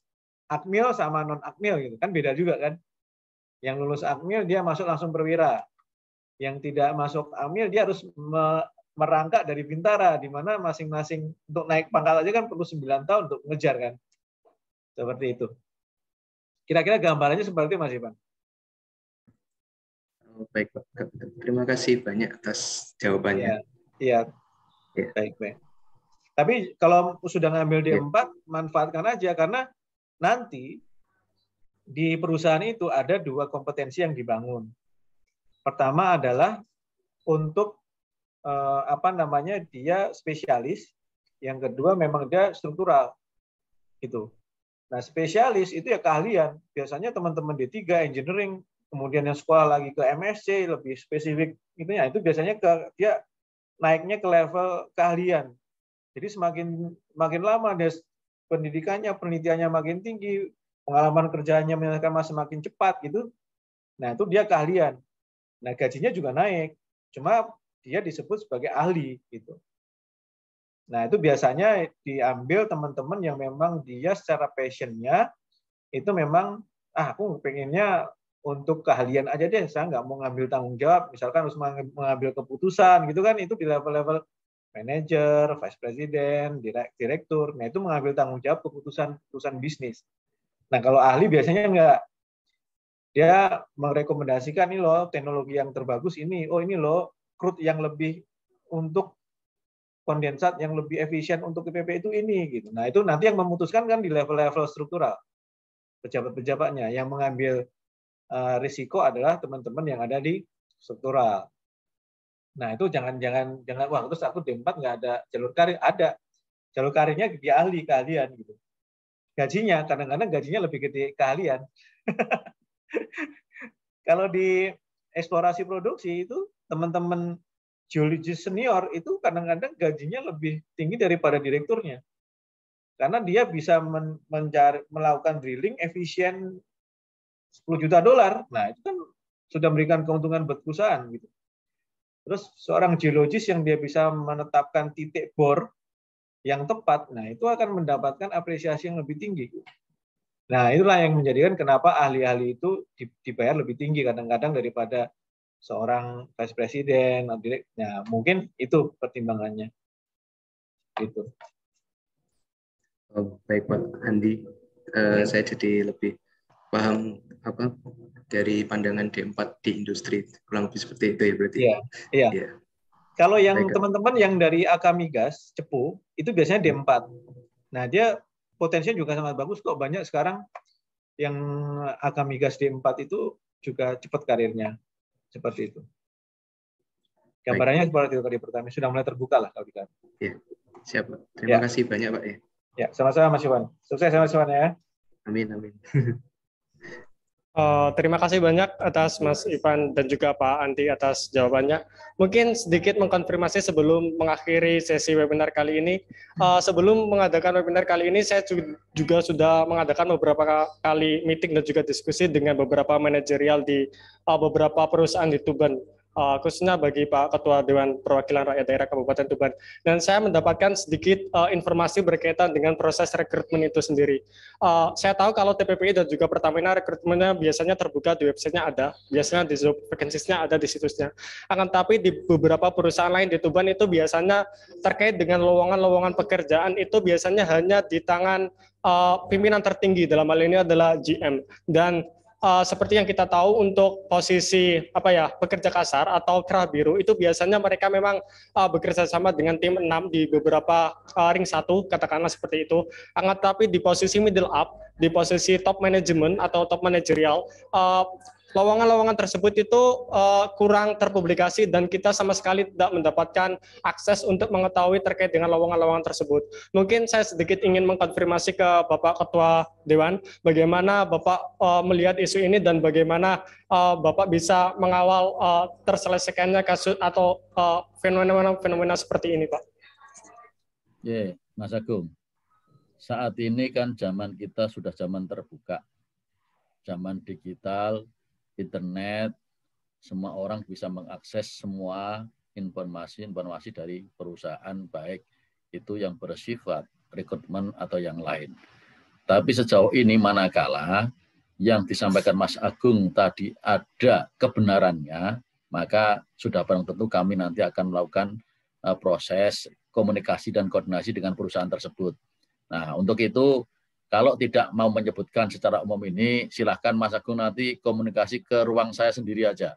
akmil sama non akmil gitu kan beda juga kan yang lulus akmil dia masuk langsung perwira yang tidak masuk akmil dia harus me merangkak dari bintara di mana masing-masing untuk naik pangkat aja kan perlu 9 tahun untuk mengejar kan seperti itu kira-kira gambarannya seperti itu mas Ivan oh, baik terima kasih banyak atas jawabannya iya, ya. Ya. baik baik tapi kalau sudah ngambil D4, ya. manfaatkan aja karena Nanti di perusahaan itu ada dua kompetensi yang dibangun. Pertama adalah untuk eh, apa namanya dia spesialis. Yang kedua memang dia struktural gitu. Nah spesialis itu ya keahlian. Biasanya teman-teman D3 engineering kemudian yang sekolah lagi ke MSc lebih spesifik itu ya itu biasanya ke dia naiknya ke level keahlian. Jadi semakin makin lama dia pendidikannya, penelitiannya makin tinggi, pengalaman kerjanya menyelesaikan semakin cepat gitu. Nah, itu dia keahlian. Nah, gajinya juga naik. Cuma dia disebut sebagai ahli gitu. Nah, itu biasanya diambil teman-teman yang memang dia secara passionnya itu memang ah aku pengennya untuk keahlian aja deh, saya nggak mau ngambil tanggung jawab, misalkan harus mengambil keputusan gitu kan, itu di level-level Manager, vice president, direktur. Nah, itu mengambil tanggung jawab keputusan-keputusan bisnis. Nah, kalau ahli biasanya enggak. Dia merekomendasikan ini loh teknologi yang terbagus ini, oh ini loh crude yang lebih untuk kondensat yang lebih efisien untuk IPP itu ini gitu. Nah, itu nanti yang memutuskan kan di level-level struktural. Pejabat-pejabatnya yang mengambil eh, risiko adalah teman-teman yang ada di struktural. Nah itu jangan jangan jangan wah terus aku D4 nggak ada jalur karir ada jalur karirnya di ahli keahlian gitu. Gajinya kadang-kadang gajinya lebih gede keahlian. *laughs* Kalau di eksplorasi produksi itu teman-teman geologi senior itu kadang-kadang gajinya lebih tinggi daripada direkturnya. Karena dia bisa men mencari, melakukan drilling efisien 10 juta dolar. Nah, itu kan sudah memberikan keuntungan buat perusahaan gitu. Terus seorang geologis yang dia bisa menetapkan titik bor yang tepat, nah itu akan mendapatkan apresiasi yang lebih tinggi. Nah itulah yang menjadikan kenapa ahli-ahli itu dibayar lebih tinggi kadang-kadang daripada seorang vice presiden, nah mungkin itu pertimbangannya. Itu. Oh, baik Pak Andi, uh, saya jadi lebih paham apa dari pandangan D4 di industri kurang lebih seperti itu ya berarti. Iya. Iya. Ya. Kalau yang teman-teman yang dari Akamigas Cepu itu biasanya D4. Hmm. Nah, dia potensinya juga sangat bagus kok banyak sekarang yang Akamigas D4 itu juga cepat karirnya. Seperti itu. Gambarannya seperti itu tadi pertama sudah mulai terbuka lah kalau kita Iya. Siap, Terima ya. kasih banyak, Pak ya. Ya, sama-sama Mas Iwan. Sukses sama Mas Iwan ya. Amin, amin. *laughs* Uh, terima kasih banyak atas Mas Ivan dan juga Pak Anti atas jawabannya. Mungkin sedikit mengkonfirmasi sebelum mengakhiri sesi webinar kali ini. Uh, sebelum mengadakan webinar kali ini, saya juga sudah mengadakan beberapa kali meeting dan juga diskusi dengan beberapa manajerial di uh, beberapa perusahaan di Tuban uh, khususnya bagi Pak Ketua Dewan Perwakilan Rakyat Daerah Kabupaten Tuban. Dan saya mendapatkan sedikit uh, informasi berkaitan dengan proses rekrutmen itu sendiri. Uh, saya tahu kalau TPPI dan juga Pertamina rekrutmennya biasanya terbuka di websitenya ada, biasanya di job vacancies-nya ada di situsnya. Akan tapi di beberapa perusahaan lain di Tuban itu biasanya terkait dengan lowongan-lowongan pekerjaan itu biasanya hanya di tangan uh, pimpinan tertinggi dalam hal ini adalah GM dan uh, seperti yang kita tahu untuk posisi apa ya pekerja kasar atau kerah biru itu biasanya mereka memang uh, bekerja sama dengan tim 6 di beberapa uh, ring satu katakanlah seperti itu. Angkat tapi di posisi middle up, di posisi top management atau top managerial uh, lowongan-lowongan tersebut itu uh, kurang terpublikasi dan kita sama sekali tidak mendapatkan akses untuk mengetahui terkait dengan lowongan-lowongan tersebut. Mungkin saya sedikit ingin mengkonfirmasi ke Bapak Ketua Dewan bagaimana Bapak uh, melihat isu ini dan bagaimana uh, Bapak bisa mengawal uh, terselesaikannya kasus atau fenomena-fenomena uh, seperti ini, Pak. Ya, Mas Agung. Saat ini kan zaman kita sudah zaman terbuka, zaman digital, internet, semua orang bisa mengakses semua informasi-informasi dari perusahaan baik itu yang bersifat rekrutmen atau yang lain. Tapi sejauh ini manakala yang disampaikan Mas Agung tadi ada kebenarannya, maka sudah barang tentu kami nanti akan melakukan eh, proses komunikasi dan koordinasi dengan perusahaan tersebut. Nah, untuk itu kalau tidak mau menyebutkan secara umum ini, silahkan Mas Agung nanti komunikasi ke ruang saya sendiri aja.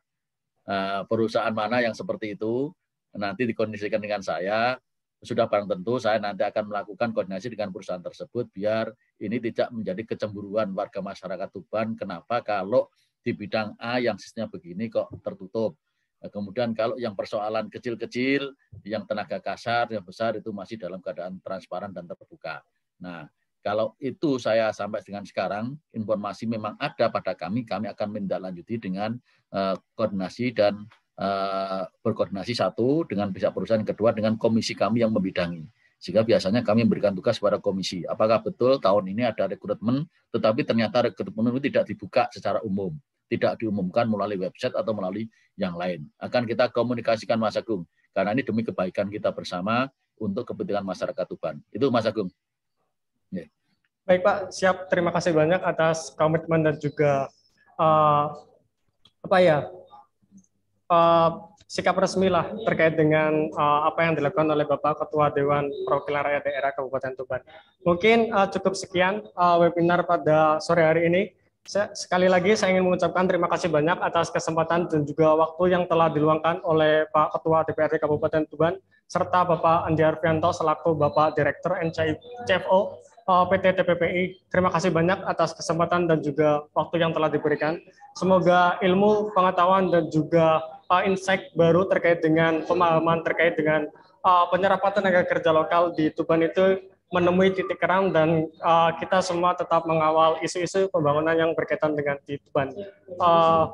Eh, perusahaan mana yang seperti itu, nanti dikondisikan dengan saya, sudah barang tentu saya nanti akan melakukan koordinasi dengan perusahaan tersebut biar ini tidak menjadi kecemburuan warga masyarakat Tuban. Kenapa kalau di bidang A yang sisnya begini kok tertutup. Eh, kemudian kalau yang persoalan kecil-kecil, yang tenaga kasar, yang besar itu masih dalam keadaan transparan dan terbuka. Nah, kalau itu saya sampai dengan sekarang informasi memang ada pada kami, kami akan menindaklanjuti dengan uh, koordinasi dan uh, berkoordinasi satu dengan pihak perusahaan kedua dengan komisi kami yang membidangi. Sehingga biasanya kami memberikan tugas kepada komisi. Apakah betul tahun ini ada rekrutmen, tetapi ternyata rekrutmen itu tidak dibuka secara umum tidak diumumkan melalui website atau melalui yang lain. Akan kita komunikasikan Mas Agung, karena ini demi kebaikan kita bersama untuk kepentingan masyarakat Tuban. Itu Mas Agung. Ya. Baik Pak, siap. Terima kasih banyak atas komitmen dan juga uh, apa ya uh, sikap resmi lah terkait dengan uh, apa yang dilakukan oleh Bapak Ketua Dewan Perwakilan Rakyat Daerah Kabupaten Tuban. Mungkin uh, cukup sekian uh, webinar pada sore hari ini. Saya, sekali lagi saya ingin mengucapkan terima kasih banyak atas kesempatan dan juga waktu yang telah diluangkan oleh Pak Ketua DPRD Kabupaten Tuban serta Bapak Andi Arfianto selaku Bapak Direktur CFO. Eh, PT TPPI. Terima kasih banyak atas kesempatan dan juga waktu yang telah diberikan. Semoga ilmu, pengetahuan, dan juga uh, insight baru terkait dengan pemahaman terkait dengan uh, penyerapan tenaga kerja lokal di Tuban itu menemui titik terang dan uh, kita semua tetap mengawal isu-isu pembangunan yang berkaitan dengan di Tuban. Uh,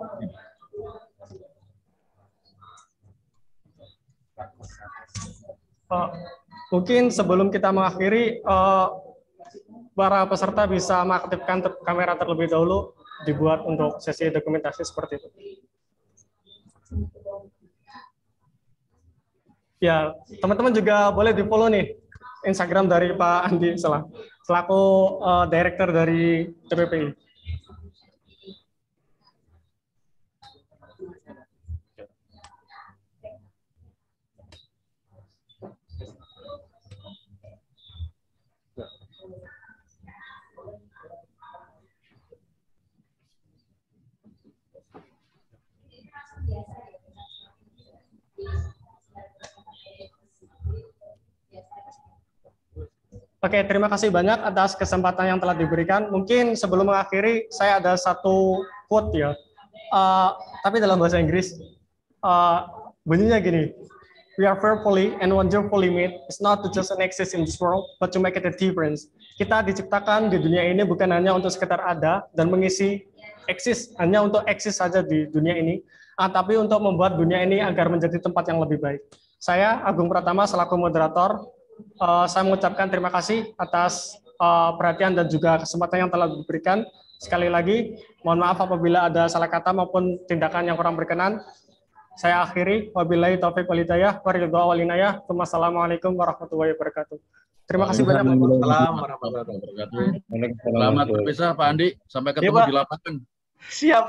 uh, mungkin sebelum kita mengakhiri, uh, para peserta bisa mengaktifkan ter kamera terlebih dahulu dibuat untuk sesi dokumentasi seperti itu. Ya, teman-teman juga boleh di follow nih Instagram dari Pak Andi selaku uh, director dari TPPI. Oke, terima kasih banyak atas kesempatan yang telah diberikan. Mungkin sebelum mengakhiri, saya ada satu quote ya, uh, tapi dalam bahasa Inggris. Uh, bunyinya gini, We are fearfully and wonderfully made. It's not to just an exist in this world, but to make it a difference. Kita diciptakan di dunia ini bukan hanya untuk sekedar ada dan mengisi eksis, hanya untuk eksis saja di dunia ini, ah, tapi untuk membuat dunia ini agar menjadi tempat yang lebih baik. Saya Agung Pratama selaku moderator uh, saya mengucapkan terima kasih atas uh, perhatian dan juga kesempatan yang telah diberikan. Sekali lagi, mohon maaf apabila ada salah kata maupun tindakan yang kurang berkenan. Saya akhiri. Wabillahi taufiq walidayah. Waridwa walinayah. Wassalamualaikum warahmatullahi wabarakatuh. Terima kasih banyak. Waalaikumsalam warahmatullahi wabarakatuh. Selamat berpisah Pak Andi. Sampai ketemu ya, di lapangan. Siap.